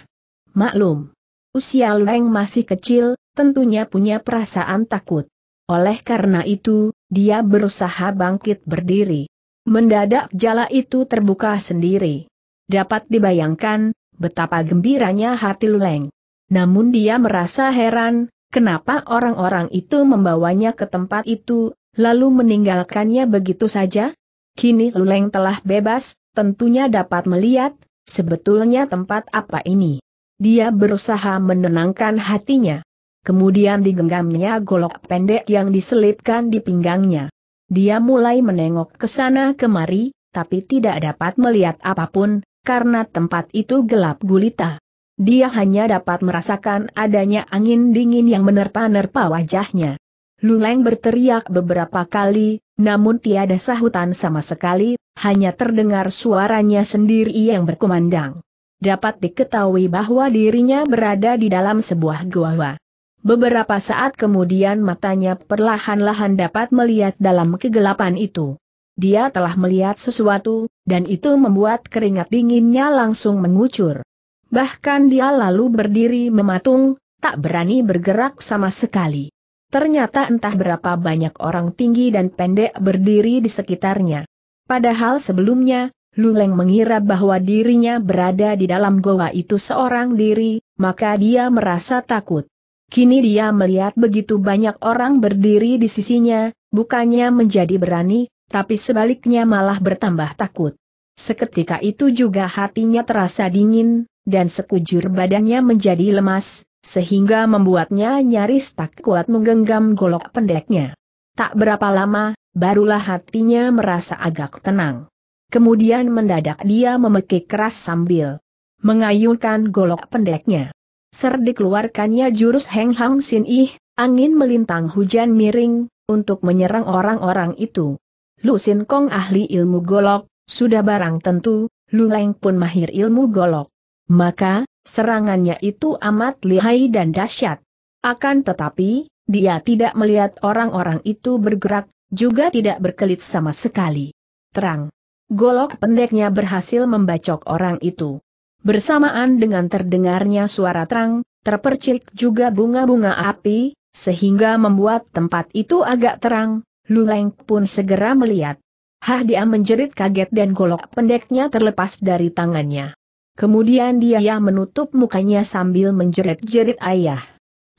Maklum, usia Luleng masih kecil, tentunya punya perasaan takut. Oleh karena itu, dia berusaha bangkit berdiri. Mendadak jala itu terbuka sendiri. Dapat dibayangkan, betapa gembiranya hati Luleng. Namun dia merasa heran, kenapa orang-orang itu membawanya ke tempat itu, lalu meninggalkannya begitu saja? Kini Luleng telah bebas, tentunya dapat melihat, sebetulnya tempat apa ini. Dia berusaha menenangkan hatinya kemudian digenggamnya golok pendek yang diselipkan di pinggangnya. Dia mulai menengok ke sana kemari, tapi tidak dapat melihat apapun, karena tempat itu gelap gulita. Dia hanya dapat merasakan adanya angin dingin yang menerpa-nerpa wajahnya. Luleng berteriak beberapa kali, namun tiada sahutan sama sekali, hanya terdengar suaranya sendiri yang berkumandang. Dapat diketahui bahwa dirinya berada di dalam sebuah gua. Beberapa saat kemudian matanya perlahan-lahan dapat melihat dalam kegelapan itu. Dia telah melihat sesuatu, dan itu membuat keringat dinginnya langsung mengucur. Bahkan dia lalu berdiri mematung, tak berani bergerak sama sekali. Ternyata entah berapa banyak orang tinggi dan pendek berdiri di sekitarnya. Padahal sebelumnya, Luleng mengira bahwa dirinya berada di dalam goa itu seorang diri, maka dia merasa takut. Kini dia melihat begitu banyak orang berdiri di sisinya, bukannya menjadi berani, tapi sebaliknya malah bertambah takut. Seketika itu juga hatinya terasa dingin, dan sekujur badannya menjadi lemas, sehingga membuatnya nyaris tak kuat menggenggam golok pendeknya. Tak berapa lama, barulah hatinya merasa agak tenang. Kemudian mendadak dia memekik keras sambil mengayunkan golok pendeknya. Ser dikeluarkannya jurus Heng Hang Sin Ih, angin melintang hujan miring, untuk menyerang orang-orang itu. Lu Sin Kong ahli ilmu golok, sudah barang tentu, Lu Leng pun mahir ilmu golok. Maka, serangannya itu amat lihai dan dahsyat. Akan tetapi, dia tidak melihat orang-orang itu bergerak, juga tidak berkelit sama sekali. Terang. Golok pendeknya berhasil membacok orang itu. Bersamaan dengan terdengarnya suara terang, terpercik juga bunga-bunga api, sehingga membuat tempat itu agak terang, Luleng pun segera melihat. Hah dia menjerit kaget dan golok pendeknya terlepas dari tangannya. Kemudian dia menutup mukanya sambil menjerit-jerit ayah.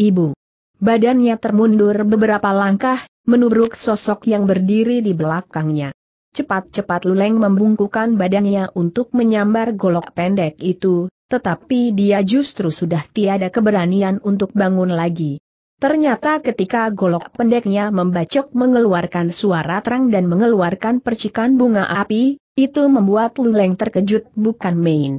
Ibu. Badannya termundur beberapa langkah, menubruk sosok yang berdiri di belakangnya. Cepat-cepat Luleng membungkukan badannya untuk menyambar golok pendek itu, tetapi dia justru sudah tiada keberanian untuk bangun lagi. Ternyata ketika golok pendeknya membacok mengeluarkan suara terang dan mengeluarkan percikan bunga api, itu membuat Luleng terkejut bukan main.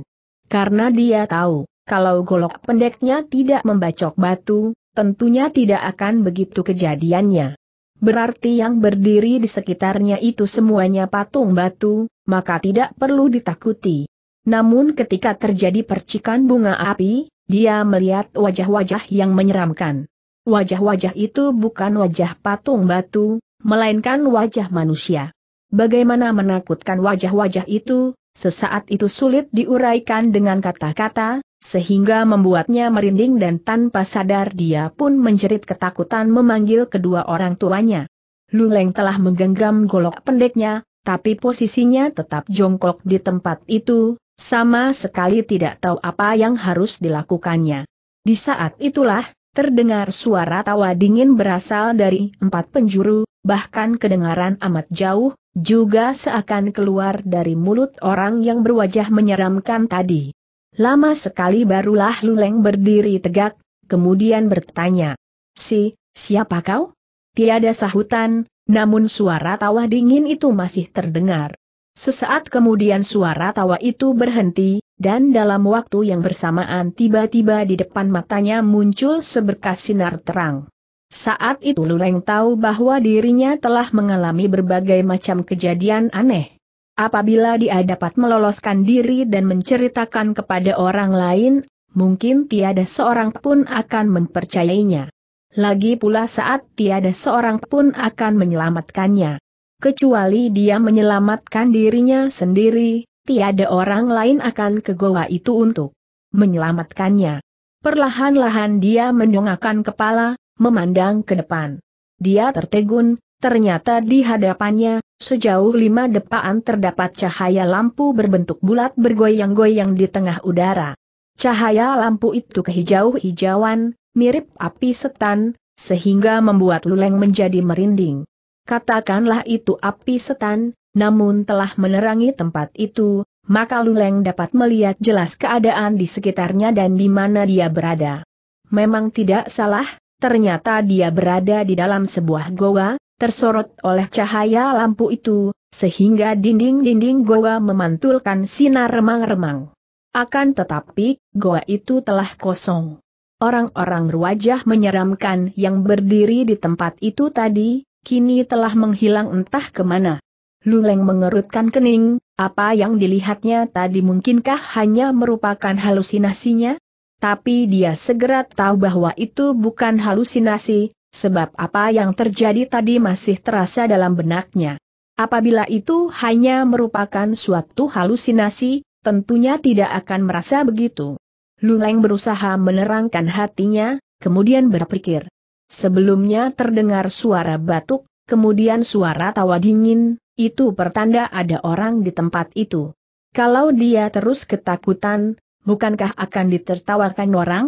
Karena dia tahu, kalau golok pendeknya tidak membacok batu, tentunya tidak akan begitu kejadiannya berarti yang berdiri di sekitarnya itu semuanya patung batu, maka tidak perlu ditakuti. Namun ketika terjadi percikan bunga api, dia melihat wajah-wajah yang menyeramkan. Wajah-wajah itu bukan wajah patung batu, melainkan wajah manusia. Bagaimana menakutkan wajah-wajah itu, sesaat itu sulit diuraikan dengan kata-kata, sehingga membuatnya merinding dan tanpa sadar dia pun menjerit ketakutan memanggil kedua orang tuanya. Luleng telah menggenggam golok pendeknya, tapi posisinya tetap jongkok di tempat itu, sama sekali tidak tahu apa yang harus dilakukannya. Di saat itulah, terdengar suara tawa dingin berasal dari empat penjuru, bahkan kedengaran amat jauh, juga seakan keluar dari mulut orang yang berwajah menyeramkan tadi. Lama sekali barulah Luleng berdiri tegak, kemudian bertanya. Si, siapa kau? Tiada sahutan, namun suara tawa dingin itu masih terdengar. Sesaat kemudian suara tawa itu berhenti, dan dalam waktu yang bersamaan tiba-tiba di depan matanya muncul seberkas sinar terang. Saat itu Luleng tahu bahwa dirinya telah mengalami berbagai macam kejadian aneh. Apabila dia dapat meloloskan diri dan menceritakan kepada orang lain, mungkin tiada seorang pun akan mempercayainya. Lagi pula saat tiada seorang pun akan menyelamatkannya. Kecuali dia menyelamatkan dirinya sendiri, tiada orang lain akan ke goa itu untuk menyelamatkannya. Perlahan-lahan dia mendongakkan kepala, memandang ke depan. Dia tertegun, ternyata di hadapannya, Sejauh lima depaan terdapat cahaya lampu berbentuk bulat bergoyang-goyang di tengah udara. Cahaya lampu itu kehijau-hijauan, mirip api setan, sehingga membuat Luleng menjadi merinding. Katakanlah itu api setan, namun telah menerangi tempat itu, maka Luleng dapat melihat jelas keadaan di sekitarnya dan di mana dia berada. Memang tidak salah, ternyata dia berada di dalam sebuah goa, tersorot oleh cahaya lampu itu, sehingga dinding-dinding goa memantulkan sinar remang-remang. Akan tetapi, goa itu telah kosong. Orang-orang wajah menyeramkan yang berdiri di tempat itu tadi, kini telah menghilang entah kemana. Luleng mengerutkan kening, apa yang dilihatnya tadi mungkinkah hanya merupakan halusinasinya? Tapi dia segera tahu bahwa itu bukan halusinasi, sebab apa yang terjadi tadi masih terasa dalam benaknya. Apabila itu hanya merupakan suatu halusinasi, tentunya tidak akan merasa begitu. Luleng berusaha menerangkan hatinya, kemudian berpikir. Sebelumnya terdengar suara batuk, kemudian suara tawa dingin, itu pertanda ada orang di tempat itu. Kalau dia terus ketakutan, bukankah akan ditertawakan orang?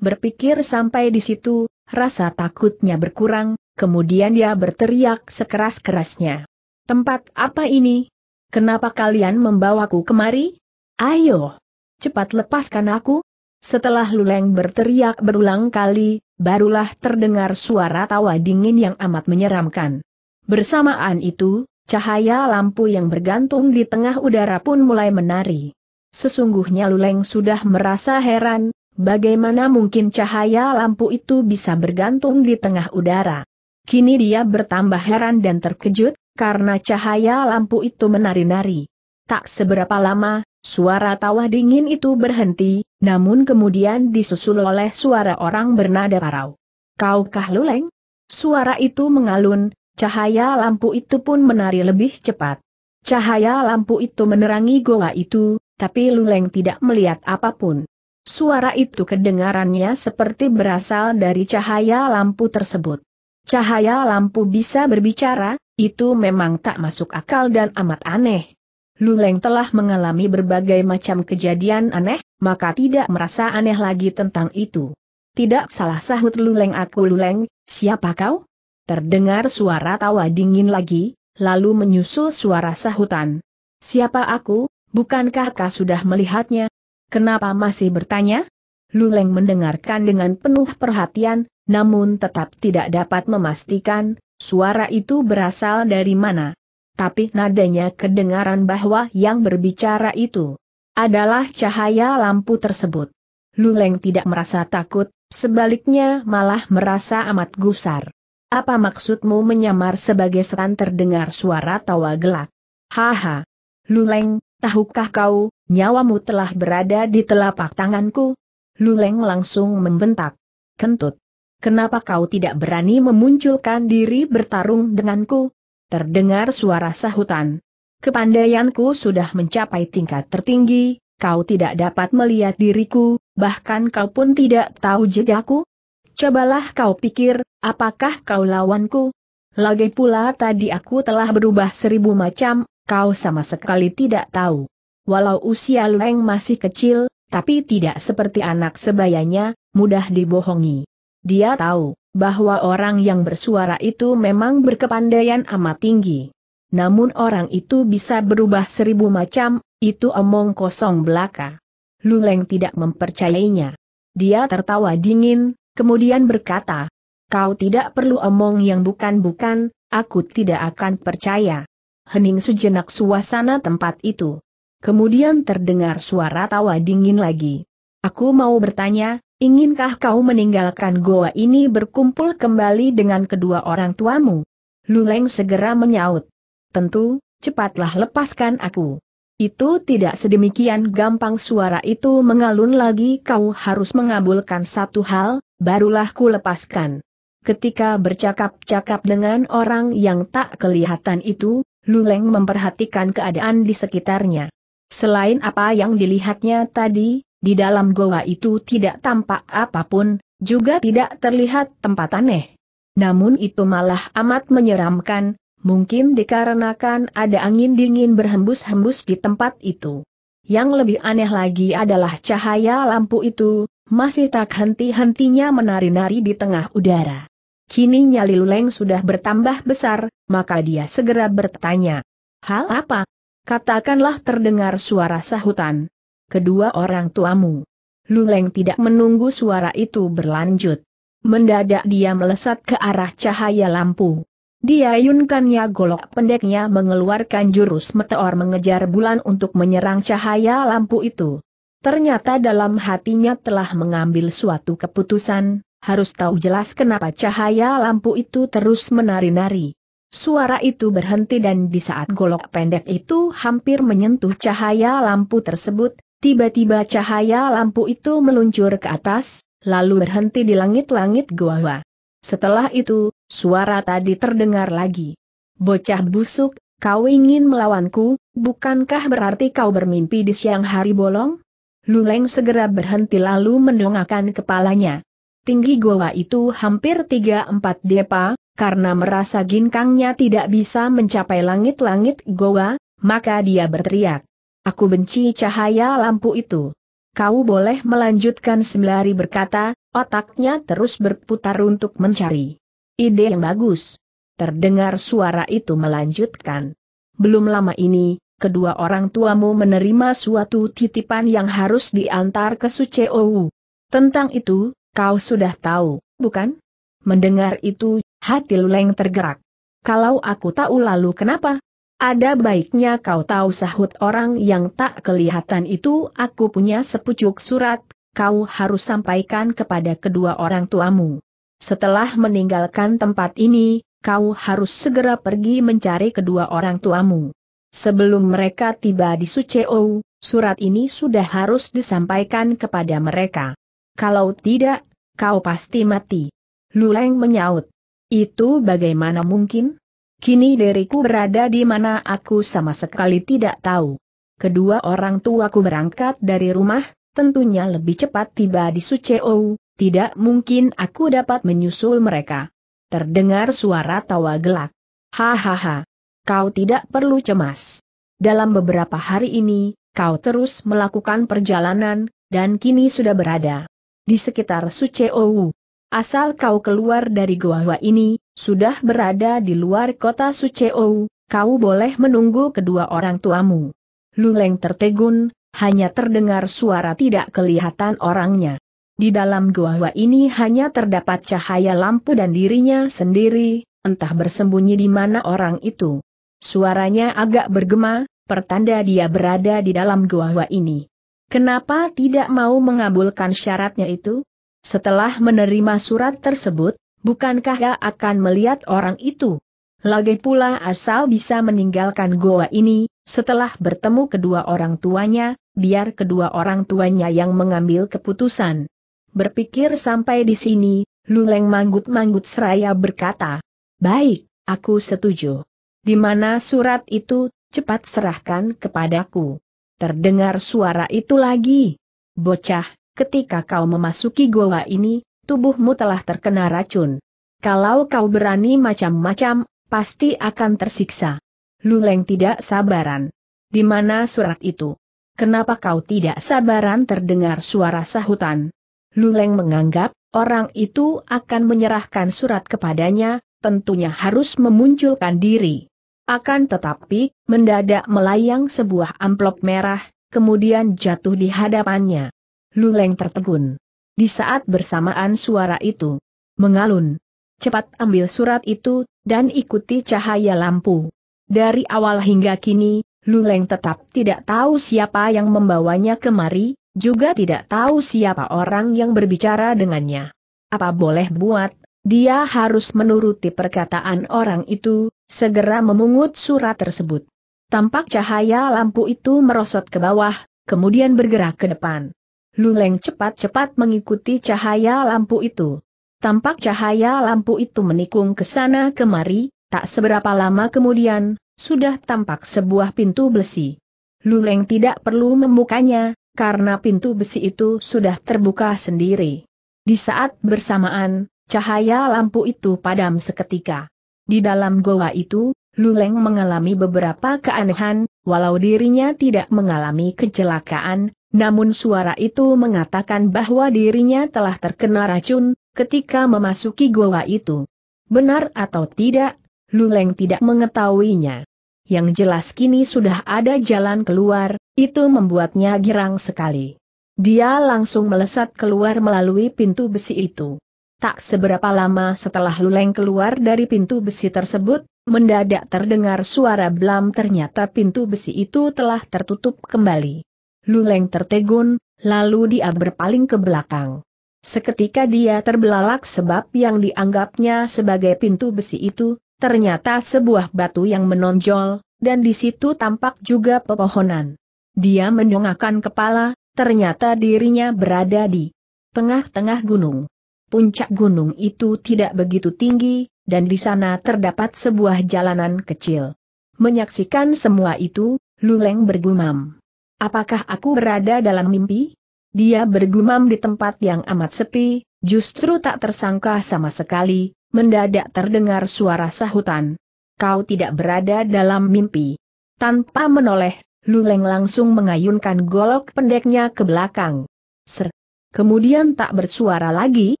Berpikir sampai di situ, Rasa takutnya berkurang, kemudian dia berteriak sekeras-kerasnya. Tempat apa ini? Kenapa kalian membawaku kemari? Ayo! Cepat lepaskan aku! Setelah Luleng berteriak berulang kali, barulah terdengar suara tawa dingin yang amat menyeramkan. Bersamaan itu, cahaya lampu yang bergantung di tengah udara pun mulai menari. Sesungguhnya Luleng sudah merasa heran, Bagaimana mungkin cahaya lampu itu bisa bergantung di tengah udara? Kini dia bertambah heran dan terkejut, karena cahaya lampu itu menari-nari. Tak seberapa lama, suara tawa dingin itu berhenti, namun kemudian disusul oleh suara orang bernada parau. Kaukah luleng? Suara itu mengalun, cahaya lampu itu pun menari lebih cepat. Cahaya lampu itu menerangi goa itu, tapi Luleng tidak melihat apapun. Suara itu kedengarannya seperti berasal dari cahaya lampu tersebut. Cahaya lampu bisa berbicara, itu memang tak masuk akal dan amat aneh. Luleng telah mengalami berbagai macam kejadian aneh, maka tidak merasa aneh lagi tentang itu. Tidak salah sahut Luleng aku Luleng, siapa kau? Terdengar suara tawa dingin lagi, lalu menyusul suara sahutan. Siapa aku, bukankah kau sudah melihatnya, Kenapa masih bertanya? Luleng mendengarkan dengan penuh perhatian, namun tetap tidak dapat memastikan, suara itu berasal dari mana. Tapi nadanya kedengaran bahwa yang berbicara itu adalah cahaya lampu tersebut. Luleng tidak merasa takut, sebaliknya malah merasa amat gusar. Apa maksudmu menyamar sebagai setan terdengar suara tawa gelak? Haha. Luleng, tahukah kau, nyawamu telah berada di telapak tanganku. Luleng langsung membentak. Kentut. Kenapa kau tidak berani memunculkan diri bertarung denganku? Terdengar suara sahutan. Kepandaianku sudah mencapai tingkat tertinggi, kau tidak dapat melihat diriku, bahkan kau pun tidak tahu jejakku. Cobalah kau pikir, apakah kau lawanku? Lagi pula tadi aku telah berubah seribu macam, kau sama sekali tidak tahu. Walau usia Lueng masih kecil, tapi tidak seperti anak sebayanya, mudah dibohongi. Dia tahu bahwa orang yang bersuara itu memang berkepandaian amat tinggi. Namun orang itu bisa berubah seribu macam, itu omong kosong belaka. Luleng tidak mempercayainya. Dia tertawa dingin, kemudian berkata, Kau tidak perlu omong yang bukan-bukan, aku tidak akan percaya. Hening sejenak suasana tempat itu. Kemudian terdengar suara tawa dingin lagi. Aku mau bertanya, inginkah kau meninggalkan goa ini berkumpul kembali dengan kedua orang tuamu? Luleng segera menyaut. Tentu, cepatlah lepaskan aku. Itu tidak sedemikian gampang suara itu mengalun lagi kau harus mengabulkan satu hal, barulah ku lepaskan. Ketika bercakap-cakap dengan orang yang tak kelihatan itu, Luleng memperhatikan keadaan di sekitarnya. Selain apa yang dilihatnya tadi, di dalam goa itu tidak tampak apapun, juga tidak terlihat tempat aneh. Namun itu malah amat menyeramkan, mungkin dikarenakan ada angin dingin berhembus-hembus di tempat itu. Yang lebih aneh lagi adalah cahaya lampu itu, masih tak henti-hentinya menari-nari di tengah udara. Kini nyali luleng sudah bertambah besar, maka dia segera bertanya. Hal apa? Katakanlah terdengar suara sahutan. Kedua orang tuamu. Luleng tidak menunggu suara itu berlanjut. Mendadak dia melesat ke arah cahaya lampu. dia yunkannya golok pendeknya mengeluarkan jurus meteor mengejar bulan untuk menyerang cahaya lampu itu. Ternyata dalam hatinya telah mengambil suatu keputusan, harus tahu jelas kenapa cahaya lampu itu terus menari-nari. Suara itu berhenti dan di saat golok pendek itu hampir menyentuh cahaya lampu tersebut, tiba-tiba cahaya lampu itu meluncur ke atas, lalu berhenti di langit-langit gua. Setelah itu, suara tadi terdengar lagi. Bocah busuk, kau ingin melawanku, bukankah berarti kau bermimpi di siang hari bolong? Luleng segera berhenti lalu mendongakkan kepalanya. Tinggi goa itu hampir 3-4 depa, karena merasa ginkangnya tidak bisa mencapai langit-langit goa, maka dia berteriak. Aku benci cahaya lampu itu. Kau boleh melanjutkan sembari berkata, otaknya terus berputar untuk mencari. Ide yang bagus. Terdengar suara itu melanjutkan. Belum lama ini, kedua orang tuamu menerima suatu titipan yang harus diantar ke Suceowu. Tentang itu, Kau sudah tahu, bukan? Mendengar itu, hati Luleng tergerak. Kalau aku tahu lalu kenapa? Ada baiknya kau tahu sahut orang yang tak kelihatan itu aku punya sepucuk surat, kau harus sampaikan kepada kedua orang tuamu. Setelah meninggalkan tempat ini, kau harus segera pergi mencari kedua orang tuamu. Sebelum mereka tiba di Suceo, surat ini sudah harus disampaikan kepada mereka. Kalau tidak, kau pasti mati. Luleng menyaut. Itu bagaimana mungkin? Kini diriku berada di mana aku sama sekali tidak tahu. Kedua orang tuaku berangkat dari rumah, tentunya lebih cepat tiba di Suceo, tidak mungkin aku dapat menyusul mereka. Terdengar suara tawa gelak. Hahaha. Kau tidak perlu cemas. Dalam beberapa hari ini, kau terus melakukan perjalanan, dan kini sudah berada di sekitar Suceou. Asal kau keluar dari gua gua-gua ini, sudah berada di luar kota Suceou, kau boleh menunggu kedua orang tuamu. Luleng tertegun, hanya terdengar suara tidak kelihatan orangnya. Di dalam gua gua-gua ini hanya terdapat cahaya lampu dan dirinya sendiri, entah bersembunyi di mana orang itu. Suaranya agak bergema, pertanda dia berada di dalam gua gua-gua ini. Kenapa tidak mau mengabulkan syaratnya itu? Setelah menerima surat tersebut, bukankah ia akan melihat orang itu? Lagi pula asal bisa meninggalkan goa ini, setelah bertemu kedua orang tuanya, biar kedua orang tuanya yang mengambil keputusan. Berpikir sampai di sini, Luleng manggut-manggut seraya berkata, Baik, aku setuju. Di mana surat itu, cepat serahkan kepadaku. Terdengar suara itu lagi. Bocah, ketika kau memasuki goa ini, tubuhmu telah terkena racun. Kalau kau berani macam-macam, pasti akan tersiksa. Luleng tidak sabaran. Di mana surat itu? Kenapa kau tidak sabaran terdengar suara sahutan? Luleng menganggap, orang itu akan menyerahkan surat kepadanya, tentunya harus memunculkan diri. Akan tetapi, mendadak melayang sebuah amplop merah, kemudian jatuh di hadapannya. Luleng tertegun. Di saat bersamaan suara itu mengalun. Cepat ambil surat itu, dan ikuti cahaya lampu. Dari awal hingga kini, Luleng tetap tidak tahu siapa yang membawanya kemari, juga tidak tahu siapa orang yang berbicara dengannya. Apa boleh buat, dia harus menuruti perkataan orang itu, segera memungut surat tersebut. Tampak cahaya lampu itu merosot ke bawah, kemudian bergerak ke depan. Luleng cepat-cepat mengikuti cahaya lampu itu. Tampak cahaya lampu itu menikung ke sana kemari, tak seberapa lama kemudian, sudah tampak sebuah pintu besi. Luleng tidak perlu membukanya, karena pintu besi itu sudah terbuka sendiri. Di saat bersamaan, cahaya lampu itu padam seketika. Di dalam goa itu, Luleng mengalami beberapa keanehan, walau dirinya tidak mengalami kecelakaan, namun suara itu mengatakan bahwa dirinya telah terkena racun, ketika memasuki goa itu. Benar atau tidak, Luleng tidak mengetahuinya. Yang jelas kini sudah ada jalan keluar, itu membuatnya girang sekali. Dia langsung melesat keluar melalui pintu besi itu. Tak seberapa lama setelah Luleng keluar dari pintu besi tersebut, mendadak terdengar suara blam ternyata pintu besi itu telah tertutup kembali. Luleng tertegun, lalu dia berpaling ke belakang. Seketika dia terbelalak sebab yang dianggapnya sebagai pintu besi itu, ternyata sebuah batu yang menonjol, dan di situ tampak juga pepohonan. Dia menyongakkan kepala, ternyata dirinya berada di tengah-tengah gunung puncak gunung itu tidak begitu tinggi, dan di sana terdapat sebuah jalanan kecil. Menyaksikan semua itu, Luleng bergumam. Apakah aku berada dalam mimpi? Dia bergumam di tempat yang amat sepi, justru tak tersangka sama sekali, mendadak terdengar suara sahutan. Kau tidak berada dalam mimpi. Tanpa menoleh, Luleng langsung mengayunkan golok pendeknya ke belakang. Ser. Kemudian tak bersuara lagi,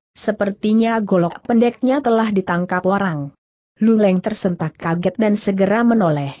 Sepertinya golok pendeknya telah ditangkap orang. Luleng tersentak kaget dan segera menoleh.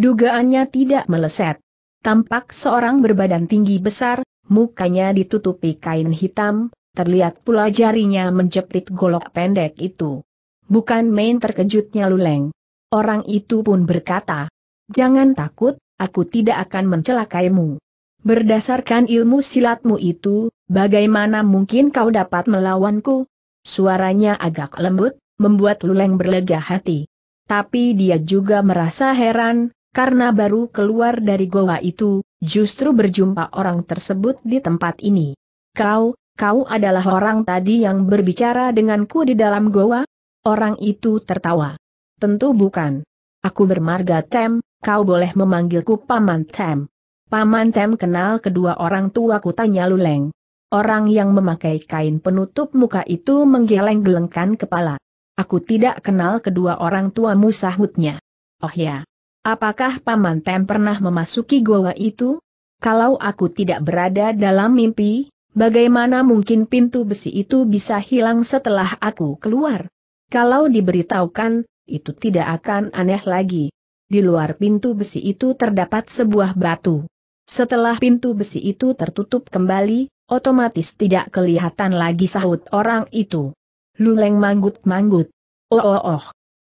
Dugaannya tidak meleset. Tampak seorang berbadan tinggi besar, mukanya ditutupi kain hitam, terlihat pula jarinya menjepit golok pendek itu. Bukan main terkejutnya Luleng. Orang itu pun berkata, Jangan takut, aku tidak akan mencelakaimu. Berdasarkan ilmu silatmu itu, Bagaimana mungkin kau dapat melawanku? Suaranya agak lembut, membuat Luleng berlega hati. Tapi dia juga merasa heran, karena baru keluar dari goa itu, justru berjumpa orang tersebut di tempat ini. Kau, kau adalah orang tadi yang berbicara denganku di dalam goa? Orang itu tertawa. Tentu bukan. Aku bermarga Tem, kau boleh memanggilku Paman Tem. Paman Tem kenal kedua orang tuaku tanya Luleng. Orang yang memakai kain penutup muka itu menggeleng-gelengkan kepala. Aku tidak kenal kedua orang tuamu sahutnya. Oh ya. Apakah Paman Tem pernah memasuki goa itu? Kalau aku tidak berada dalam mimpi, bagaimana mungkin pintu besi itu bisa hilang setelah aku keluar? Kalau diberitahukan, itu tidak akan aneh lagi. Di luar pintu besi itu terdapat sebuah batu. Setelah pintu besi itu tertutup kembali, Otomatis tidak kelihatan lagi sahut orang itu. Luleng manggut-manggut. Oh oh oh.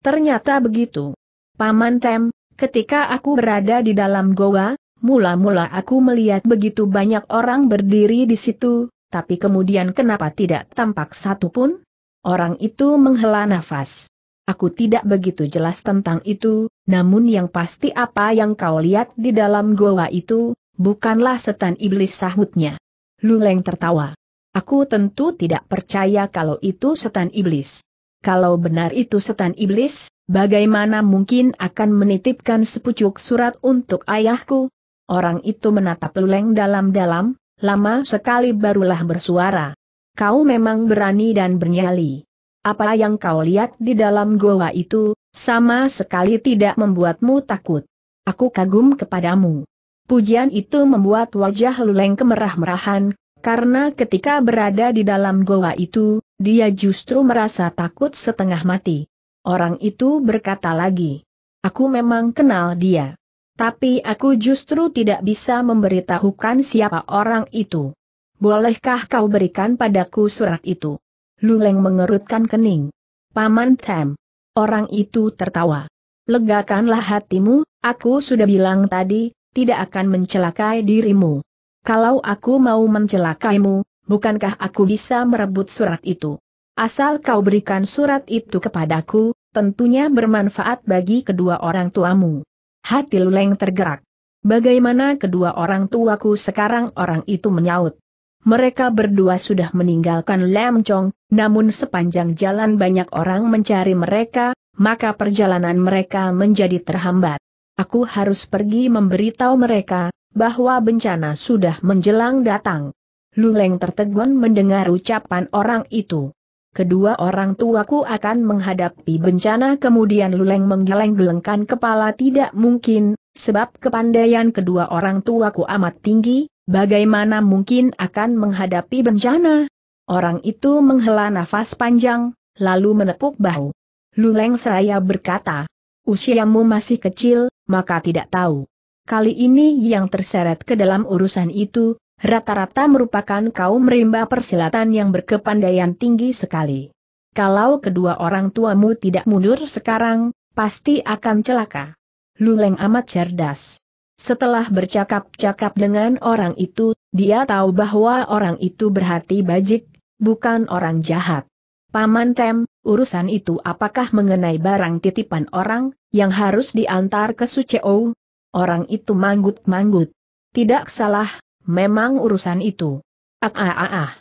Ternyata begitu. Paman Tem, ketika aku berada di dalam goa, mula-mula aku melihat begitu banyak orang berdiri di situ, tapi kemudian kenapa tidak tampak satu pun? Orang itu menghela nafas. Aku tidak begitu jelas tentang itu, namun yang pasti apa yang kau lihat di dalam goa itu, bukanlah setan iblis sahutnya. Luleng tertawa. Aku tentu tidak percaya kalau itu setan iblis. Kalau benar itu setan iblis, bagaimana mungkin akan menitipkan sepucuk surat untuk ayahku? Orang itu menatap Luleng dalam-dalam, lama sekali barulah bersuara. Kau memang berani dan bernyali. Apa yang kau lihat di dalam goa itu, sama sekali tidak membuatmu takut. Aku kagum kepadamu. Pujian itu membuat wajah Luleng kemerah-merahan, karena ketika berada di dalam goa itu, dia justru merasa takut setengah mati. Orang itu berkata lagi, Aku memang kenal dia. Tapi aku justru tidak bisa memberitahukan siapa orang itu. Bolehkah kau berikan padaku surat itu? Luleng mengerutkan kening. Paman Tem. Orang itu tertawa. Legakanlah hatimu, aku sudah bilang tadi, tidak akan mencelakai dirimu. Kalau aku mau mencelakaimu, bukankah aku bisa merebut surat itu? Asal kau berikan surat itu kepadaku, tentunya bermanfaat bagi kedua orang tuamu. Hati Luleng tergerak. Bagaimana kedua orang tuaku sekarang orang itu menyaut. Mereka berdua sudah meninggalkan Lam Chong, namun sepanjang jalan banyak orang mencari mereka, maka perjalanan mereka menjadi terhambat. Aku harus pergi memberitahu mereka, bahwa bencana sudah menjelang datang. Luleng tertegun mendengar ucapan orang itu. Kedua orang tuaku akan menghadapi bencana kemudian Luleng menggeleng-gelengkan kepala tidak mungkin, sebab kepandaian kedua orang tuaku amat tinggi, bagaimana mungkin akan menghadapi bencana? Orang itu menghela nafas panjang, lalu menepuk bahu. Luleng seraya berkata, Usiamu masih kecil, maka tidak tahu. Kali ini yang terseret ke dalam urusan itu, rata-rata merupakan kaum rimba persilatan yang berkepandaian tinggi sekali. Kalau kedua orang tuamu tidak mundur sekarang, pasti akan celaka. Luleng amat cerdas. Setelah bercakap-cakap dengan orang itu, dia tahu bahwa orang itu berhati bajik, bukan orang jahat. Paman Tem, urusan itu apakah mengenai barang titipan orang, yang harus diantar ke Suceo? Orang itu manggut-manggut. Tidak salah, memang urusan itu. Ah, ah ah ah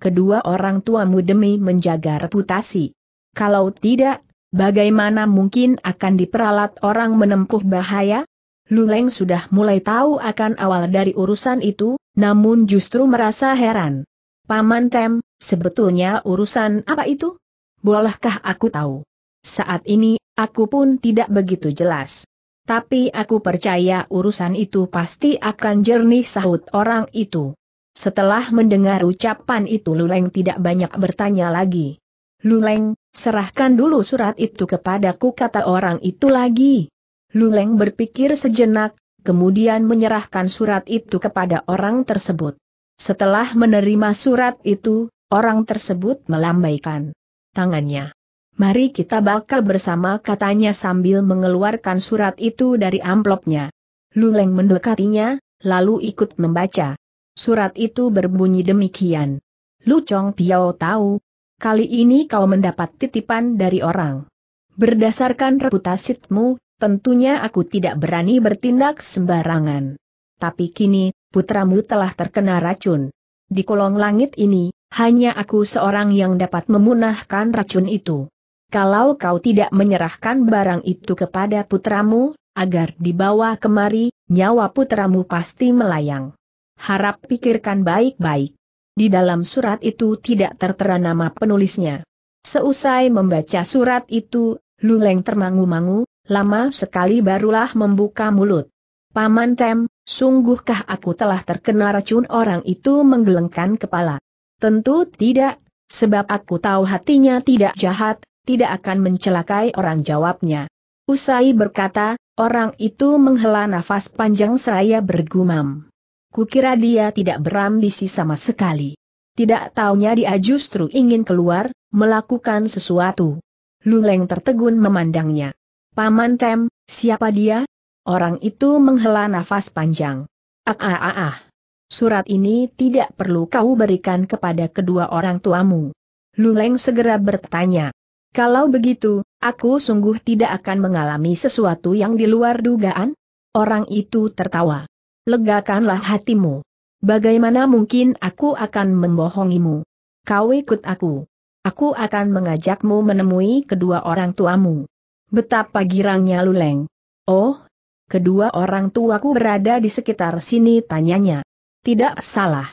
Kedua orang tuamu demi menjaga reputasi. Kalau tidak, bagaimana mungkin akan diperalat orang menempuh bahaya? Luleng sudah mulai tahu akan awal dari urusan itu, namun justru merasa heran. Paman Tem, Sebetulnya urusan apa itu? Bolehkah aku tahu? Saat ini, aku pun tidak begitu jelas. Tapi aku percaya urusan itu pasti akan jernih sahut orang itu. Setelah mendengar ucapan itu Luleng tidak banyak bertanya lagi. Luleng, serahkan dulu surat itu kepadaku kata orang itu lagi. Luleng berpikir sejenak, kemudian menyerahkan surat itu kepada orang tersebut. Setelah menerima surat itu, Orang tersebut melambaikan tangannya. Mari kita bakal bersama katanya sambil mengeluarkan surat itu dari amplopnya. Luleng mendekatinya, lalu ikut membaca. Surat itu berbunyi demikian. Lu Chong Piao tahu, kali ini kau mendapat titipan dari orang. Berdasarkan reputasimu, tentunya aku tidak berani bertindak sembarangan. Tapi kini, putramu telah terkena racun. Di kolong langit ini, hanya aku seorang yang dapat memunahkan racun itu. Kalau kau tidak menyerahkan barang itu kepada putramu, agar dibawa kemari, nyawa putramu pasti melayang. Harap pikirkan baik-baik. Di dalam surat itu tidak tertera nama penulisnya. Seusai membaca surat itu, Luleng termangu-mangu, lama sekali barulah membuka mulut. Paman Tem, sungguhkah aku telah terkena racun orang itu menggelengkan kepala. Tentu tidak, sebab aku tahu hatinya tidak jahat, tidak akan mencelakai orang jawabnya. Usai berkata, orang itu menghela nafas panjang seraya bergumam. Kukira dia tidak berambisi sama sekali. Tidak taunya dia justru ingin keluar, melakukan sesuatu. Luleng tertegun memandangnya. Paman Tem, siapa dia? Orang itu menghela nafas panjang. Ah ah ah ah. Surat ini tidak perlu kau berikan kepada kedua orang tuamu. Luleng segera bertanya. Kalau begitu, aku sungguh tidak akan mengalami sesuatu yang di luar dugaan? Orang itu tertawa. Legakanlah hatimu. Bagaimana mungkin aku akan membohongimu? Kau ikut aku. Aku akan mengajakmu menemui kedua orang tuamu. Betapa girangnya Luleng. Oh, kedua orang tuaku berada di sekitar sini tanyanya. Tidak salah.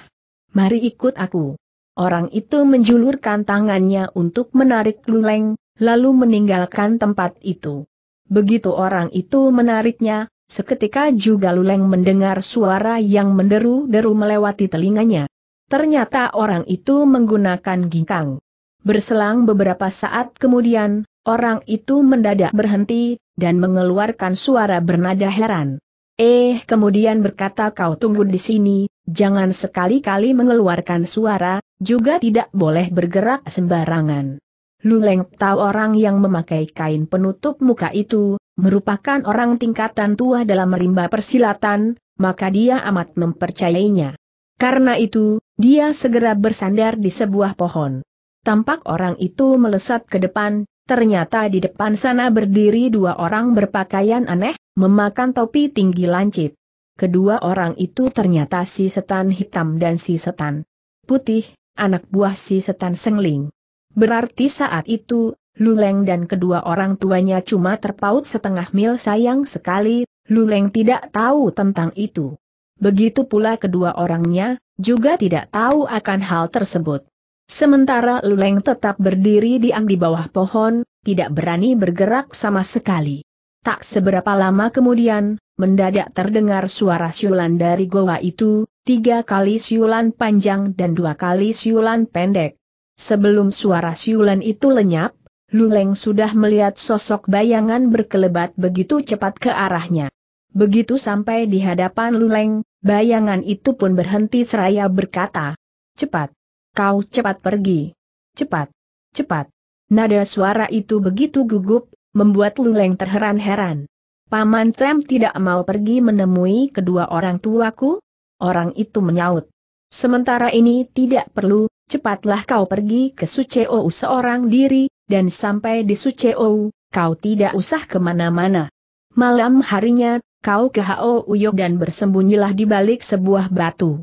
Mari ikut aku. Orang itu menjulurkan tangannya untuk menarik luleng, lalu meninggalkan tempat itu. Begitu orang itu menariknya, seketika juga luleng mendengar suara yang menderu-deru melewati telinganya. Ternyata orang itu menggunakan ginkang. Berselang beberapa saat kemudian, orang itu mendadak berhenti, dan mengeluarkan suara bernada heran. Eh, kemudian berkata kau tunggu di sini, jangan sekali-kali mengeluarkan suara, juga tidak boleh bergerak sembarangan. Luleng tahu orang yang memakai kain penutup muka itu, merupakan orang tingkatan tua dalam rimba persilatan, maka dia amat mempercayainya. Karena itu, dia segera bersandar di sebuah pohon. Tampak orang itu melesat ke depan, Ternyata di depan sana berdiri dua orang berpakaian aneh, memakan topi tinggi lancip. Kedua orang itu ternyata si setan hitam dan si setan putih, anak buah si setan sengling. Berarti saat itu, Luleng dan kedua orang tuanya cuma terpaut setengah mil sayang sekali, Luleng tidak tahu tentang itu. Begitu pula kedua orangnya, juga tidak tahu akan hal tersebut. Sementara Luleng tetap berdiri diang di bawah pohon, tidak berani bergerak sama sekali. Tak seberapa lama kemudian, mendadak terdengar suara siulan dari goa itu, tiga kali siulan panjang dan dua kali siulan pendek. Sebelum suara siulan itu lenyap, Luleng sudah melihat sosok bayangan berkelebat begitu cepat ke arahnya. Begitu sampai di hadapan Luleng, bayangan itu pun berhenti seraya berkata, Cepat! Kau cepat pergi. Cepat. Cepat. Nada suara itu begitu gugup, membuat Luleng terheran-heran. Paman Trem tidak mau pergi menemui kedua orang tuaku? Orang itu menyaut. Sementara ini tidak perlu, cepatlah kau pergi ke Suceo seorang diri, dan sampai di Suceo, kau tidak usah kemana-mana. Malam harinya, kau ke Hao Uyok dan bersembunyilah di balik sebuah batu.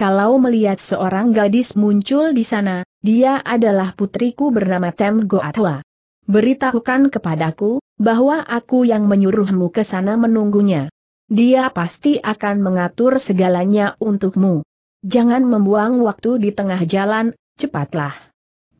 Kalau melihat seorang gadis muncul di sana, dia adalah putriku bernama Tem Goatwa. Beritahukan kepadaku, bahwa aku yang menyuruhmu ke sana menunggunya. Dia pasti akan mengatur segalanya untukmu. Jangan membuang waktu di tengah jalan, cepatlah.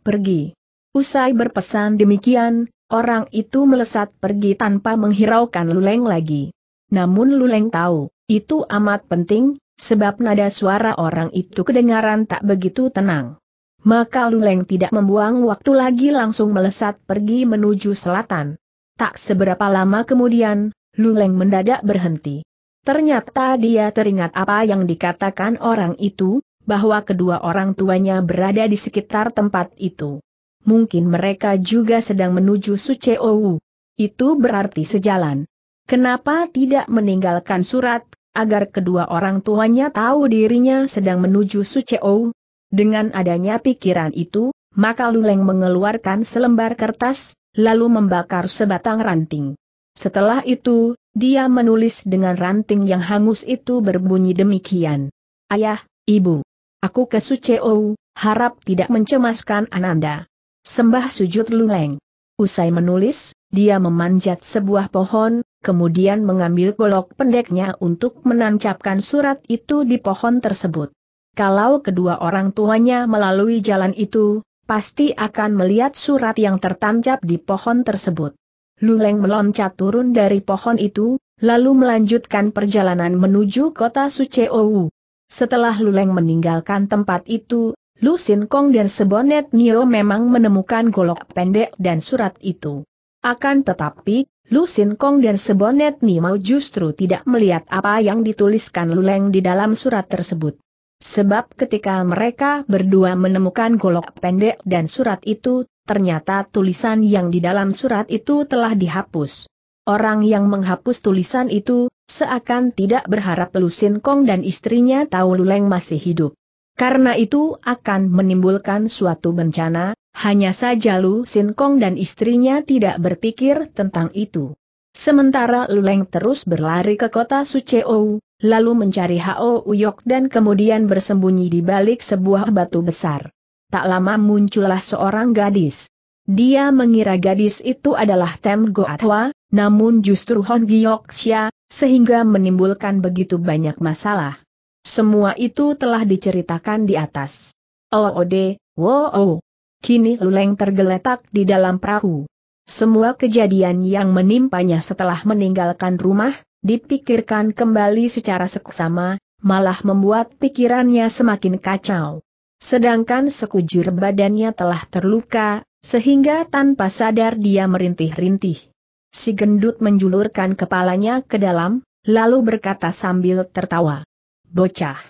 Pergi. Usai berpesan demikian, orang itu melesat pergi tanpa menghiraukan Luleng lagi. Namun Luleng tahu, itu amat penting, sebab nada suara orang itu kedengaran tak begitu tenang. Maka Luleng tidak membuang waktu lagi langsung melesat pergi menuju selatan. Tak seberapa lama kemudian, Luleng mendadak berhenti. Ternyata dia teringat apa yang dikatakan orang itu, bahwa kedua orang tuanya berada di sekitar tempat itu. Mungkin mereka juga sedang menuju Suceowu. Itu berarti sejalan. Kenapa tidak meninggalkan surat agar kedua orang tuanya tahu dirinya sedang menuju Suceo. Dengan adanya pikiran itu, maka Luleng mengeluarkan selembar kertas, lalu membakar sebatang ranting. Setelah itu, dia menulis dengan ranting yang hangus itu berbunyi demikian. Ayah, Ibu, aku ke Suceo, harap tidak mencemaskan Ananda. Sembah sujud Luleng. Usai menulis, dia memanjat sebuah pohon, kemudian mengambil golok pendeknya untuk menancapkan surat itu di pohon tersebut. Kalau kedua orang tuanya melalui jalan itu, pasti akan melihat surat yang tertancap di pohon tersebut. Luleng meloncat turun dari pohon itu, lalu melanjutkan perjalanan menuju kota Suceowu. Setelah Luleng meninggalkan tempat itu, Lu Sin Kong dan Sebonet Nio memang menemukan golok pendek dan surat itu. Akan tetapi, Lusin Kong dan Sebonet Nimau justru tidak melihat apa yang dituliskan Luleng di dalam surat tersebut. Sebab ketika mereka berdua menemukan golok pendek dan surat itu, ternyata tulisan yang di dalam surat itu telah dihapus. Orang yang menghapus tulisan itu, seakan tidak berharap Lusin Kong dan istrinya tahu Luleng masih hidup. Karena itu akan menimbulkan suatu bencana, hanya saja Lu Sin Kong dan istrinya tidak berpikir tentang itu. Sementara Lu Leng terus berlari ke kota Su Suceo, lalu mencari Hao Uyok dan kemudian bersembunyi di balik sebuah batu besar. Tak lama muncullah seorang gadis. Dia mengira gadis itu adalah Tem Go Goatwa, namun justru Hon Xia, sehingga menimbulkan begitu banyak masalah. Semua itu telah diceritakan di atas. Oode, oh, oh, wo -o. Oh. Kini Luleng tergeletak di dalam perahu. Semua kejadian yang menimpanya setelah meninggalkan rumah, dipikirkan kembali secara seksama, malah membuat pikirannya semakin kacau. Sedangkan sekujur badannya telah terluka, sehingga tanpa sadar dia merintih-rintih. Si gendut menjulurkan kepalanya ke dalam, lalu berkata sambil tertawa. Bocah.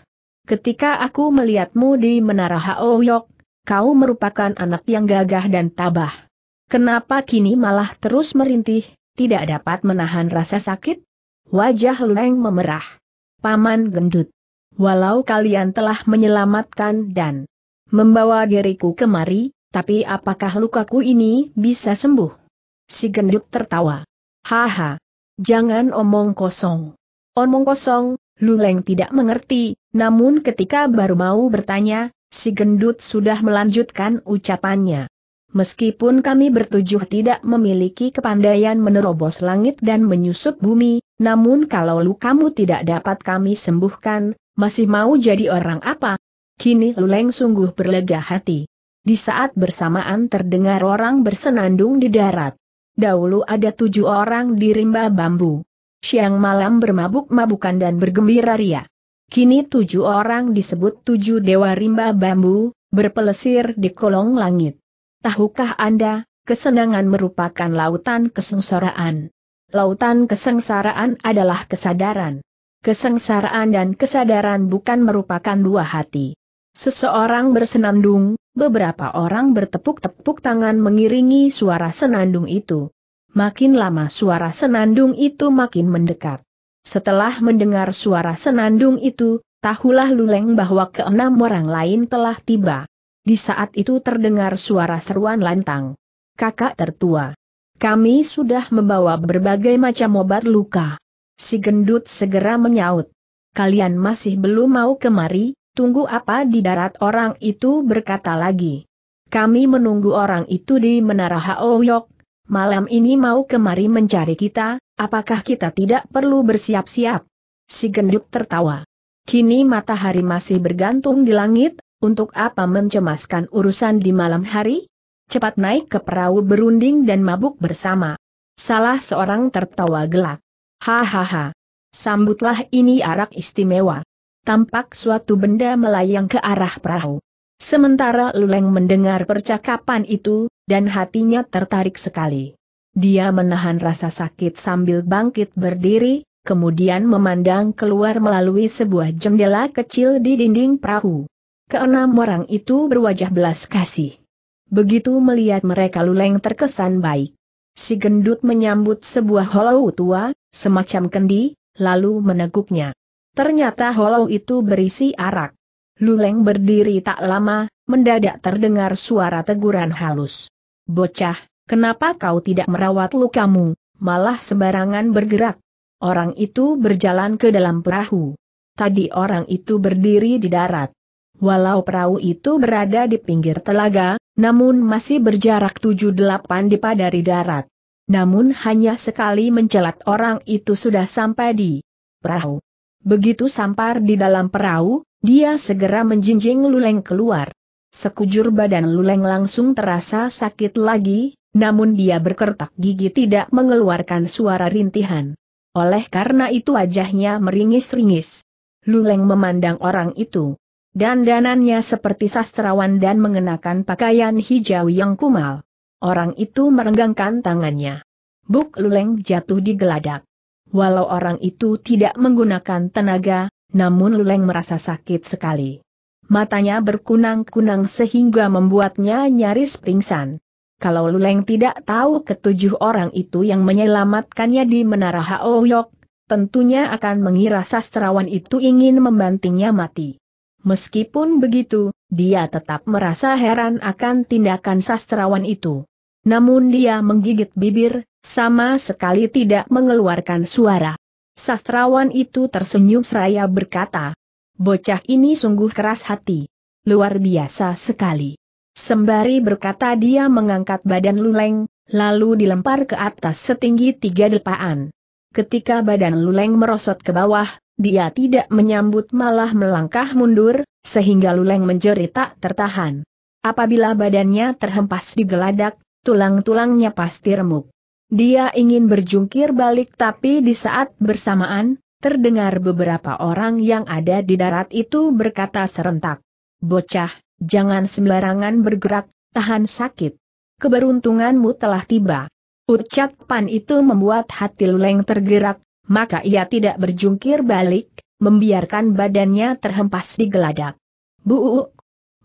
Ketika aku melihatmu di Menara Haoyok, kau merupakan anak yang gagah dan tabah. Kenapa kini malah terus merintih, tidak dapat menahan rasa sakit? Wajah Leng memerah. Paman gendut. Walau kalian telah menyelamatkan dan membawa diriku kemari, tapi apakah lukaku ini bisa sembuh? Si gendut tertawa. Haha. Jangan omong kosong. Omong kosong, Luleng tidak mengerti, namun ketika baru mau bertanya, Si gendut sudah melanjutkan ucapannya. Meskipun kami bertujuh tidak memiliki kepandaian menerobos langit dan menyusup bumi, namun kalau kamu tidak dapat kami sembuhkan, masih mau jadi orang apa? Kini Luleng sungguh berlega hati. Di saat bersamaan terdengar orang bersenandung di darat. Dahulu ada tujuh orang di rimba bambu. Siang malam bermabuk-mabukan dan bergembira ria. Kini tujuh orang disebut tujuh dewa rimba bambu, berpelesir di kolong langit. Tahukah Anda, kesenangan merupakan lautan kesengsaraan. Lautan kesengsaraan adalah kesadaran. Kesengsaraan dan kesadaran bukan merupakan dua hati. Seseorang bersenandung, beberapa orang bertepuk-tepuk tangan mengiringi suara senandung itu. Makin lama suara senandung itu makin mendekat. Setelah mendengar suara senandung itu, tahulah Luleng bahwa keenam orang lain telah tiba. Di saat itu terdengar suara seruan lantang. Kakak tertua. Kami sudah membawa berbagai macam obat luka. Si gendut segera menyaut. Kalian masih belum mau kemari, tunggu apa di darat orang itu berkata lagi. Kami menunggu orang itu di Menara Haoyok, malam ini mau kemari mencari kita, Apakah kita tidak perlu bersiap-siap? Si gendut tertawa. Kini matahari masih bergantung di langit, untuk apa mencemaskan urusan di malam hari? Cepat naik ke perahu berunding dan mabuk bersama. Salah seorang tertawa gelak. Hahaha. Sambutlah ini arak istimewa. Tampak suatu benda melayang ke arah perahu. Sementara Luleng mendengar percakapan itu, dan hatinya tertarik sekali. Dia menahan rasa sakit sambil bangkit berdiri, kemudian memandang keluar melalui sebuah jendela kecil di dinding perahu. Keenam orang itu berwajah belas kasih. Begitu melihat mereka Luleng terkesan baik. Si gendut menyambut sebuah hollow tua, semacam kendi, lalu meneguknya. Ternyata hollow itu berisi arak. Luleng berdiri tak lama, mendadak terdengar suara teguran halus. Bocah, Kenapa kau tidak merawat lukamu, malah sembarangan bergerak? Orang itu berjalan ke dalam perahu. Tadi orang itu berdiri di darat. Walau perahu itu berada di pinggir telaga, namun masih berjarak 7-8 dipa dari darat. Namun hanya sekali mencelat orang itu sudah sampai di perahu. Begitu sampar di dalam perahu, dia segera menjinjing Luleng keluar. Sekujur badan Luleng langsung terasa sakit lagi, namun dia berkertak gigi tidak mengeluarkan suara rintihan. Oleh karena itu wajahnya meringis-ringis. Luleng memandang orang itu. dan Dandanannya seperti sastrawan dan mengenakan pakaian hijau yang kumal. Orang itu merenggangkan tangannya. Buk Luleng jatuh di geladak. Walau orang itu tidak menggunakan tenaga, namun Luleng merasa sakit sekali. Matanya berkunang-kunang sehingga membuatnya nyaris pingsan kalau Luleng tidak tahu ketujuh orang itu yang menyelamatkannya di Menara Haoyok, tentunya akan mengira sastrawan itu ingin membantingnya mati. Meskipun begitu, dia tetap merasa heran akan tindakan sastrawan itu. Namun dia menggigit bibir, sama sekali tidak mengeluarkan suara. Sastrawan itu tersenyum seraya berkata, Bocah ini sungguh keras hati. Luar biasa sekali. Sembari berkata dia mengangkat badan Luleng, lalu dilempar ke atas setinggi tiga depaan. Ketika badan Luleng merosot ke bawah, dia tidak menyambut malah melangkah mundur, sehingga Luleng menjerit tak tertahan. Apabila badannya terhempas di geladak, tulang-tulangnya pasti remuk. Dia ingin berjungkir balik tapi di saat bersamaan, terdengar beberapa orang yang ada di darat itu berkata serentak. Bocah, Jangan sembarangan bergerak, tahan sakit. Keberuntunganmu telah tiba. Ucapan itu membuat hati Luleng tergerak, maka ia tidak berjungkir balik, membiarkan badannya terhempas di geladak. Bu,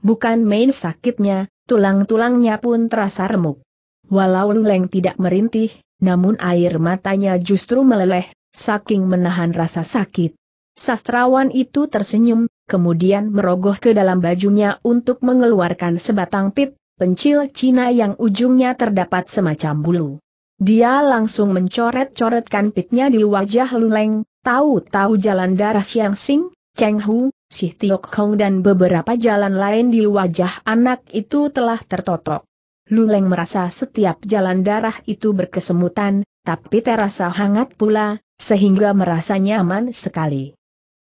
Bukan main sakitnya, tulang-tulangnya pun terasa remuk. Walau Luleng tidak merintih, namun air matanya justru meleleh, saking menahan rasa sakit. Sastrawan itu tersenyum, kemudian merogoh ke dalam bajunya untuk mengeluarkan sebatang pit, pencil Cina yang ujungnya terdapat semacam bulu. Dia langsung mencoret-coretkan pitnya di wajah Luleng, tahu-tahu jalan darah Siang Sing, Cheng Hu, Si Tiok Hong dan beberapa jalan lain di wajah anak itu telah tertotok. Luleng merasa setiap jalan darah itu berkesemutan, tapi terasa hangat pula, sehingga merasa nyaman sekali.